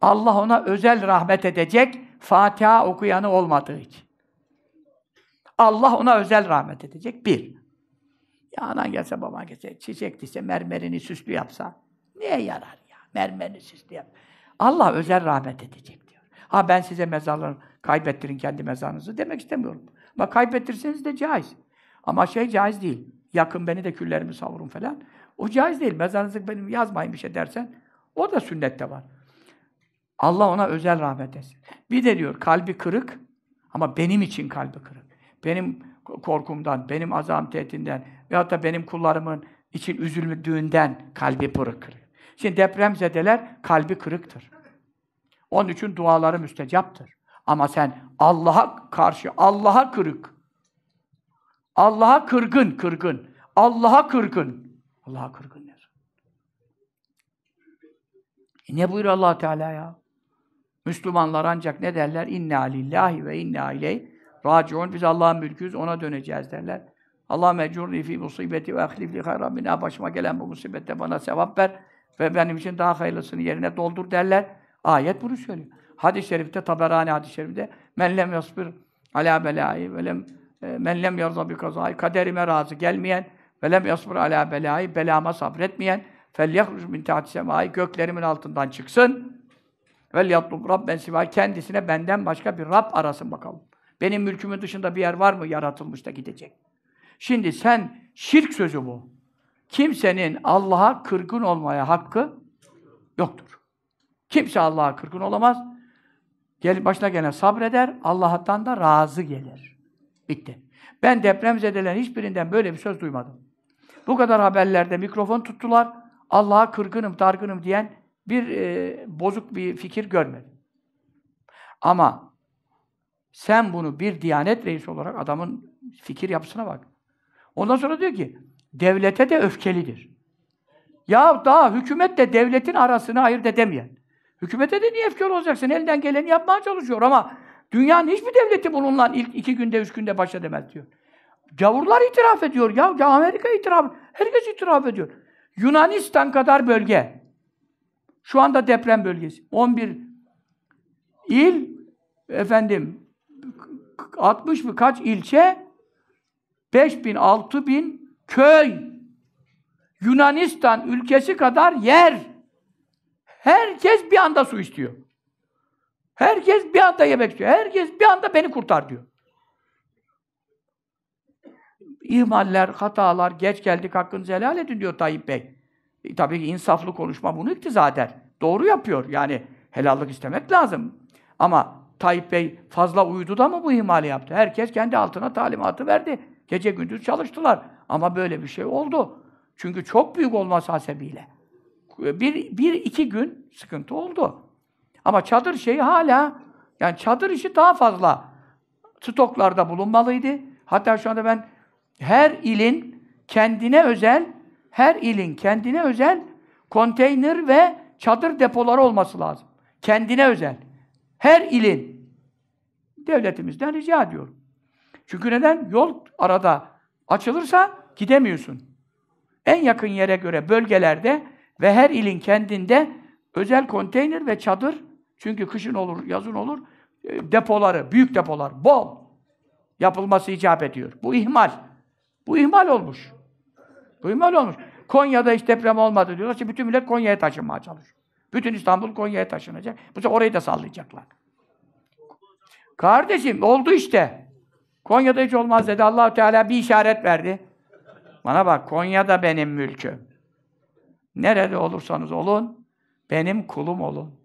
Allah ona özel rahmet edecek Fatiha okuyanı olmadığı için. Allah ona özel rahmet edecek. Bir. Ya anan gelse baban gelse, çiçek dise, mermerini süslü yapsa niye yarar ya? Mermerini süslü yap. Allah özel rahmet edecek diyor. Ha ben size mezarları kaybettirin kendi mezarınızı demek istemiyorum. Bak kaybettirseniz de caiz. Ama şey caiz değil. Yakın beni de küllerimi savurun falan. O caiz değil. Mezarınızı benim yazmayın bir şey dersen. O da sünnette var. Allah ona özel rahmet etsin. Bir de diyor kalbi kırık ama benim için kalbi kırık. Benim korkumdan, benim azam tehdidinden veyahut da benim kullarımın için üzüldüğünden kalbi kırık kırık. Şimdi depremzedeler kalbi kırıktır. Onun için duaları müstecaptır. Ama sen Allah'a karşı, Allah'a kırık. Allah'a kırgın, kırgın. Allah'a kırgın. Allah'a kırgın diyorsun. E ne buyuruyor allah Teala ya? Müslümanlar ancak ne derler? İnna lillahi ve inna ileyh raciun. Biz Allah'ın mülküyüz, ona döneceğiz derler. Allah mecurni fi musibeti ve ahlifli hayran bina. Başıma gelen bu musibette bana sevap ver ve benim için daha hayırlısını yerine doldur derler. Ayet bunu söylüyor. Hadis-i şerifte, Taberani hadis-i şerifte men lem yasbir ala belai ve lem e, men lem yarza bi kazai kaderime razı gelmeyen ve lem yasbir ala belai belama sabretmeyen fel yahruc min tahti semai göklerimin altından çıksın vel yatlub rabben siva kendisine benden başka bir Rab arasın bakalım. Benim mülkümün dışında bir yer var mı yaratılmış da gidecek. Şimdi sen şirk sözü bu. Kimsenin Allah'a kırgın olmaya hakkı yoktur. Kimse Allah'a kırgın olamaz. Gel, başına gelen sabreder, Allah'tan da razı gelir. Bitti. Ben depremzedelerin hiçbirinden böyle bir söz duymadım. Bu kadar haberlerde mikrofon tuttular, Allah'a kırgınım, dargınım diyen bir e, bozuk bir fikir görmedim. Ama sen bunu bir diyanet reisi olarak adamın fikir yapısına bak. Ondan sonra diyor ki, devlete de öfkelidir. Ya daha hükümet de devletin arasını ayırt edemeyen. Hükümete de niye efkar olacaksın? Elden geleni yapmaya çalışıyor ama dünyanın hiçbir devleti bununla ilk iki günde, üç günde başa edemez diyor. Gavurlar itiraf ediyor ya. ya Amerika itiraf Herkes itiraf ediyor. Yunanistan kadar bölge. Şu anda deprem bölgesi. 11 il efendim 60 mı kaç ilçe 5 bin, 6 bin köy Yunanistan ülkesi kadar yer. Herkes bir anda su istiyor. Herkes bir anda yemek istiyor. Herkes bir anda beni kurtar diyor. İhmaller, hatalar, geç geldik hakkınızı helal edin diyor Tayyip Bey. E, tabii ki insaflı konuşma bunu iktiza eder. Doğru yapıyor. Yani helallık istemek lazım. Ama Tayyip Bey fazla uyudu da mı bu ihmali yaptı? Herkes kendi altına talimatı verdi. Gece gündüz çalıştılar. Ama böyle bir şey oldu. Çünkü çok büyük olması hasebiyle bir, bir iki gün sıkıntı oldu. Ama çadır şeyi hala, yani çadır işi daha fazla stoklarda bulunmalıydı. Hatta şu anda ben her ilin kendine özel, her ilin kendine özel konteyner ve çadır depoları olması lazım. Kendine özel. Her ilin. Devletimizden rica ediyorum. Çünkü neden? Yol arada açılırsa gidemiyorsun. En yakın yere göre bölgelerde ve her ilin kendinde özel konteyner ve çadır, çünkü kışın olur, yazın olur, e, depoları, büyük depolar, bol yapılması icap ediyor. Bu ihmal. Bu ihmal olmuş. Bu ihmal olmuş. Konya'da hiç deprem olmadı diyorlar. Şimdi bütün millet Konya'ya taşınmaya çalışıyor. Bütün İstanbul Konya'ya taşınacak. Bu sefer orayı da sallayacaklar. Kardeşim oldu işte. Konya'da hiç olmaz dedi. allah Teala bir işaret verdi. Bana bak Konya'da benim mülküm. Nerede olursanız olun, benim kulum olun.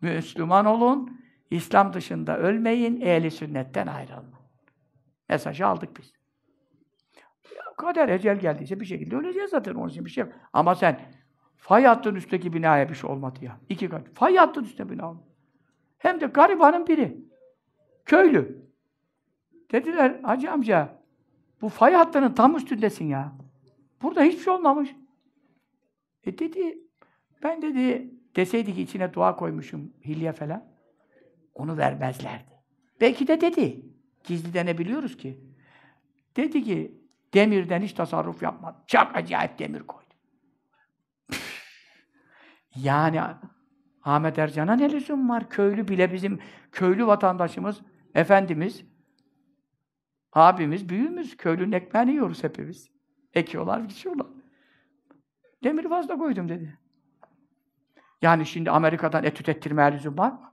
Müslüman olun, İslam dışında ölmeyin, ehli sünnetten ayrılın. Mesajı aldık biz. Ya, kader ecel geldiyse bir şekilde öleceğiz zaten onun için bir şey yok. Ama sen fay hattın üstteki binaya bir şey olmadı ya. İki kat. Fay hattın üstte bina olmadı. Hem de garibanın biri. Köylü. Dediler hacı amca bu fay hattının tam üstündesin ya. Burada hiçbir şey olmamış. E dedi, ben dedi, deseydik içine dua koymuşum, hilye falan, onu vermezlerdi. Belki de dedi, gizli denebiliyoruz ki. Dedi ki, demirden hiç tasarruf yapmadım. Çok acayip demir koydu. yani Ahmet Ercan'a ne lüzum var? Köylü bile bizim köylü vatandaşımız, efendimiz, abimiz, büyüğümüz. Köylünün ekmeğini yiyoruz hepimiz. Ekiyorlar, biçiyorlar. Demir fazla koydum dedi. Yani şimdi Amerika'dan etüt ettirmeye lüzum var mı?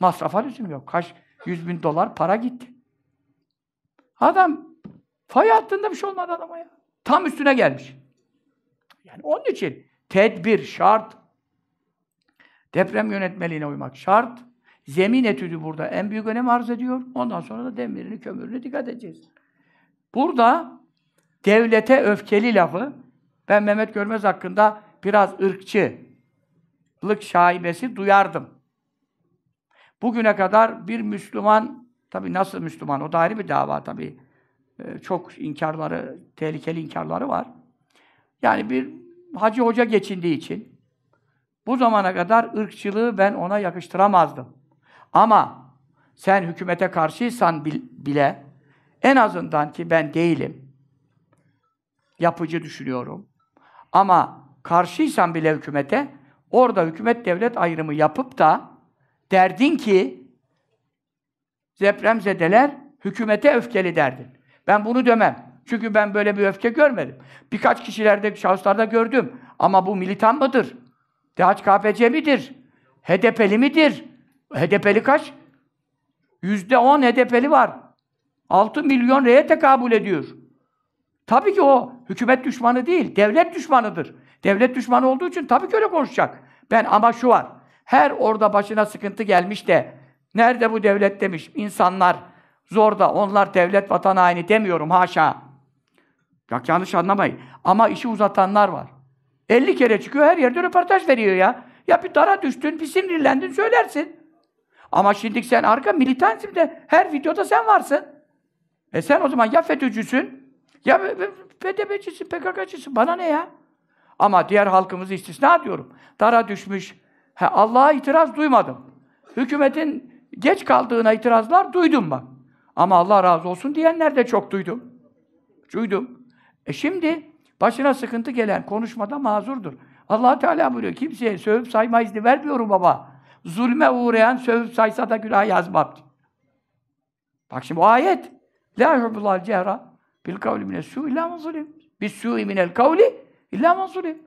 Masrafa lüzum yok. Kaç yüz bin dolar para gitti. Adam fay hattında bir şey olmadı adama ya. Tam üstüne gelmiş. Yani onun için tedbir şart. Deprem yönetmeliğine uymak şart. Zemin etüdü burada en büyük önem arz ediyor. Ondan sonra da demirini, kömürünü dikkat edeceğiz. Burada devlete öfkeli lafı ben Mehmet Görmez hakkında biraz ırkçılık şaibesi duyardım. Bugüne kadar bir Müslüman, tabii nasıl Müslüman o da ayrı bir dava tabii. Ee, çok inkarları, tehlikeli inkarları var. Yani bir hacı hoca geçindiği için bu zamana kadar ırkçılığı ben ona yakıştıramazdım. Ama sen hükümete karşıysan bile en azından ki ben değilim. Yapıcı düşünüyorum. Ama karşıysan bile hükümete, orada hükümet devlet ayrımı yapıp da derdin ki depremzedeler hükümete öfkeli derdin. Ben bunu dömem Çünkü ben böyle bir öfke görmedim. Birkaç kişilerde, şahıslarda gördüm. Ama bu militan mıdır? DHKPC midir? HDP'li midir? HDP'li kaç? Yüzde on HDP'li var. Altı milyon reye tekabül ediyor. Tabii ki o hükümet düşmanı değil, devlet düşmanıdır. Devlet düşmanı olduğu için tabii ki öyle konuşacak. Ben ama şu var. Her orada başına sıkıntı gelmiş de nerede bu devlet demiş. insanlar zorda, onlar devlet vatan haini demiyorum haşa. Bak yanlış anlamayın. Ama işi uzatanlar var. 50 kere çıkıyor her yerde röportaj veriyor ya. Ya bir dara düştün, bir sinirlendin söylersin. Ama şimdi sen arka de. her videoda sen varsın. E sen o zaman ya FETÖ'cüsün ya PDP'cisin, PKK'cisin, bana ne ya? Ama diğer halkımız istisna diyorum. Dara düşmüş. Ha, Allah'a itiraz duymadım. Hükümetin geç kaldığına itirazlar duydum bak. Ama Allah razı olsun diyenler de çok duydum. Duydum. E şimdi başına sıkıntı gelen konuşmada mazurdur. allah Teala buyuruyor, kimseye sövüp sayma izni vermiyorum baba. Zulme uğrayan sövüp saysa da günah yazmam. Bak şimdi o ayet. La hubbullah cehra. Bil kavli mine su illa manzulim. Bis su minel kavli illa manzulim.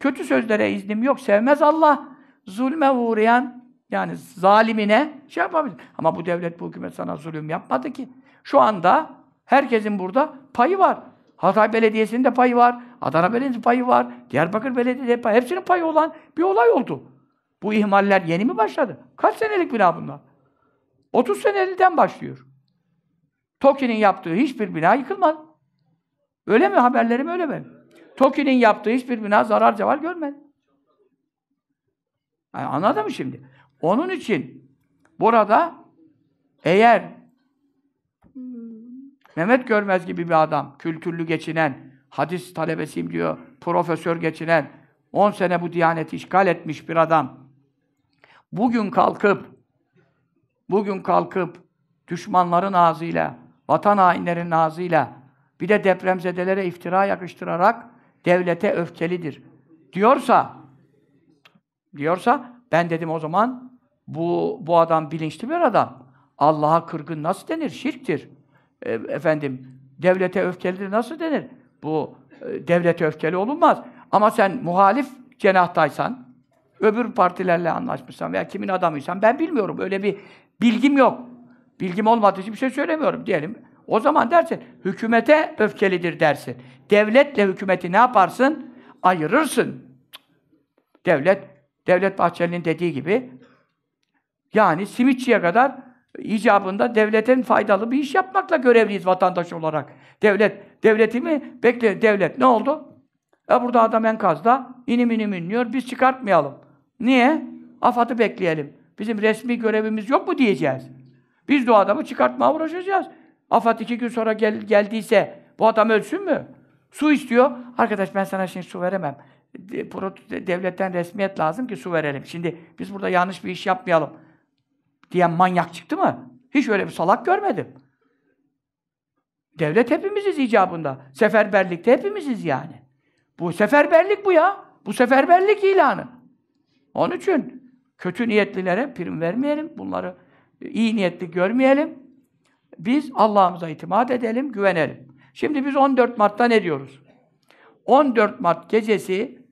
Kötü sözlere iznim yok. Sevmez Allah. Zulme uğrayan yani zalimine şey yapabilir. Ama bu devlet, bu hükümet sana zulüm yapmadı ki. Şu anda herkesin burada payı var. Hatay Belediyesi'nde payı var. Adana Belediyesi'nde payı var. Diyarbakır Belediyesi'nin payı Hepsinin payı olan bir olay oldu. Bu ihmaller yeni mi başladı? Kaç senelik bina bunlar? 30 senelikten başlıyor. TOKİ'nin yaptığı hiçbir bina yıkılmadı. Öyle mi? Haberlerim öyle mi? TOKİ'nin yaptığı hiçbir bina zarar ceval görmedi. Yani anladın mı şimdi? Onun için burada eğer Mehmet Görmez gibi bir adam, kültürlü geçinen, hadis talebesiyim diyor, profesör geçinen, 10 sene bu diyaneti işgal etmiş bir adam, bugün kalkıp, bugün kalkıp düşmanların ağzıyla vatan hainlerinin ağzıyla bir de depremzedelere iftira yakıştırarak devlete öfkelidir diyorsa diyorsa ben dedim o zaman bu bu adam bilinçli bir adam. Allah'a kırgın nasıl denir? Şirktir. E, efendim devlete öfkelidir nasıl denir? Bu e, devlete öfkeli olunmaz. Ama sen muhalif cenahtaysan, öbür partilerle anlaşmışsan veya kimin adamıysan ben bilmiyorum. Öyle bir bilgim yok. Bilgim olmadığı için bir şey söylemiyorum diyelim. O zaman dersin, hükümete öfkelidir dersin. Devletle hükümeti ne yaparsın? Ayırırsın. Devlet, Devlet Bahçeli'nin dediği gibi, yani simitçiye kadar icabında devletin faydalı bir iş yapmakla görevliyiz vatandaş olarak. Devlet, devletimi Bekle, devlet ne oldu? E burada adam enkazda inim inim inliyor, biz çıkartmayalım. Niye? Afatı bekleyelim. Bizim resmi görevimiz yok mu diyeceğiz. Biz de o adamı çıkartmaya uğraşacağız. Afat iki gün sonra gel, geldiyse bu adam ölsün mü? Su istiyor. Arkadaş ben sana şimdi su veremem. Devletten resmiyet lazım ki su verelim. Şimdi biz burada yanlış bir iş yapmayalım diyen manyak çıktı mı? Hiç öyle bir salak görmedim. Devlet hepimiziz icabında. Seferberlikte hepimiziz yani. Bu seferberlik bu ya. Bu seferberlik ilanı. Onun için kötü niyetlilere prim vermeyelim. Bunları iyi niyetli görmeyelim. Biz Allah'ımıza itimat edelim, güvenelim. Şimdi biz 14 Mart'ta ne diyoruz? 14 Mart gecesi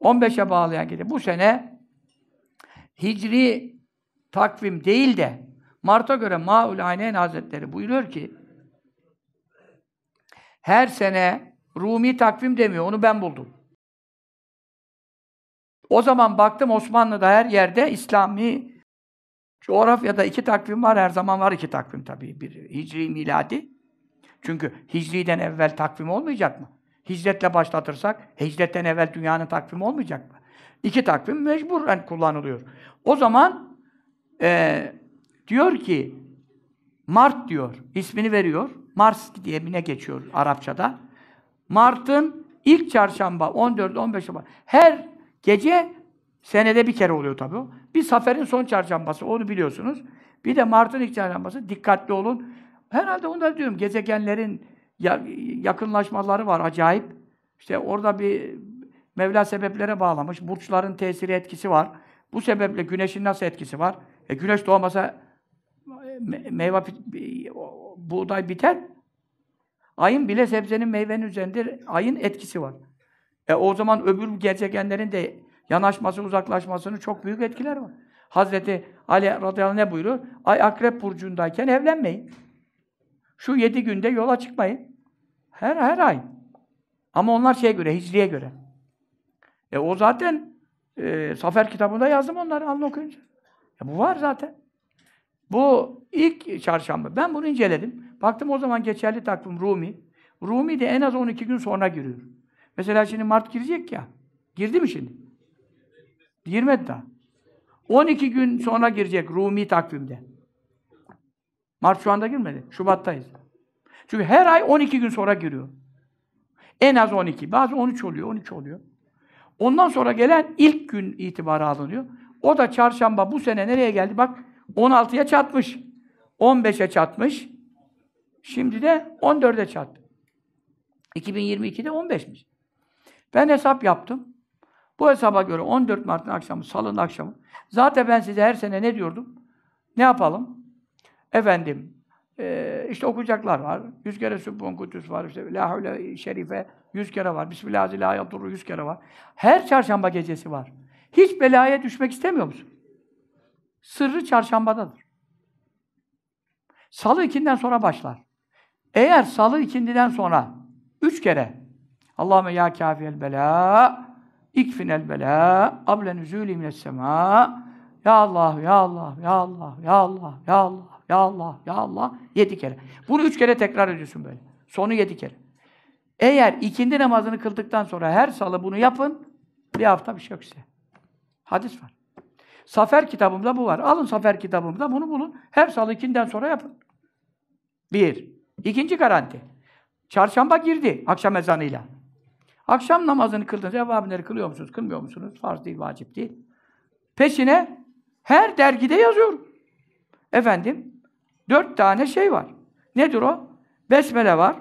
15'e bağlayan gece. Bu sene hicri takvim değil de Mart'a göre Maul Aynen Hazretleri buyuruyor ki her sene Rumi takvim demiyor. Onu ben buldum. O zaman baktım Osmanlı'da her yerde İslami Coğrafyada iki takvim var, her zaman var iki takvim tabii. Bir hicri miladi. Çünkü hicriden evvel takvim olmayacak mı? Hicretle başlatırsak, hicretten evvel dünyanın takvimi olmayacak mı? İki takvim mecburen kullanılıyor. O zaman e, diyor ki, Mart diyor, ismini veriyor. Mars diye ne geçiyor Arapçada. Mart'ın ilk çarşamba, 14-15 Şubat. Her gece Senede bir kere oluyor tabii Bir Safer'in son çarşambası, onu biliyorsunuz. Bir de Mart'ın ilk çarşambası, dikkatli olun. Herhalde onu da diyorum, gezegenlerin yakınlaşmaları var, acayip. İşte orada bir Mevla sebeplere bağlamış, burçların tesiri etkisi var. Bu sebeple güneşin nasıl etkisi var? E güneş doğmasa me- meyve buğday biter. Ayın bile sebzenin meyvenin üzerinde ayın etkisi var. E o zaman öbür gezegenlerin de yanaşması, uzaklaşmasının çok büyük etkileri var. Hazreti Ali radıyallahu ne buyuruyor? Ay akrep burcundayken evlenmeyin. Şu yedi günde yola çıkmayın. Her her ay. Ama onlar şeye göre, hicriye göre. E o zaten e, Safer kitabında yazdım onları alın okuyunca. E bu var zaten. Bu ilk çarşamba. Ben bunu inceledim. Baktım o zaman geçerli takvim Rumi. Rumi de en az 12 gün sonra giriyor. Mesela şimdi Mart girecek ya. Girdi mi şimdi? Girmedi daha. 12 gün sonra girecek Rumi takvimde. Mart şu anda girmedi. Şubat'tayız. Çünkü her ay 12 gün sonra giriyor. En az 12. Bazı 13 oluyor, 13 oluyor. Ondan sonra gelen ilk gün itibara alınıyor. O da çarşamba bu sene nereye geldi? Bak 16'ya çatmış. 15'e çatmış. Şimdi de 14'e çattı. 2022'de 15'miş. Ben hesap yaptım. Bu hesaba göre 14 Mart'ın akşamı, salın akşamı. Zaten ben size her sene ne diyordum? Ne yapalım? Efendim, e, işte okuyacaklar var. Yüz kere Sübbun Kudüs var. İşte La Havle Şerife yüz kere var. Bismillahirrahmanirrahim yüz kere var. Her çarşamba gecesi var. Hiç belaya düşmek istemiyor musun? Sırrı çarşambadadır. Salı ikinden sonra başlar. Eğer salı ikindiden sonra üç kere Allahümme ya kafiyel bela İkfinel bela ablen üzülü mines sema. Ya Allah, ya Allah, ya Allah, ya Allah, ya Allah, ya Allah, ya Allah. Yedi kere. Bunu üç kere tekrar ediyorsun böyle. Sonu yedi kere. Eğer ikindi namazını kıldıktan sonra her salı bunu yapın, bir hafta bir şey yok size. Hadis var. Safer kitabımda bu var. Alın Safer kitabımda bunu bulun. Her salı ikinden sonra yapın. Bir. İkinci garanti. Çarşamba girdi akşam ezanıyla. Akşam namazını kıldınız, evvabinleri kılıyor musunuz, kılmıyor musunuz? Farz değil, vacip değil. Peşine her dergide yazıyor. Efendim, dört tane şey var. Nedir o? Besmele var.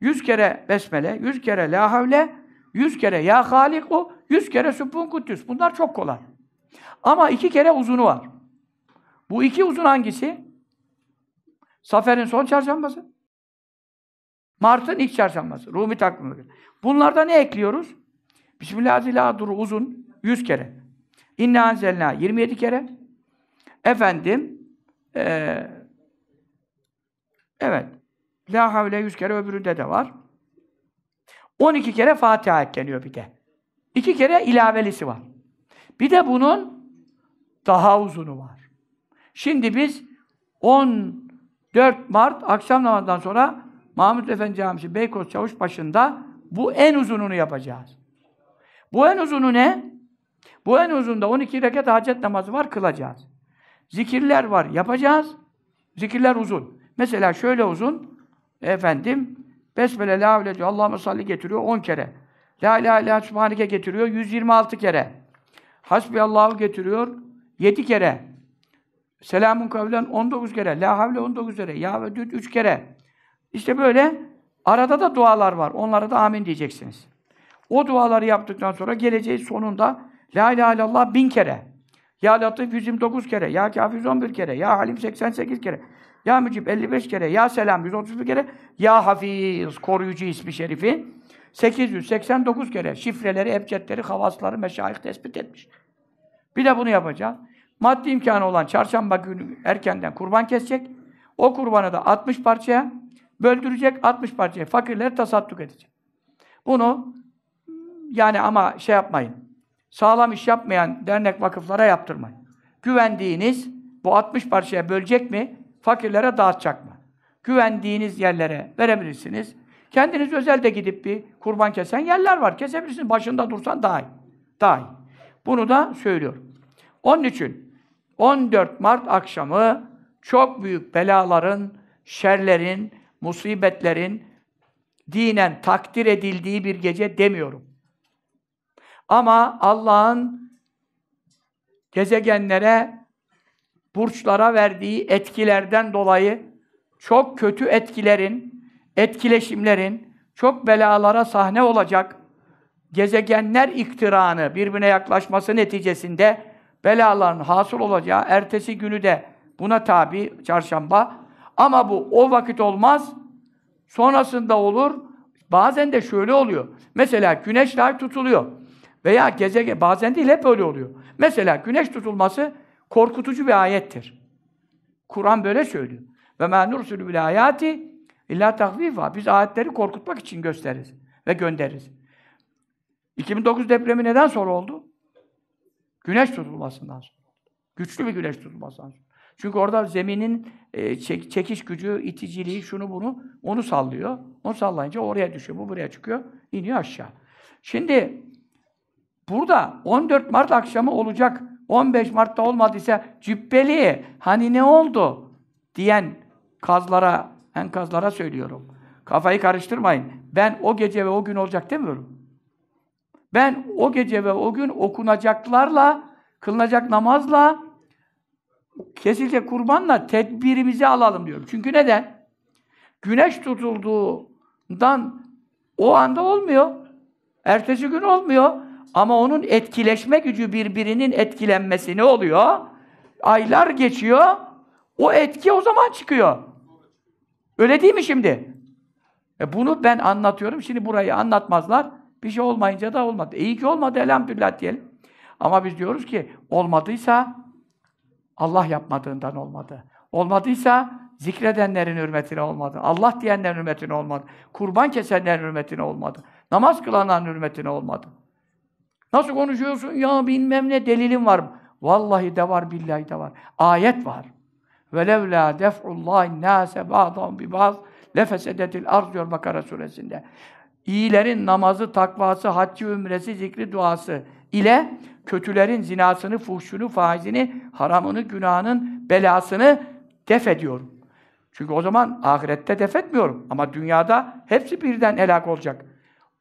Yüz kere besmele, yüz kere la havle, yüz kere ya haliku, yüz kere sübbun kudüs. Bunlar çok kolay. Ama iki kere uzunu var. Bu iki uzun hangisi? Safer'in son çarşambası. Mart'ın ilk çarşambası. Rumi takvimine Bunlarda ne ekliyoruz? Bismillahirrahmanirrahim uzun 100 kere. İnna anzelna 27 kere. Efendim ee, evet. La havle 100 kere öbüründe de var. 12 kere Fatiha ekleniyor bir de. İki kere ilavelisi var. Bir de bunun daha uzunu var. Şimdi biz 14 Mart akşam namazından sonra Mahmut Efendi Camisi Beykoz Çavuş Çavuşbaşı'nda bu en uzununu yapacağız. Bu en uzunu ne? Bu en uzunda 12 rekat hacet namazı var kılacağız. Zikirler var yapacağız. Zikirler uzun. Mesela şöyle uzun. Efendim Besmele la diyor Allah'ım salli getiriyor 10 kere. La ilahe illallah subhanike getiriyor 126 kere. Hasbi Hasbiyallahu getiriyor 7 kere. Selamun kavlen 19 kere. La havle 19 kere. Ya ve vedüd 3 kere. İşte böyle arada da dualar var. Onlara da amin diyeceksiniz. O duaları yaptıktan sonra geleceğiz sonunda La ilahe illallah bin kere. Ya Latif 129 kere. Ya Kafir 111 kere. Ya Halim 88 kere. Ya Mücib 55 kere. Ya Selam 131 kere. Ya Hafiz koruyucu ismi şerifi 889 kere. Şifreleri, ebcedleri, havasları meşayih tespit etmiş. Bir de bunu yapacak. Maddi imkanı olan çarşamba günü erkenden kurban kesecek. O kurbanı da 60 parçaya Böldürecek 60 parçaya. Fakirlere tasadduk edecek. Bunu yani ama şey yapmayın. Sağlam iş yapmayan dernek vakıflara yaptırmayın. Güvendiğiniz bu 60 parçaya bölecek mi? Fakirlere dağıtacak mı? Güvendiğiniz yerlere verebilirsiniz. Kendiniz özel de gidip bir kurban kesen yerler var. Kesebilirsin. Başında dursan daha iyi. Daha iyi. Bunu da söylüyorum. Onun için 14 Mart akşamı çok büyük belaların, şerlerin, musibetlerin dinen takdir edildiği bir gece demiyorum. Ama Allah'ın gezegenlere, burçlara verdiği etkilerden dolayı çok kötü etkilerin, etkileşimlerin, çok belalara sahne olacak gezegenler iktiranı birbirine yaklaşması neticesinde belaların hasıl olacağı ertesi günü de buna tabi çarşamba ama bu o vakit olmaz. Sonrasında olur. Bazen de şöyle oluyor. Mesela güneş dahi tutuluyor. Veya gezegen bazen değil hep öyle oluyor. Mesela güneş tutulması korkutucu bir ayettir. Kur'an böyle söylüyor. Ve ma nursulu bil ayati illa takvifa. Biz ayetleri korkutmak için gösteririz ve göndeririz. 2009 depremi neden sonra oldu? Güneş tutulmasından sonra. Güçlü bir güneş tutulmasından sonra. Çünkü orada zeminin e, çek, çekiş gücü, iticiliği, şunu bunu, onu sallıyor. Onu sallayınca oraya düşüyor, bu buraya çıkıyor, iniyor aşağı. Şimdi burada 14 Mart akşamı olacak, 15 Mart'ta olmadıysa cübbeli, hani ne oldu diyen kazlara, enkazlara söylüyorum. Kafayı karıştırmayın. Ben o gece ve o gün olacak demiyorum. Ben o gece ve o gün okunacaklarla, kılınacak namazla kesilecek kurbanla tedbirimizi alalım diyorum. Çünkü neden? Güneş tutulduğundan o anda olmuyor. Ertesi gün olmuyor. Ama onun etkileşme gücü birbirinin etkilenmesi ne oluyor? Aylar geçiyor. O etki o zaman çıkıyor. Öyle değil mi şimdi? E bunu ben anlatıyorum. Şimdi burayı anlatmazlar. Bir şey olmayınca da olmadı. İyi ki olmadı elhamdülillah diyelim. Ama biz diyoruz ki olmadıysa Allah yapmadığından olmadı. Olmadıysa zikredenlerin hürmetine olmadı. Allah diyenlerin hürmetine olmadı. Kurban kesenlerin hürmetine olmadı. Namaz kılanların hürmetine olmadı. Nasıl konuşuyorsun? Ya bilmem ne delilim var Vallahi de var, billahi de var. Ayet var. Ve la def'ullahi nase ba'dan bi ba'd lefesedetil arz diyor Bakara suresinde. İyilerin namazı, takvası, haccı, ümresi, zikri, duası ile kötülerin zinasını, fuhşunu, faizini, haramını, günahının belasını def ediyorum. Çünkü o zaman ahirette def etmiyorum. Ama dünyada hepsi birden helak olacak.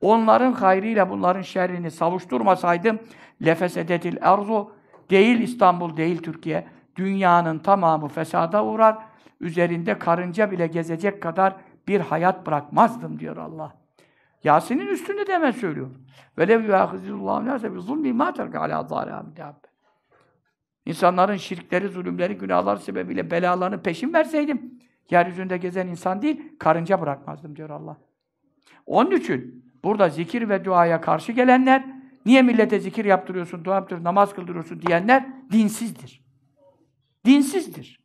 Onların hayrıyla bunların şerrini savuşturmasaydım lefesedetil arzu değil İstanbul değil Türkiye dünyanın tamamı fesada uğrar üzerinde karınca bile gezecek kadar bir hayat bırakmazdım diyor Allah. Yasin'in üstünde de hemen söylüyor. Velev yuâhizillâhu nâse bi zulmî mâ terke alâ zâlihâ İnsanların şirkleri, zulümleri, günahları sebebiyle belalarını peşin verseydim, yeryüzünde gezen insan değil, karınca bırakmazdım diyor Allah. Onun için burada zikir ve duaya karşı gelenler, niye millete zikir yaptırıyorsun, dua yaptırıyorsun, namaz kıldırıyorsun diyenler dinsizdir. Dinsizdir.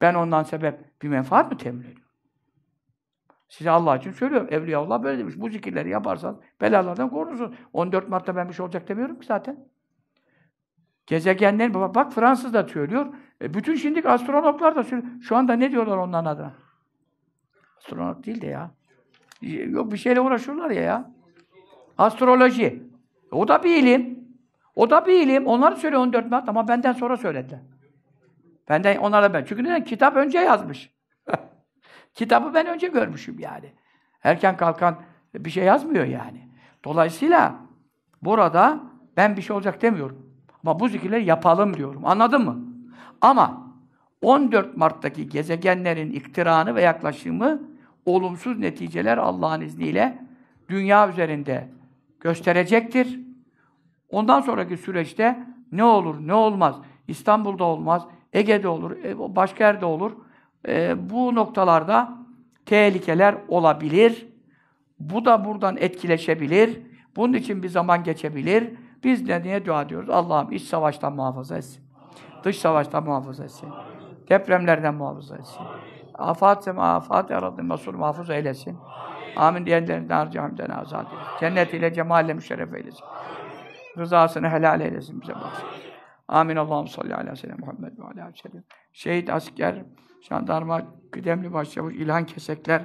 Ben ondan sebep bir menfaat mı temin ediyorum? Size Allah için söylüyorum. Evliya Allah böyle demiş. Bu zikirleri yaparsan belalardan korunursun. 14 Mart'ta ben bir şey olacak demiyorum ki zaten. Gezegenlerin, bak, bak Fransız da söylüyor. E, bütün şimdiki astronomlar da söylüyor. Şu anda ne diyorlar onların adına? Astronot değil de ya. Yok bir şeyle uğraşıyorlar ya ya. Astroloji. O da bir ilim. O da bir ilim. Onlar söylüyor 14 Mart ama benden sonra söylediler. Benden onlara ben. Çünkü neden? Kitap önce yazmış. Kitabı ben önce görmüşüm yani. Erken kalkan bir şey yazmıyor yani. Dolayısıyla burada ben bir şey olacak demiyorum. Ama bu zikirleri yapalım diyorum. Anladın mı? Ama 14 Mart'taki gezegenlerin iktiranı ve yaklaşımı olumsuz neticeler Allah'ın izniyle dünya üzerinde gösterecektir. Ondan sonraki süreçte ne olur, ne olmaz. İstanbul'da olmaz, Ege'de olur, e, başka yerde olur. E, bu noktalarda tehlikeler olabilir. Bu da buradan etkileşebilir. Bunun için bir zaman geçebilir. Biz de niye dua ediyoruz? Allah'ım iç savaştan muhafaza etsin. Dış savaştan muhafaza etsin. Depremlerden muhafaza etsin. Afat ve afat yarabbim Resul muhafız eylesin. Amin diyenlerinden harcamden azad eylesin. Cennet ile cemalle müşerref eylesin. Rızasını helal eylesin bize bahsetsin. Amin. Allahum salli ala seyyidina Muhammed ve ala sellem. Şehit asker, jandarma kıdemli başçavuş ilan Kesekler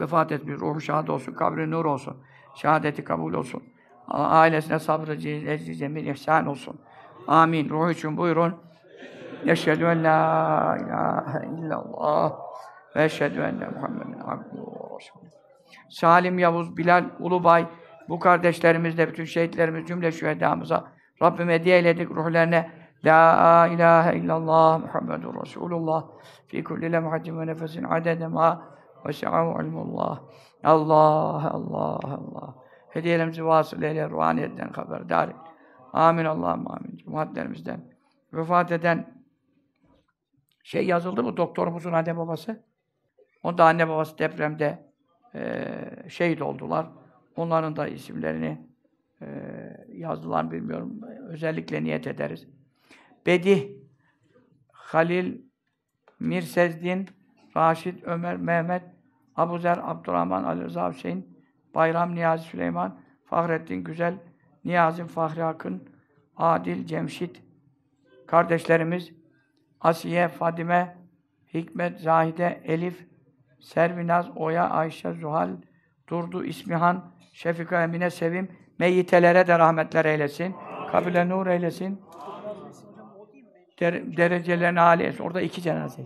vefat etmiş. Ruhu şahit olsun, kabri nur olsun. Şehadeti kabul olsun. Ailesine sabrı cezli cemil ihsan olsun. Amin. Ruhu için buyurun. Eşhedü en la ilahe illallah ve eşhedü enne Muhammeden abduhu Salim Yavuz, Bilal Ulubay, bu kardeşlerimiz de bütün şehitlerimiz, cümle şühedamıza Rabbim hediye eyledik ruhlarına La ilahe illallah Muhammedur Resulullah fi kulli lemhatin ve nefesin adede ma vese'ahu ilmullah. Allah, Allah, Allah. Hediyelerimizi vasıl eyle, ruhaniyetten haberdar Amin Allah'ım amin. Cemaatlerimizden vefat eden şey yazıldı mı? Doktorumuzun anne babası. Onun da anne babası depremde e, şehit oldular. Onların da isimlerini e, yazdılar bilmiyorum. Özellikle niyet ederiz. Bedi, Halil, Mir Sezdin, Raşit, Ömer, Mehmet, Abuzer, Abdurrahman, Ali Rıza Hüseyin, Bayram, Niyazi Süleyman, Fahrettin Güzel, Niyazi Fahri Akın, Adil, Cemşit, kardeşlerimiz Asiye, Fadime, Hikmet, Zahide, Elif, Servinaz, Oya, Ayşe, Zuhal, Durdu, İsmihan, Şefika, Emine, Sevim, meyyitelere de rahmetler eylesin. Kabile nur eylesin der, derecelerini âli etsin. Orada iki cenaze.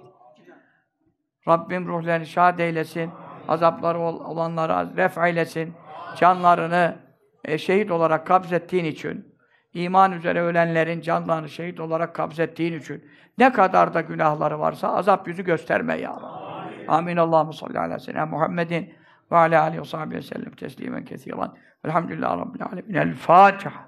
Rabbim ruhlarını şad eylesin. Azapları olanlara ref eylesin. Canlarını e, şehit olarak kabzettiğin için, iman üzere ölenlerin canlarını şehit olarak kabzettiğin için ne kadar da günahları varsa azap yüzü gösterme ya Rabbi. Amin. Allahu salli ala seyyidina Muhammedin ve ala alihi ve sahbihi sellem teslimen kesiran. Elhamdülillahi rabbil alamin. El Fatiha.